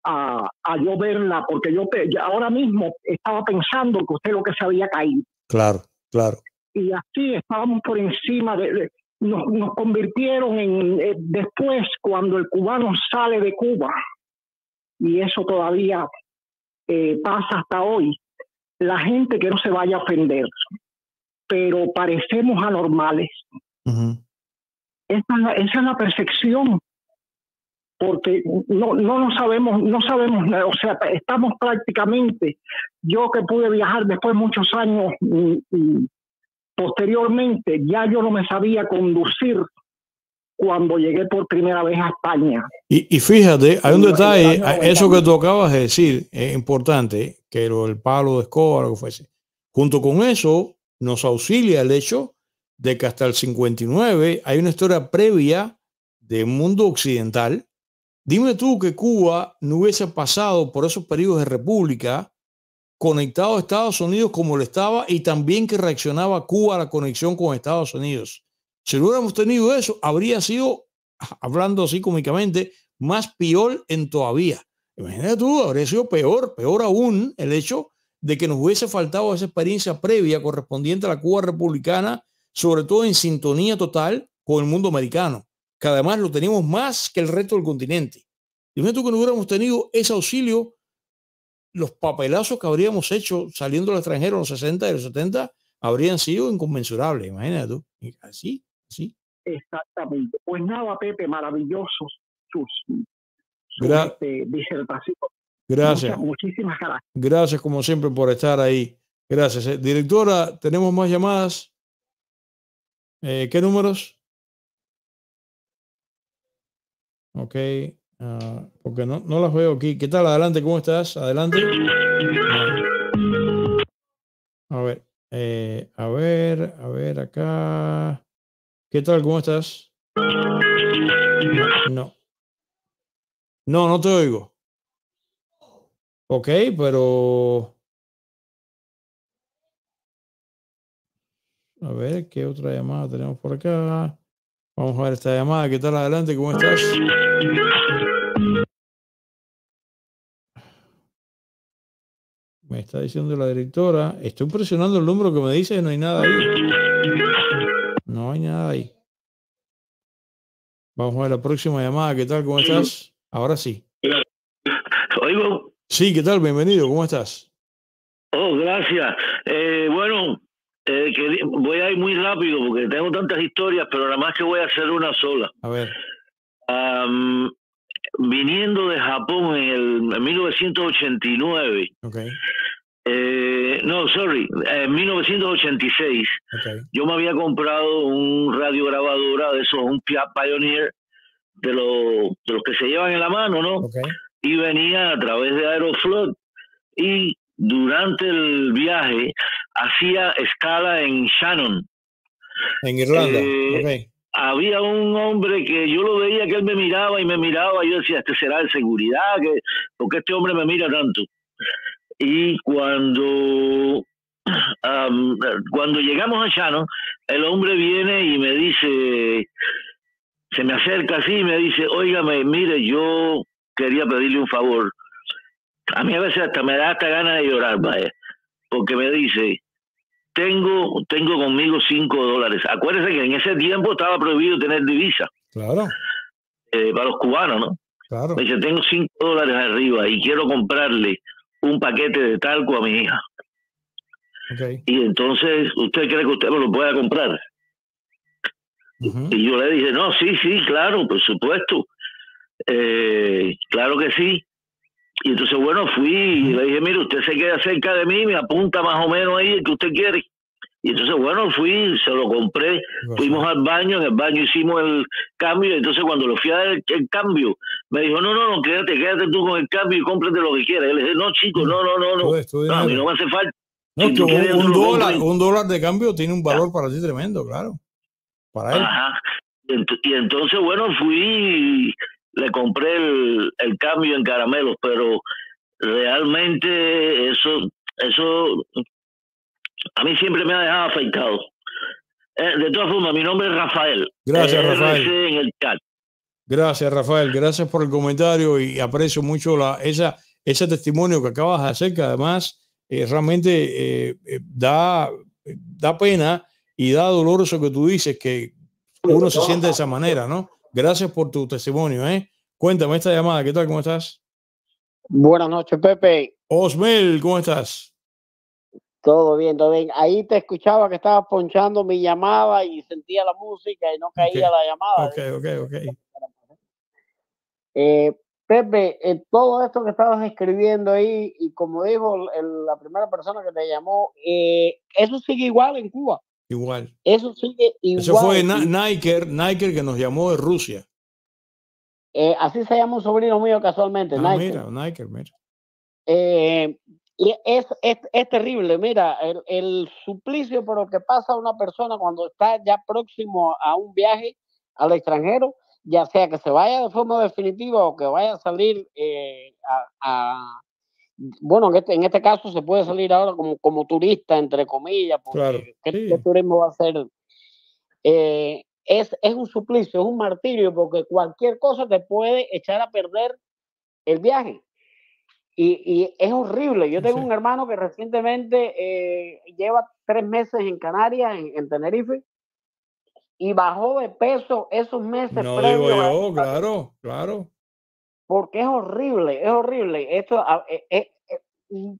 a, a, porque yo ahora mismo estaba pensando que usted lo que se había caído. Claro, claro. Y así estábamos por encima de... nos, nos, convirtieron en... Eh, después, cuando el cubano sale de Cuba, y eso todavía eh, pasa hasta hoy, la gente que no se vaya a ofender pero parecemos anormales. esa, es la perfección, porque no, no lo sabemos, no sabemos, o sea, estamos prácticamente, yo que pude viajar después muchos años mm, mm, posteriormente, ya yo no me sabía conducir cuando llegué por primera vez a España. Y, fíjate, hay un detalle, eso que tú acabas de decir es importante, que lo, el palo de Escobar o que fuese. Junto con eso, nos auxilia el hecho de que hasta el 59 hay una historia previa del mundo occidental. Dime tú que Cuba no hubiese pasado por esos periodos de república conectado a Estados Unidos como lo estaba y también que reaccionaba Cuba a la conexión con Estados Unidos. Si no hubiéramos tenido eso, habría sido, hablando así cómicamente, más peor en todavía. Imagínate tú, habría sido peor, peor aún el hecho de que nos hubiese faltado esa experiencia previa correspondiente a la Cuba republicana, sobre todo en sintonía total con el mundo americano, que además lo tenemos más que el resto del continente. Y momento que no hubiéramos tenido ese auxilio, los papelazos que habríamos hecho saliendo al extranjero en los 60 y los 70 habrían sido inconmensurables, imagínate tú. Así, sí Exactamente. Pues nada, Pepe, maravillosos sus, este, dice el Gracias. muchísimas gracias. Gracias como siempre por estar ahí. Gracias. Eh. Directora, ¿tenemos más llamadas? Eh, ¿Qué números? Ok. Ah, porque no, no las veo aquí. ¿Qué tal? Adelante, ¿cómo estás? Adelante. A ver, eh, a ver, a ver acá. ¿Qué tal? ¿Cómo estás? No. No, no te oigo. Ok, pero... A ver, ¿qué otra llamada tenemos por acá? Vamos a ver esta llamada. ¿Qué tal adelante? ¿Cómo estás? Me está diciendo la directora. Estoy presionando el número que me dice no hay nada ahí. No hay nada ahí. Vamos a ver la próxima llamada. ¿Qué tal? ¿Cómo estás? Ahora sí. Oigo. Sí, ¿qué tal? Bienvenido, ¿cómo estás? Oh, gracias. Eh, bueno, eh, voy a ir muy rápido porque tengo tantas historias, pero nada más que voy a hacer una sola. A ver. viniendo de Japón en, el, 1989. Okay. Eh, no, sorry, en 1986 yo me había comprado un radiograbadora de esos, un Pioneer de, los, de los que se llevan en la mano, ¿no? Okay y venía a través de Aeroflot y durante el viaje hacía escala en Shannon. En Irlanda. Eh, había un hombre que yo lo veía que él me miraba y me miraba y yo decía, este será de seguridad, que ¿por qué este hombre me mira tanto? Y cuando cuando llegamos a Shannon, el hombre viene y me dice, se me acerca así y me dice, óigame, mire, yo quería pedirle un favor. A mí a veces hasta me da hasta ganas de llorar, porque me dice, tengo, tengo conmigo cinco dólares. Acuérdense que en ese tiempo estaba prohibido tener divisa. Eh, para los cubanos, ¿no? Me dice, tengo cinco dólares arriba y quiero comprarle un paquete de talco a mi hija. Y entonces, ¿usted cree que usted me lo pueda comprar? Y yo le dije, no, sí, sí, claro, por supuesto. Eh, claro que sí. Y entonces, bueno, fui y le dije, mire, usted se queda cerca de mí, me apunta más o menos ahí el que usted quiere. Y entonces, bueno, fui, se lo compré, fuimos al baño, en el baño hicimos el cambio, y entonces cuando lo fui a el, el, cambio, me dijo, no, no, no, quédate, quédate tú con el cambio y cómprate lo que quieras. Y le dije, no, chico, no, no, no, no, no no me hace falta. un, dólar, un dólar de cambio tiene un valor para ti tremendo, claro. Para él. Ajá. Y entonces, bueno, fui le compré el, cambio en caramelos, pero realmente eso, eso a mí siempre me ha dejado afectado. Eh, de todas formas, mi nombre es Rafael. Gracias, eh, Rafael. Gracias, Rafael. Gracias por el comentario y aprecio mucho la, esa, ese testimonio que acabas de hacer, que además eh, realmente da, da pena y da dolor eso que tú dices que uno se siente de esa manera, ¿no? Gracias por tu testimonio, ¿eh? Cuéntame esta llamada, ¿qué tal? ¿Cómo estás? Buenas noches, Pepe. Osmel, ¿cómo estás? Todo bien, todo bien. Ahí te escuchaba que estabas ponchando mi llamada y sentía la música y no caía la llamada. Ok, ok, ok. Eh, Pepe, eh, todo esto que estabas escribiendo ahí, y como dijo la primera persona que te llamó, eh, eso sigue igual en Cuba. Igual. Eso sigue igual. fue Niker, Nike que nos llamó de Rusia. Eh, así se llama un sobrino mío casualmente. Ah, Niker. Mira, Niker, mira. Eh, y es, terrible, mira, el, suplicio por lo que pasa a una persona cuando está ya próximo a un viaje al extranjero, ya sea que se vaya de forma definitiva o que vaya a salir eh, a bueno, este, en este, caso se puede salir ahora como, como turista, entre comillas, porque claro, ¿qué, turismo va a ser? Eh, es, es un suplicio, es un martirio, porque cualquier cosa te puede echar a perder el viaje. Y, y es horrible. Yo tengo un hermano que recientemente eh, lleva tres meses en Canarias, en, en, Tenerife, y bajó de peso esos meses. No digo yo, claro, claro porque es horrible, es horrible. Esto e, e, e,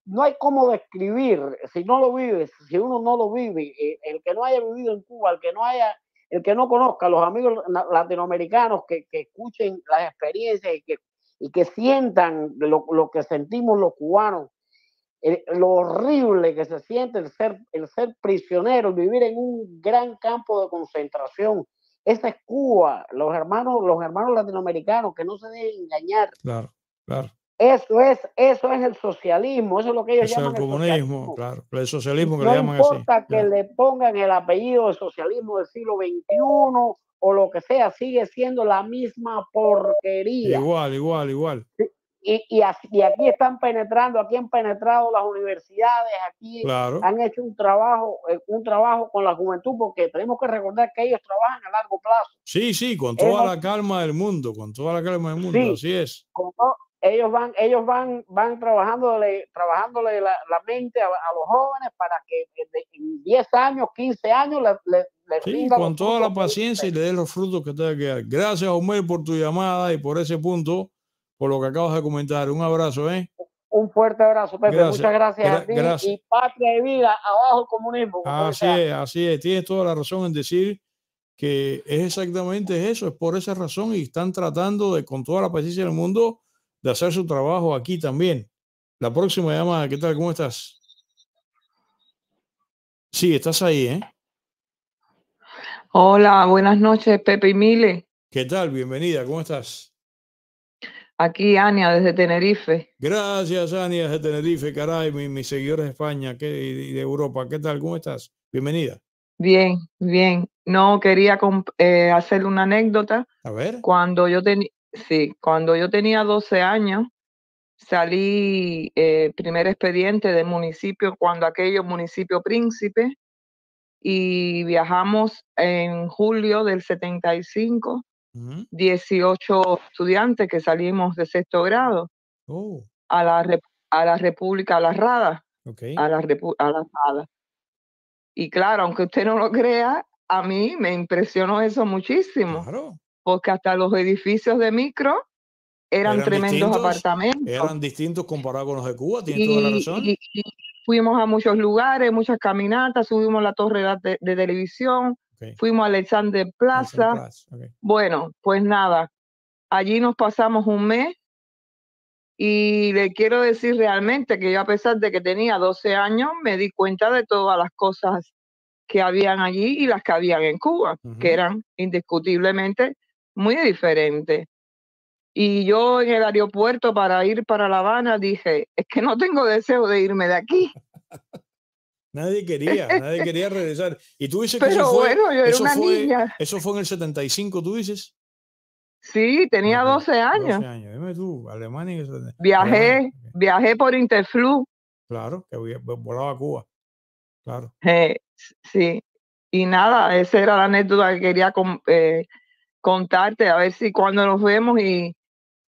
no hay cómo describir si no lo vives, si uno no lo vive, eh, el que no haya vivido en Cuba, el que no haya, el que no conozca, los amigos latinoamericanos que, escuchen las experiencias y que, sientan lo, que sentimos los cubanos, eh, lo horrible que se siente el ser, el ser prisionero, vivir en un gran campo de concentración, esa es Cuba, los hermanos, los hermanos latinoamericanos, que no se deben engañar. Claro, claro. Eso es, eso es el socialismo, eso es lo que ellos llaman. el comunismo, socialismo que le llaman así. No importa que le pongan el apellido de socialismo del siglo XXI o lo que sea, sigue siendo la misma porquería. Igual, igual, igual y, y, aquí están penetrando, aquí han penetrado las universidades, aquí han hecho un trabajo, eh, un trabajo con la juventud, porque tenemos que recordar que ellos trabajan a largo plazo. Sí, sí, con toda la calma del mundo, con toda la calma del mundo, sí, así es. ellos van, ellos van, van trabajándole, trabajándole la, la mente a, los jóvenes para que en 10 años, 15 años le, sí, con toda la paciencia y le den los frutos que tenga que dar. Gracias, Omer, por tu llamada y por ese punto por lo que acabas de comentar. Un abrazo, ¿eh? Un fuerte abrazo, Pepe. Muchas gracias Gracias. Y patria y vida, abajo comunismo. Así es, así es. Tienes toda la razón en decir que es exactamente eso, es por esa razón y están tratando de, con toda la paciencia del mundo, de hacer su trabajo aquí también. La próxima llamada, ¿qué tal? ¿Cómo estás? Sí, estás ahí, ¿eh? Hola, buenas noches, Pepe y Mile. ¿Qué tal? Bienvenida, ¿cómo estás? Aquí Ania desde Tenerife. Gracias, Ania desde Tenerife, caray, mis, seguidores de España ¿qué, y de Europa. ¿Qué tal? ¿Cómo estás? Bienvenida. Bien, bien. No quería eh, hacer una anécdota. A ver. Cuando yo tenía, sí, cuando yo tenía 12 años, salí eh, primer expediente del municipio, cuando aquello municipio príncipe, y viajamos en julio del 75 18 estudiantes que salimos de sexto grado oh. a, la, a la República, a la Rada. A, a Y claro, aunque usted no lo crea, a mí me impresionó eso muchísimo. Porque hasta los edificios de micro eran, tremendos apartamentos. Eran distintos comparados con los de Cuba, tiene toda la razón. Y, fuimos a muchos lugares, muchas caminatas, subimos la torre de televisión, Fuimos a Alexander Plaza. Bueno, pues nada, allí nos pasamos un mes y le quiero decir realmente que yo a pesar de que tenía 12 años, me di cuenta de todas las cosas que habían allí y las que habían en Cuba, que eran indiscutiblemente muy diferentes. Y yo en el aeropuerto para ir para La Habana dije, es que no tengo deseo de irme de aquí. Nadie quería, nadie quería regresar. Y tú dices que fue, bueno, yo era una niña. Eso fue en el 75, tú dices. Sí, tenía 12 años. 12 años. Dime tú, Alemania. Viajé, viajé por Interflu. Claro, que volaba a Cuba. Claro. Eh, sí. Y nada, esa era la anécdota que quería eh, contarte, a ver si cuando nos vemos y,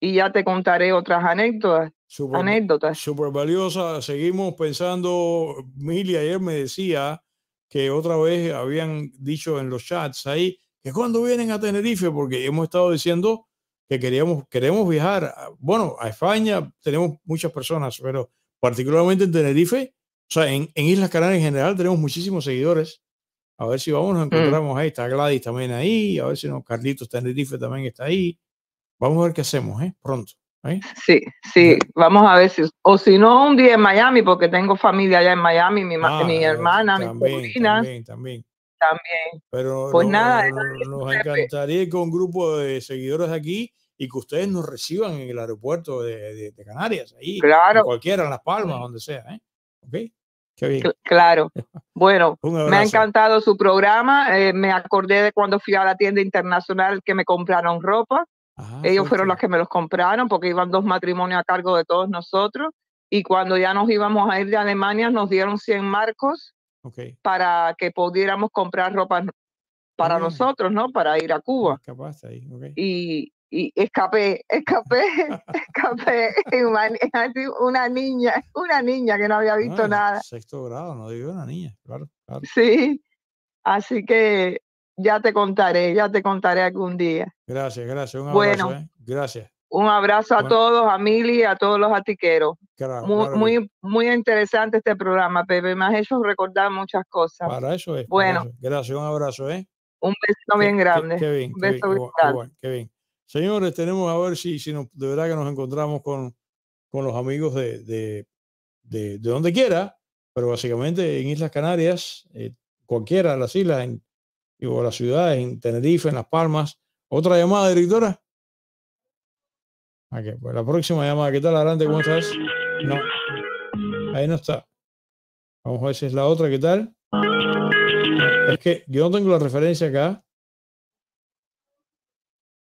y ya te contaré otras anécdotas anécdota anécdotas. Súper valiosa. Seguimos pensando, Mili ayer me decía que otra vez habían dicho en los chats ahí que cuando vienen a Tenerife, porque hemos estado diciendo que queríamos, queremos viajar, bueno, a España tenemos muchas personas, pero particularmente en Tenerife, o sea, en, Islas Canarias en general tenemos muchísimos seguidores. A ver si vamos, nos mm. encontramos ahí, está Gladys también ahí, a ver si no, Carlitos Tenerife también está ahí. Vamos a ver qué hacemos, ¿eh? Pronto. Sí, sí, vamos a ver si, o si no, un día en Miami, porque tengo familia allá en Miami, mi, ah, hermana mi hermana, también, También, también. también. Pero pues nada, nos encantaría que un grupo de seguidores aquí y que ustedes nos reciban en el aeropuerto de, Canarias, ahí, claro. cualquiera, en Las Palmas, donde sea. ¿eh? Qué bien. Claro. Bueno, me ha encantado su programa. Eh, me acordé de cuando fui a la tienda internacional que me compraron ropa. Ah, Ellos fueron los que me los compraron porque iban dos matrimonios a cargo de todos nosotros. Y cuando ya nos íbamos a ir de Alemania, nos dieron 100 marcos para que pudiéramos comprar ropa para ah. nosotros, ¿no? Para ir a Cuba. Y, y escapé, escapé, escapé. una niña, una niña que no había visto ah, nada. Sexto grado, no digo una niña, claro. Sí, así que ya te contaré, ya te contaré algún día. Gracias, gracias. Un abrazo, bueno, ¿eh? gracias. Un abrazo a todos, a Mili a todos los atiqueros. muy, muy, interesante este programa, Pepe. más ellos hecho recordar muchas cosas. Para eso es. Bueno. Gracias, un abrazo, ¿eh? Un beso bien grande. Qué, bien, un beso qué bien, qué bien. Señores, tenemos a ver si, si de verdad que nos encontramos con, con los amigos de, de, de, donde quiera, pero básicamente en Islas Canarias, eh, cualquiera de las islas, en, y por la en Tenerife, en Las Palmas. ¿Otra llamada, directora? Ok, pues la próxima llamada, ¿qué tal? Adelante, ¿cómo estás? No. Ahí no está. Vamos a ver si es la otra, ¿qué tal? Es que yo no tengo la referencia acá.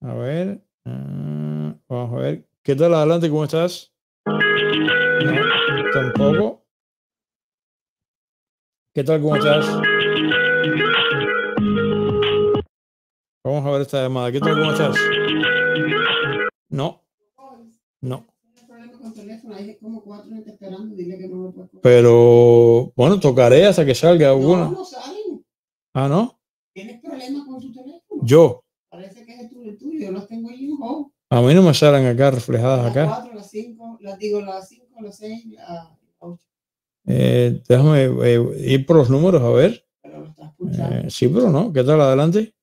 A ver. Ah, vamos a ver. ¿Qué tal? Adelante, ¿cómo estás? No, tampoco. ¿Qué tal? ¿Cómo estás? Vamos a ver esta llamada. ¿Qué tal? ¿Cómo estás? No. No. Pero bueno, tocaré hasta que salga alguna. Ah, ¿no? ¿Tienes problemas con tu teléfono? Yo. Parece que es el tuyo, yo los tengo ahí en home. A mí no me salen acá reflejadas acá. Las 4, las 5, las digo, las 5, las 6, las 8. Eh, déjame eh, ir por los números a ver. Eh, sí, pero no. ¿Qué tal? Adelante.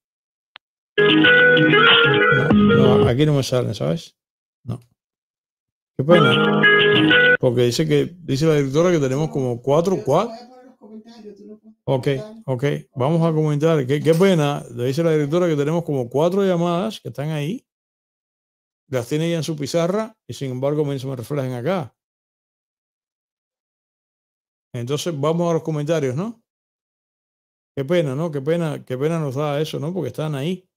No, aquí no me sale, ¿sabes? No. Qué pena. Porque dice que dice la directora que tenemos como cuatro, cuatro. Ok, ok. Vamos a comentar. Qué, qué pena. dice la directora que tenemos como cuatro llamadas que están ahí. Las tiene ya en su pizarra y sin embargo me, se me reflejan acá. Entonces vamos a los comentarios, ¿no? Qué pena, ¿no? Qué pena, qué pena nos da eso, ¿no? Porque están ahí.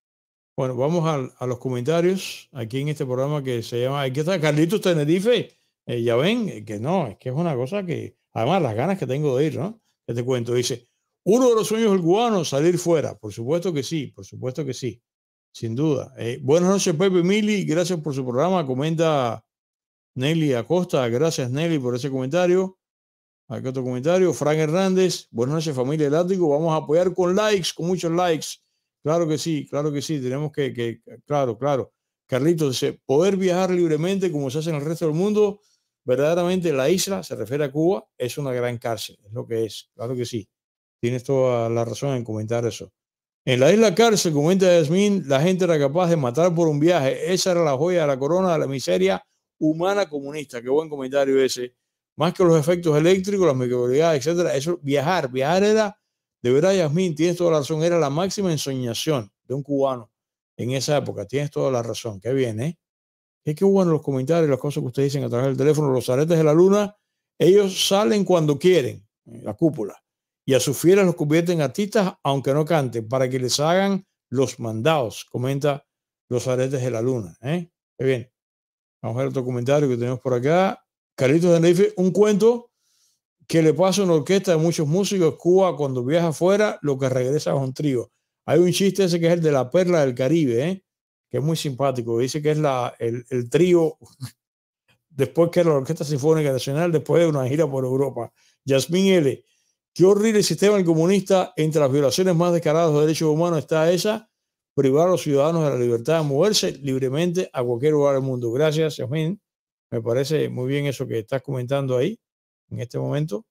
Bueno, vamos a, los comentarios aquí en este programa que se llama Aquí está Carlitos Tenerife. Eh, ya ven eh, que no, es que es una cosa que, además, las ganas que tengo de ir, ¿no? te cuento, dice, uno de los sueños del cubano, salir fuera. Por supuesto que sí, por supuesto que sí, sin duda. Eh, buenas noches, Pepe Mili, gracias por su programa. Comenta Nelly Acosta, gracias Nelly por ese comentario. Aquí otro comentario, Frank Hernández, buenas noches, familia Elástico. Vamos a apoyar con likes, con muchos likes Claro que sí, claro que sí, tenemos que, claro, claro. Carlitos dice, poder viajar libremente como se hace en el resto del mundo, verdaderamente la isla, se refiere a Cuba, es una gran cárcel, es lo que es, claro que sí. Tienes toda la razón en comentar eso. En la isla cárcel, comenta Yasmin, la gente era capaz de matar por un viaje. Esa era la joya de la corona de la miseria humana comunista. Qué buen comentario ese. Más que los efectos eléctricos, las microbiologías, etcétera. Eso, viajar, viajar era de verdad, Yasmín, tienes toda la razón. Era la máxima ensoñación de un cubano en esa época. Tienes toda la razón. Qué bien, ¿eh? Es que bueno los comentarios, las cosas que ustedes dicen a través del teléfono. Los aretes de la luna, ellos salen cuando quieren, eh, la cúpula. Y a sus fieras los convierten en artistas, aunque no canten, para que les hagan los mandados, comenta los aretes de la luna. ¿eh? Qué bien. Vamos a ver otro comentario que tenemos por acá. Carlitos de Neife, un cuento que le pasa a una orquesta de muchos músicos. Cuba, cuando viaja afuera, lo que regresa es un trío. Hay un chiste ese que es el de la perla del Caribe, ¿eh? que es muy simpático. Dice que es la, el, trío después que la Orquesta Sinfónica Nacional, después de una gira por Europa. Yasmín L. Qué horrible sistema el comunista. Entre las violaciones más descaradas de derechos humanos está esa, privar a los ciudadanos de la libertad de moverse libremente a cualquier lugar del mundo. Gracias, Yasmín. Me parece muy bien eso que estás comentando ahí en este momento.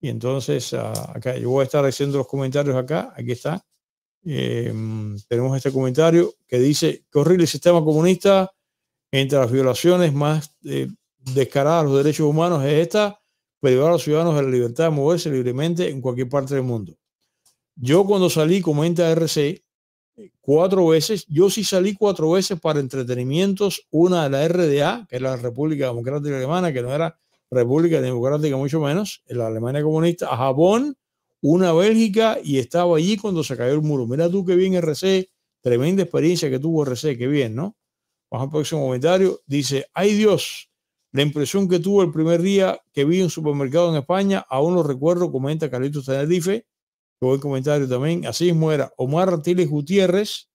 Y entonces, ah, acá, yo voy a estar haciendo los comentarios acá, aquí está. Em, tenemos este comentario que dice, que horrible sistema comunista entre las violaciones más eh, descaradas de los derechos humanos es esta, privar a los ciudadanos de la libertad de moverse libremente en cualquier parte del mundo. Yo cuando salí, comenta RC, eh, cuatro veces, yo sí salí cuatro veces para entretenimientos, una de la RDA, que es la República Democrática Alemana, que no era República Democrática mucho menos, en la Alemania comunista, a Japón, una Bélgica y estaba allí cuando se cayó el muro. Mira tú qué bien RC, tremenda experiencia que tuvo RC, qué bien, ¿no? Vamos al próximo comentario. Dice, ay Dios, la impresión que tuvo el primer día que vi un supermercado en España, aún lo recuerdo, comenta Carlitos Tenerife, que el comentario también, así es muera Omar Artiles Gutiérrez,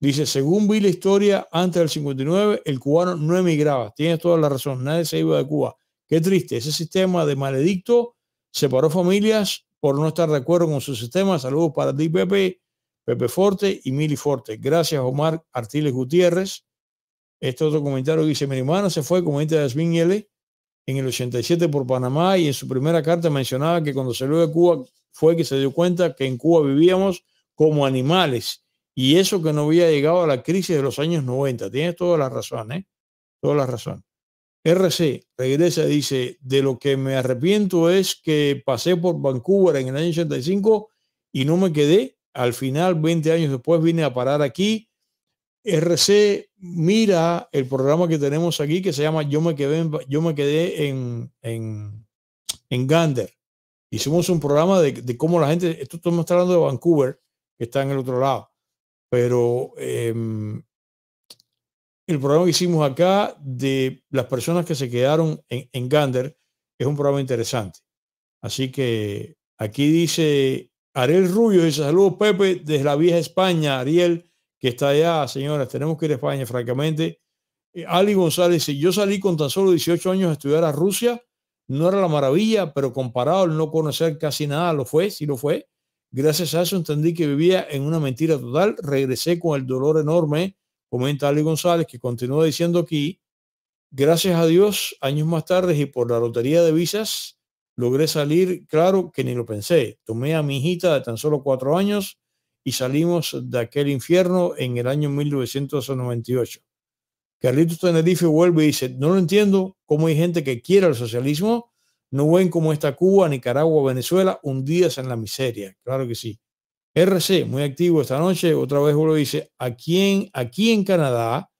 dice, según vi la historia, antes del 59, el cubano no emigraba. Tienes toda la razón, nadie se iba de Cuba Qué triste, ese sistema de maledicto separó familias por no estar de acuerdo con su sistema. Saludos para ti, Pepe, Pepe Forte y Mili Forte. Gracias, Omar Artiles Gutiérrez. Este otro comentario que dice, mi hermana se fue, comenta Yasmin L., en el 87 por Panamá y en su primera carta mencionaba que cuando salió de Cuba fue que se dio cuenta que en Cuba vivíamos como animales y eso que no había llegado a la crisis de los años 90. Tienes toda la razón, ¿eh? toda la razón. RC regresa dice, de lo que me arrepiento es que pasé por Vancouver en el año 85 y no me quedé. Al final, 20 años después, vine a parar aquí. RC mira el programa que tenemos aquí que se llama Yo me quedé en, yo me quedé en, en, en Gander. Hicimos un programa de, de cómo la gente, esto estamos hablando de Vancouver, que está en el otro lado, pero em, el programa que hicimos acá de las personas que se quedaron en, Gander es un programa interesante. Así que aquí dice Ariel Rubio, dice saludos Pepe desde la vieja España, Ariel, que está allá, señoras, tenemos que ir a España, francamente. Eh, Ali González dice, yo salí con tan solo 18 años a estudiar a Rusia, no era la maravilla, pero comparado al no conocer casi nada, lo fue, sí lo fue. Gracias a eso entendí que vivía en una mentira total, regresé con el dolor enorme comenta Ale González, que continúa diciendo aquí, gracias a Dios, años más tarde y por la lotería de visas, logré salir, claro que ni lo pensé. Tomé a mi hijita de tan solo cuatro años y salimos de aquel infierno en el año 1998. Carlitos Tenerife vuelve y dice, no lo entiendo cómo hay gente que quiere el socialismo, no ven cómo está Cuba, Nicaragua, Venezuela hundidas en la miseria. Claro que sí. RC, muy activo esta noche, otra vez lo dice, aquí en, aquí en Canadá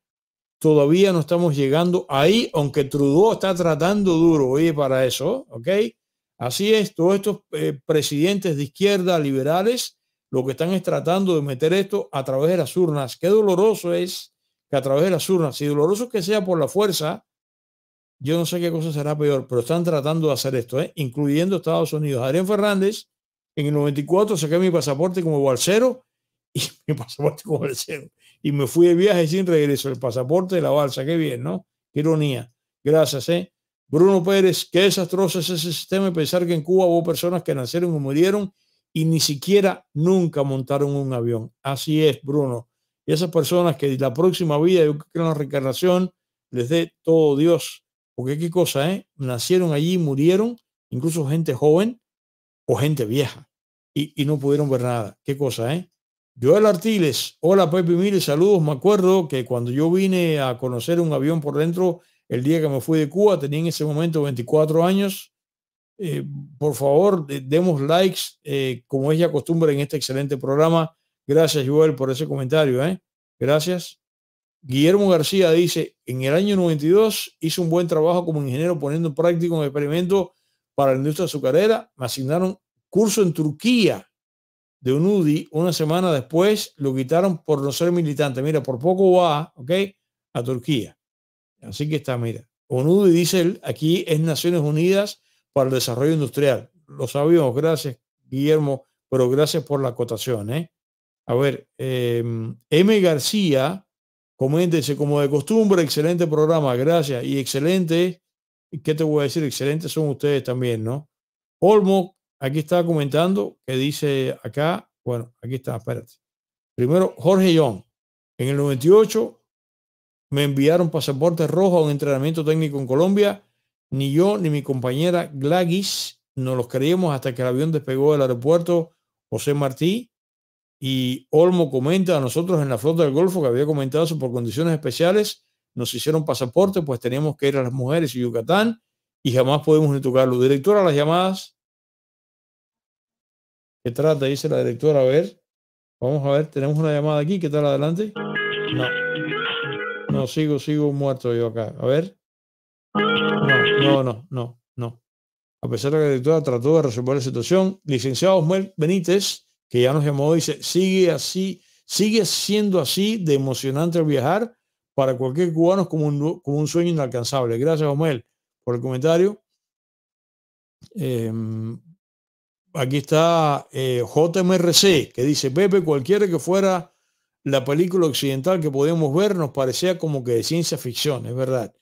todavía no estamos llegando ahí, aunque Trudeau está tratando duro, oye, para eso, ¿ok? Así es, todos estos eh, presidentes de izquierda, liberales, lo que están es tratando de meter esto a través de las urnas. Qué doloroso es que a través de las urnas, si doloroso que sea por la fuerza, yo no sé qué cosa será peor, pero están tratando de hacer esto, ¿eh? incluyendo Estados Unidos. Adrián Fernández en el 94 saqué mi pasaporte como balsero y mi pasaporte como balsero. Y me fui de viaje sin regreso. El pasaporte de la balsa, qué bien, ¿no? Qué ironía. Gracias, ¿eh? Bruno Pérez, qué desastroso es ese sistema de pensar que en Cuba hubo personas que nacieron y murieron y ni siquiera nunca montaron un avión. Así es, Bruno. Y esas personas que la próxima vida, yo creo en la reencarnación, les dé todo Dios. Porque qué cosa, ¿eh? Nacieron allí, murieron, incluso gente joven, o gente vieja y, no pudieron ver nada. Qué cosa, ¿eh? Joel Artiles, hola Pepe Miles, saludos. Me acuerdo que cuando yo vine a conocer un avión por dentro, el día que me fui de Cuba, tenía en ese momento 24 años. Eh, por favor, demos likes, eh, como es ya costumbre en este excelente programa. Gracias, Joel, por ese comentario. ¿eh? Gracias. Guillermo García dice, en el año 92 hizo un buen trabajo como ingeniero poniendo en práctica un experimento para la industria azucarera, me asignaron curso en Turquía de UNUDI, una semana después lo quitaron por no ser militante. Mira, por poco va, ¿ok? A Turquía. Así que está, mira. UNUDI dice él, aquí es Naciones Unidas para el Desarrollo Industrial. Lo sabíamos, gracias, Guillermo, pero gracias por la acotación, ¿eh? A ver, em, M. García, coméntese, como de costumbre, excelente programa, gracias. Y excelente ¿qué te voy a decir? Excelentes son ustedes también, ¿no? Olmo, aquí estaba comentando que dice acá, bueno, aquí está, espérate. Primero, Jorge Young. En el 98 me enviaron pasaporte rojo a un entrenamiento técnico en Colombia. Ni yo ni mi compañera Glagis nos los creímos hasta que el avión despegó del aeropuerto José Martí. Y Olmo comenta a nosotros en la flota del Golfo que había comentado eso por condiciones especiales nos hicieron pasaporte, pues teníamos que ir a las mujeres y Yucatán y jamás podemos ni tocarlo. Directora, las llamadas. ¿Qué trata? Dice la directora. A ver, vamos a ver, tenemos una llamada aquí. ¿Qué tal adelante? No. No, sigo, sigo muerto yo acá. A ver. No, no, no, no, A pesar de que la directora trató de resolver la situación, licenciado Osmer Benítez, que ya nos llamó, dice, sigue así, sigue siendo así de emocionante viajar para cualquier cubano es como un, como un sueño inalcanzable. Gracias, Omel, por el comentario. Em, aquí está eh, JMRC, que dice, Pepe, cualquiera que fuera la película occidental que podíamos ver, nos parecía como que de ciencia ficción, es verdad.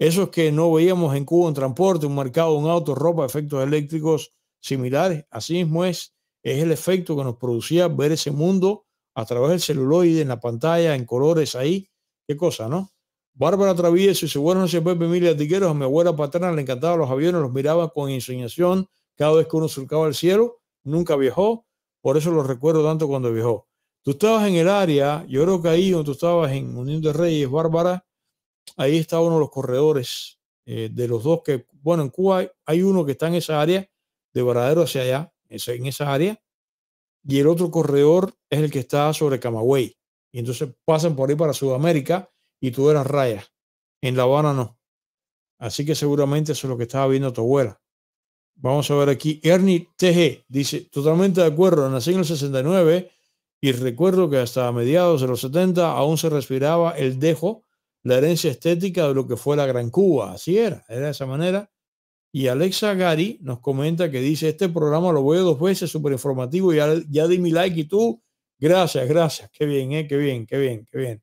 eso es que no veíamos en Cuba, un transporte, un mercado, un auto, ropa, efectos eléctricos similares, así mismo es, es el efecto que nos producía ver ese mundo a través del celuloide, en la pantalla, en colores ahí, Qué cosa, ¿no? Bárbara Travieso y su bueno no se Pepe Emilia Tiqueros, a mi abuela paterna le encantaban los aviones, los miraba con enseñación cada vez que uno surcaba el cielo, nunca viajó, por eso lo recuerdo tanto cuando viajó. Tú estabas en el área, yo creo que ahí donde tú estabas en Unión de Reyes, Bárbara, ahí está uno de los corredores eh, de los dos que, bueno, en Cuba hay, uno que está en esa área, de verdadero hacia allá, en esa área, y el otro corredor es el que está sobre Camagüey. Y entonces pasan por ahí para Sudamérica y tú eras raya. En La Habana no. Así que seguramente eso es lo que estaba viendo tu abuela. Vamos a ver aquí. Ernie TG dice, totalmente de acuerdo, nací en el 69 y recuerdo que hasta mediados de los 70 aún se respiraba el dejo, la herencia estética de lo que fue la Gran Cuba. Así era, era de esa manera. Y Alexa Gary nos comenta que dice, este programa lo veo dos veces, súper informativo, ya, ya di mi like y tú Gracias, gracias. Qué bien, eh, qué bien, qué bien, qué bien.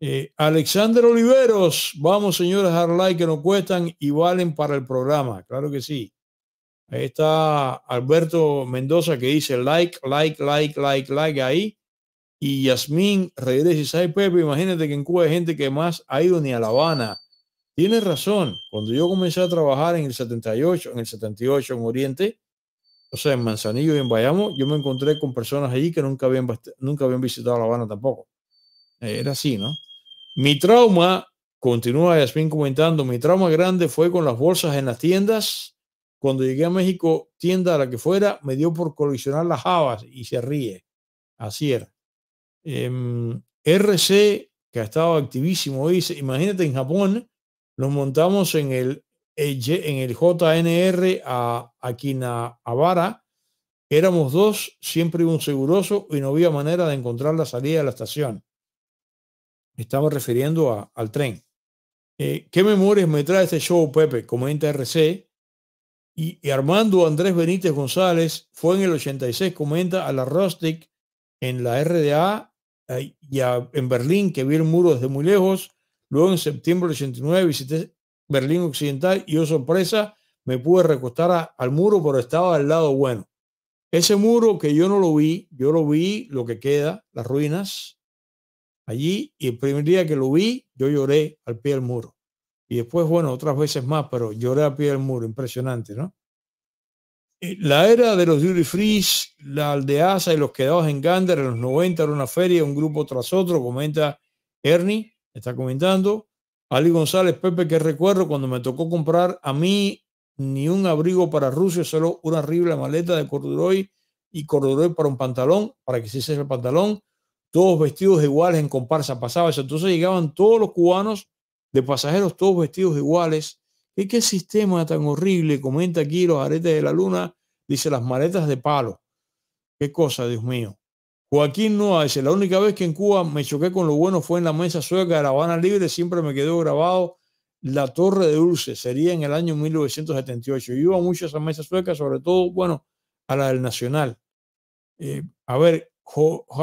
Eh, Alexander Oliveros, vamos señores like que nos cuestan y valen para el programa, claro que sí. Ahí está Alberto Mendoza que dice like, like, like, like, like ahí. Y Yasmín regresa y Pepe, imagínate que en Cuba hay gente que más ha ido ni a La Habana. Tienes razón, cuando yo comencé a trabajar en el 78, en el 78 en Oriente, o sea, en Manzanillo y en Bayamo, yo me encontré con personas allí que nunca habían, nunca habían visitado La Habana tampoco. Eh, era así, ¿no? Mi trauma, continúa Yasmin comentando, mi trauma grande fue con las bolsas en las tiendas. Cuando llegué a México, tienda a la que fuera, me dio por coleccionar las habas y se ríe. Así era. Em, RC, que ha estado activísimo, dice, imagínate en Japón, nos montamos en el eh, en el JNR a Avara éramos dos, siempre un seguroso y no había manera de encontrar la salida de la estación. Me estaba refiriendo al tren. Eh, ¿Qué memorias me trae este show, Pepe? Comenta RC. Y, Armando Andrés Benítez González fue en el 86, comenta a la Rustic en la RDA eh, en Berlín, que vi el muro desde muy lejos. Luego en septiembre del 89 visité Berlín Occidental, y yo oh, sorpresa, me pude recostar al muro, pero estaba al lado bueno. Ese muro que yo no lo vi, yo lo vi, lo que queda, las ruinas, allí, y el primer día que lo vi, yo lloré al pie del muro. Y después, bueno, otras veces más, pero lloré al pie del muro, impresionante, ¿no? Eh, la era de los duty free, la aldeaza y los quedados en Gander en los 90 era una feria, un grupo tras otro, comenta Ernie, está comentando. Ali González Pepe, que recuerdo cuando me tocó comprar a mí ni un abrigo para Rusia, solo una horrible maleta de corduroy y corduroy para un pantalón, para que se hiciese el pantalón, todos vestidos iguales en comparsa, pasaba eso. Entonces llegaban todos los cubanos de pasajeros, todos vestidos iguales. ¿Y qué sistema tan horrible? Comenta aquí los aretes de la luna, dice las maletas de palo. Qué cosa, Dios mío. Joaquín es la única vez que en Cuba me choqué con lo bueno fue en la mesa sueca de La Habana Libre, siempre me quedó grabado La Torre de Dulce, sería en el año 1978. Yo iba mucho a esa mesa sueca, sobre todo, bueno, a la del Nacional. Eh, a ver,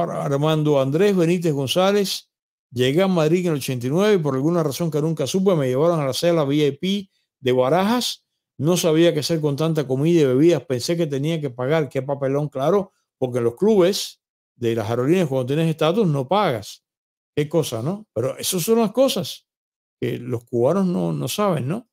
Armando Andrés Benítez González, llegué a Madrid en el 89 y por alguna razón que nunca supe, me llevaron a la sala VIP de Barajas. No sabía qué hacer con tanta comida y bebidas, pensé que tenía que pagar, qué papelón, claro, porque los clubes de las aerolíneas, cuando tienes estatus no pagas. Qué cosa, ¿no? Pero esas son las cosas que los cubanos no, no saben, ¿no?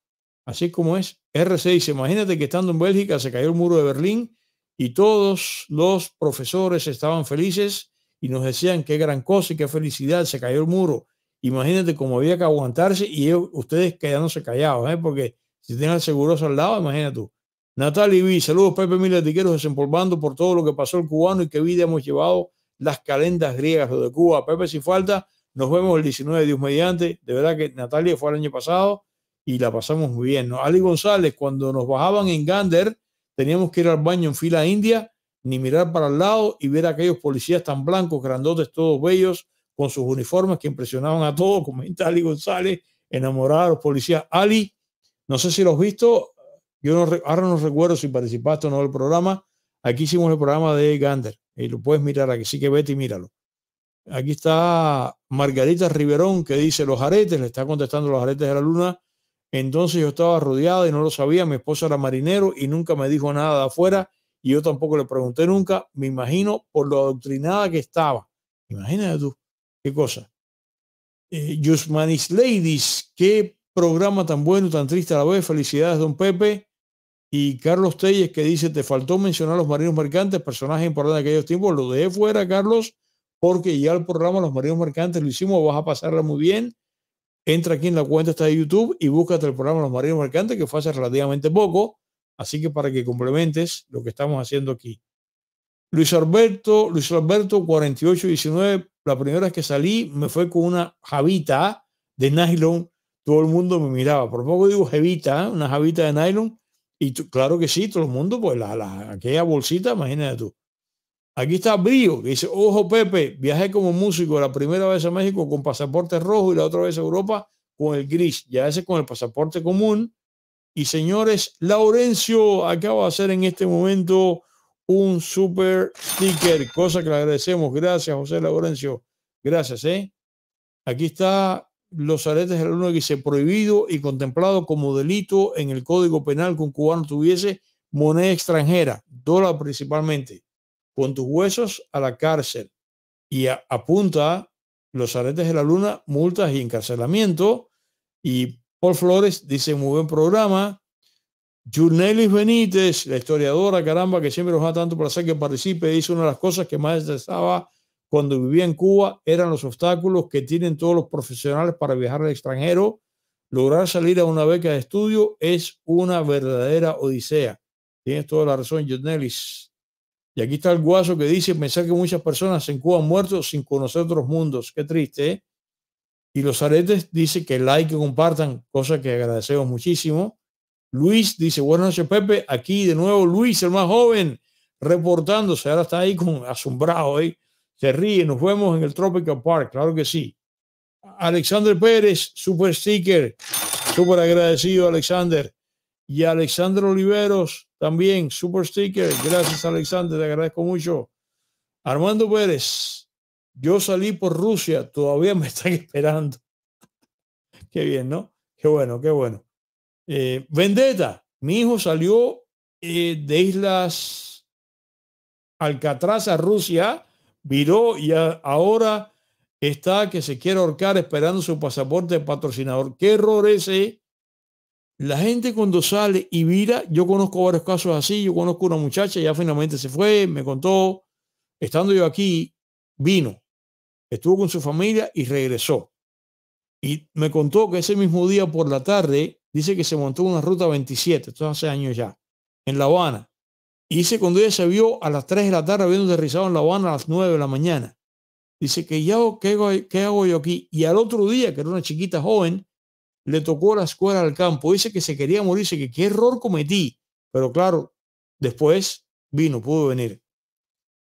Así como es. R6, imagínate que estando en Bélgica se cayó el muro de Berlín y todos los profesores estaban felices y nos decían qué gran cosa y qué felicidad, se cayó el muro. Imagínate cómo había que aguantarse y ellos, ustedes quedándose callados, ¿eh? porque si tienen seguros seguroso al lado, imagínate tú. Natalie B, saludos Pepe te quiero desempolvando por todo lo que pasó el cubano y qué vida hemos llevado las calendas griegas o de Cuba. Pepe, sin falta, nos vemos el 19 de Dios mediante. De verdad que Natalia fue el año pasado y la pasamos muy bien. Ali González, cuando nos bajaban en Gander, teníamos que ir al baño en fila india, ni mirar para el lado y ver a aquellos policías tan blancos, grandotes, todos bellos, con sus uniformes que impresionaban a todos, comenta Ali González, enamorada de los policías. Ali, no sé si lo has visto, yo no, ahora no recuerdo si participaste o no del programa, Aquí hicimos el programa de Gander y lo puedes mirar aquí, sí que vete y míralo. Aquí está Margarita Riverón que dice los aretes, le está contestando los aretes de la luna. Entonces yo estaba rodeada y no lo sabía, mi esposo era marinero y nunca me dijo nada de afuera y yo tampoco le pregunté nunca, me imagino por lo adoctrinada que estaba. Imagínate tú, qué cosa. Eh, Yusmanis Ladies, qué programa tan bueno, tan triste a la vez. Felicidades, don Pepe. Y Carlos Telles que dice, te faltó mencionar a los marinos mercantes, personaje importante de aquellos tiempos, lo dejé fuera, Carlos, porque ya el programa Los marinos mercantes lo hicimos, vas a pasarla muy bien. Entra aquí en la cuenta está de YouTube y búscate el programa Los marinos mercantes, que fue hace relativamente poco, así que para que complementes lo que estamos haciendo aquí. Luis Alberto, Luis Alberto 4819, la primera vez que salí me fue con una javita de nylon, todo el mundo me miraba, por poco digo jevita, ¿eh? una javita de nylon, y claro que sí, todo el mundo, pues la, la, aquella bolsita, imagínate tú. Aquí está Brío, que dice, ojo Pepe, viajé como músico la primera vez a México con pasaporte rojo y la otra vez a Europa con el gris, ya ese con el pasaporte común. Y señores, Laurencio acaba de hacer en este momento un super sticker, cosa que le agradecemos. Gracias, José Laurencio. Gracias, ¿eh? Aquí está los aretes de la luna dice prohibido y contemplado como delito en el Código Penal que un cubano tuviese moneda extranjera, dólar principalmente, con tus huesos a la cárcel y apunta los aretes de la luna, multas y encarcelamiento. Y Paul Flores dice muy buen programa. Junelis Benítez, la historiadora, caramba, que siempre nos da tanto placer que participe, hizo una de las cosas que más estaba cuando vivía en Cuba eran los obstáculos que tienen todos los profesionales para viajar al extranjero. Lograr salir a una beca de estudio es una verdadera odisea. Tienes toda la razón, Jonelis. Y aquí está el guaso que dice, pensar que muchas personas en Cuba han muerto sin conocer otros mundos. Qué triste. ¿eh? Y los aretes dice que like, que compartan, cosa que agradecemos muchísimo. Luis dice, buenas noches Pepe, aquí de nuevo Luis, el más joven, reportándose. Ahora está ahí como asombrado. ¿eh? Se ríe, nos vemos en el Tropical Park, claro que sí. Alexander Pérez, super sticker, súper agradecido Alexander. Y Alexander Oliveros, también super sticker, gracias Alexander, te agradezco mucho. Armando Pérez, yo salí por Rusia, todavía me están esperando. qué bien, ¿no? Qué bueno, qué bueno. Eh, Vendetta, mi hijo salió eh, de Islas Alcatraz a Rusia viró y ahora está que se quiere ahorcar esperando su pasaporte de patrocinador. ¿Qué error ese? ¿eh? La gente cuando sale y vira, yo conozco varios casos así, yo conozco una muchacha, ya finalmente se fue, me contó, estando yo aquí, vino, estuvo con su familia y regresó. Y me contó que ese mismo día por la tarde, dice que se montó una ruta 27, esto hace años ya, en La Habana. Y dice, cuando ella se vio a las 3 de la tarde habiendo aterrizado en La Habana a las 9 de la mañana, dice que ya, ¿qué hago, yo aquí? Y al otro día, que era una chiquita joven, le tocó la escuela al campo. Dice que se quería morir, dice que qué error cometí. Pero claro, después vino, pudo venir.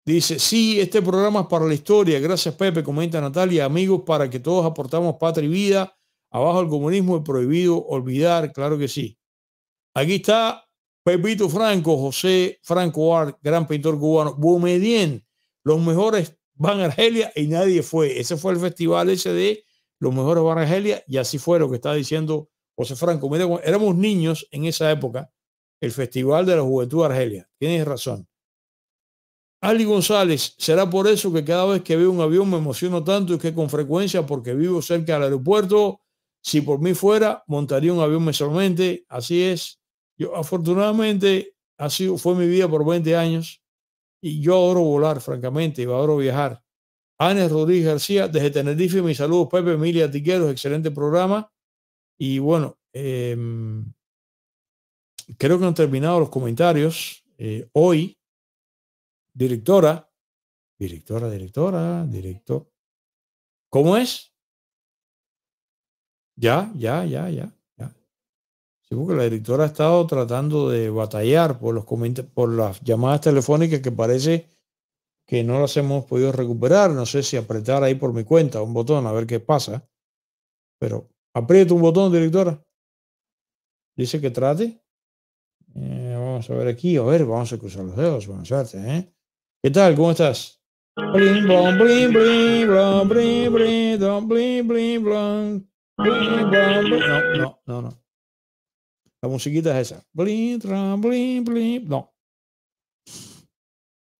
Dice, sí, este programa es para la historia. Gracias, Pepe, comenta Natalia. Amigos, para que todos aportamos patria y vida. Abajo el comunismo y prohibido olvidar. Claro que sí. Aquí está Pepito Franco, José Franco Art, gran pintor cubano, Boumedien, los mejores van a Argelia y nadie fue. Ese fue el festival ese de los mejores van a Argelia y así fue lo que está diciendo José Franco. Mira, éramos niños en esa época, el Festival de la Juventud de Argelia. Tienes razón. Ali González, será por eso que cada vez que veo un avión me emociono tanto y que con frecuencia, porque vivo cerca del aeropuerto, si por mí fuera, montaría un avión mensualmente. Así es, yo, afortunadamente, así fue mi vida por 20 años y yo adoro volar, francamente, y adoro viajar. Anes Rodríguez García, desde Tenerife, mis saludos, Pepe, Emilia Tiqueros, excelente programa. Y bueno, em, creo que han terminado los comentarios. Eh, hoy, directora, directora, directora, director. ¿Cómo es? Ya, ya, ya, ya. Sí, porque la directora ha estado tratando de batallar por, los por las llamadas telefónicas que parece que no las hemos podido recuperar. No sé si apretar ahí por mi cuenta un botón a ver qué pasa. Pero aprieto un botón, directora. Dice que trate. Eh, vamos a ver aquí, a ver, vamos a cruzar los dedos. Buena suerte, ¿eh? ¿Qué tal? ¿Cómo estás? no, no. no. La musiquita es esa. No.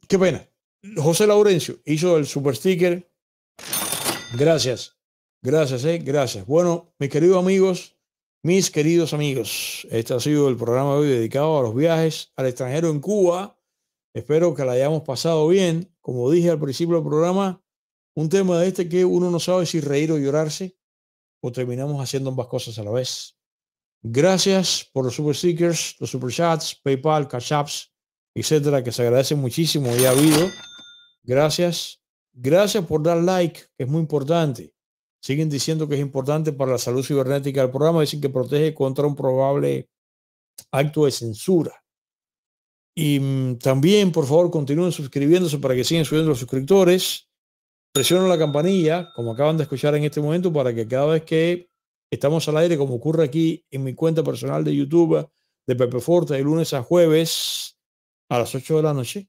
Qué pena. José Laurencio hizo el super sticker. Gracias. Gracias, eh. Gracias. Bueno, mis queridos amigos, mis queridos amigos, este ha sido el programa hoy dedicado a los viajes al extranjero en Cuba. Espero que la hayamos pasado bien. Como dije al principio del programa, un tema de este que uno no sabe si reír o llorarse o terminamos haciendo ambas cosas a la vez. Gracias por los super stickers, los super chats, PayPal, Cash Apps, etcétera, que se agradece muchísimo. y ha habido. Gracias. Gracias por dar like, que es muy importante. Siguen diciendo que es importante para la salud cibernética del programa. Dicen que protege contra un probable acto de censura. Y mm, también, por favor, continúen suscribiéndose para que sigan subiendo los suscriptores. Presionen la campanilla, como acaban de escuchar en este momento, para que cada vez que Estamos al aire como ocurre aquí en mi cuenta personal de YouTube de Pepe Forte de lunes a jueves a las 8 de la noche.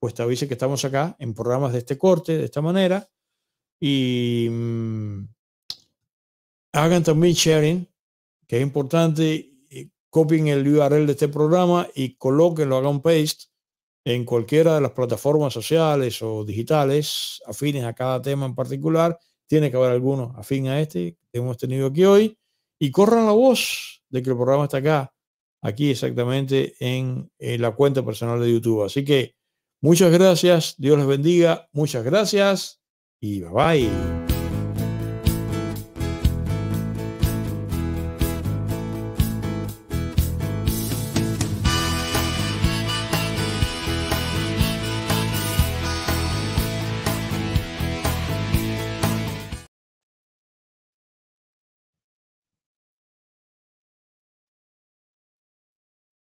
Pues te avise que estamos acá en programas de este corte, de esta manera. Y mm, hagan también sharing, que es importante. Copien el URL de este programa y colóquenlo, hagan paste en cualquiera de las plataformas sociales o digitales afines a cada tema en particular tiene que haber alguno afín a este que hemos tenido aquí hoy. Y corran la voz de que el programa está acá, aquí exactamente en, eh, la cuenta personal de YouTube. Así que muchas gracias, Dios les bendiga, muchas gracias y bye bye.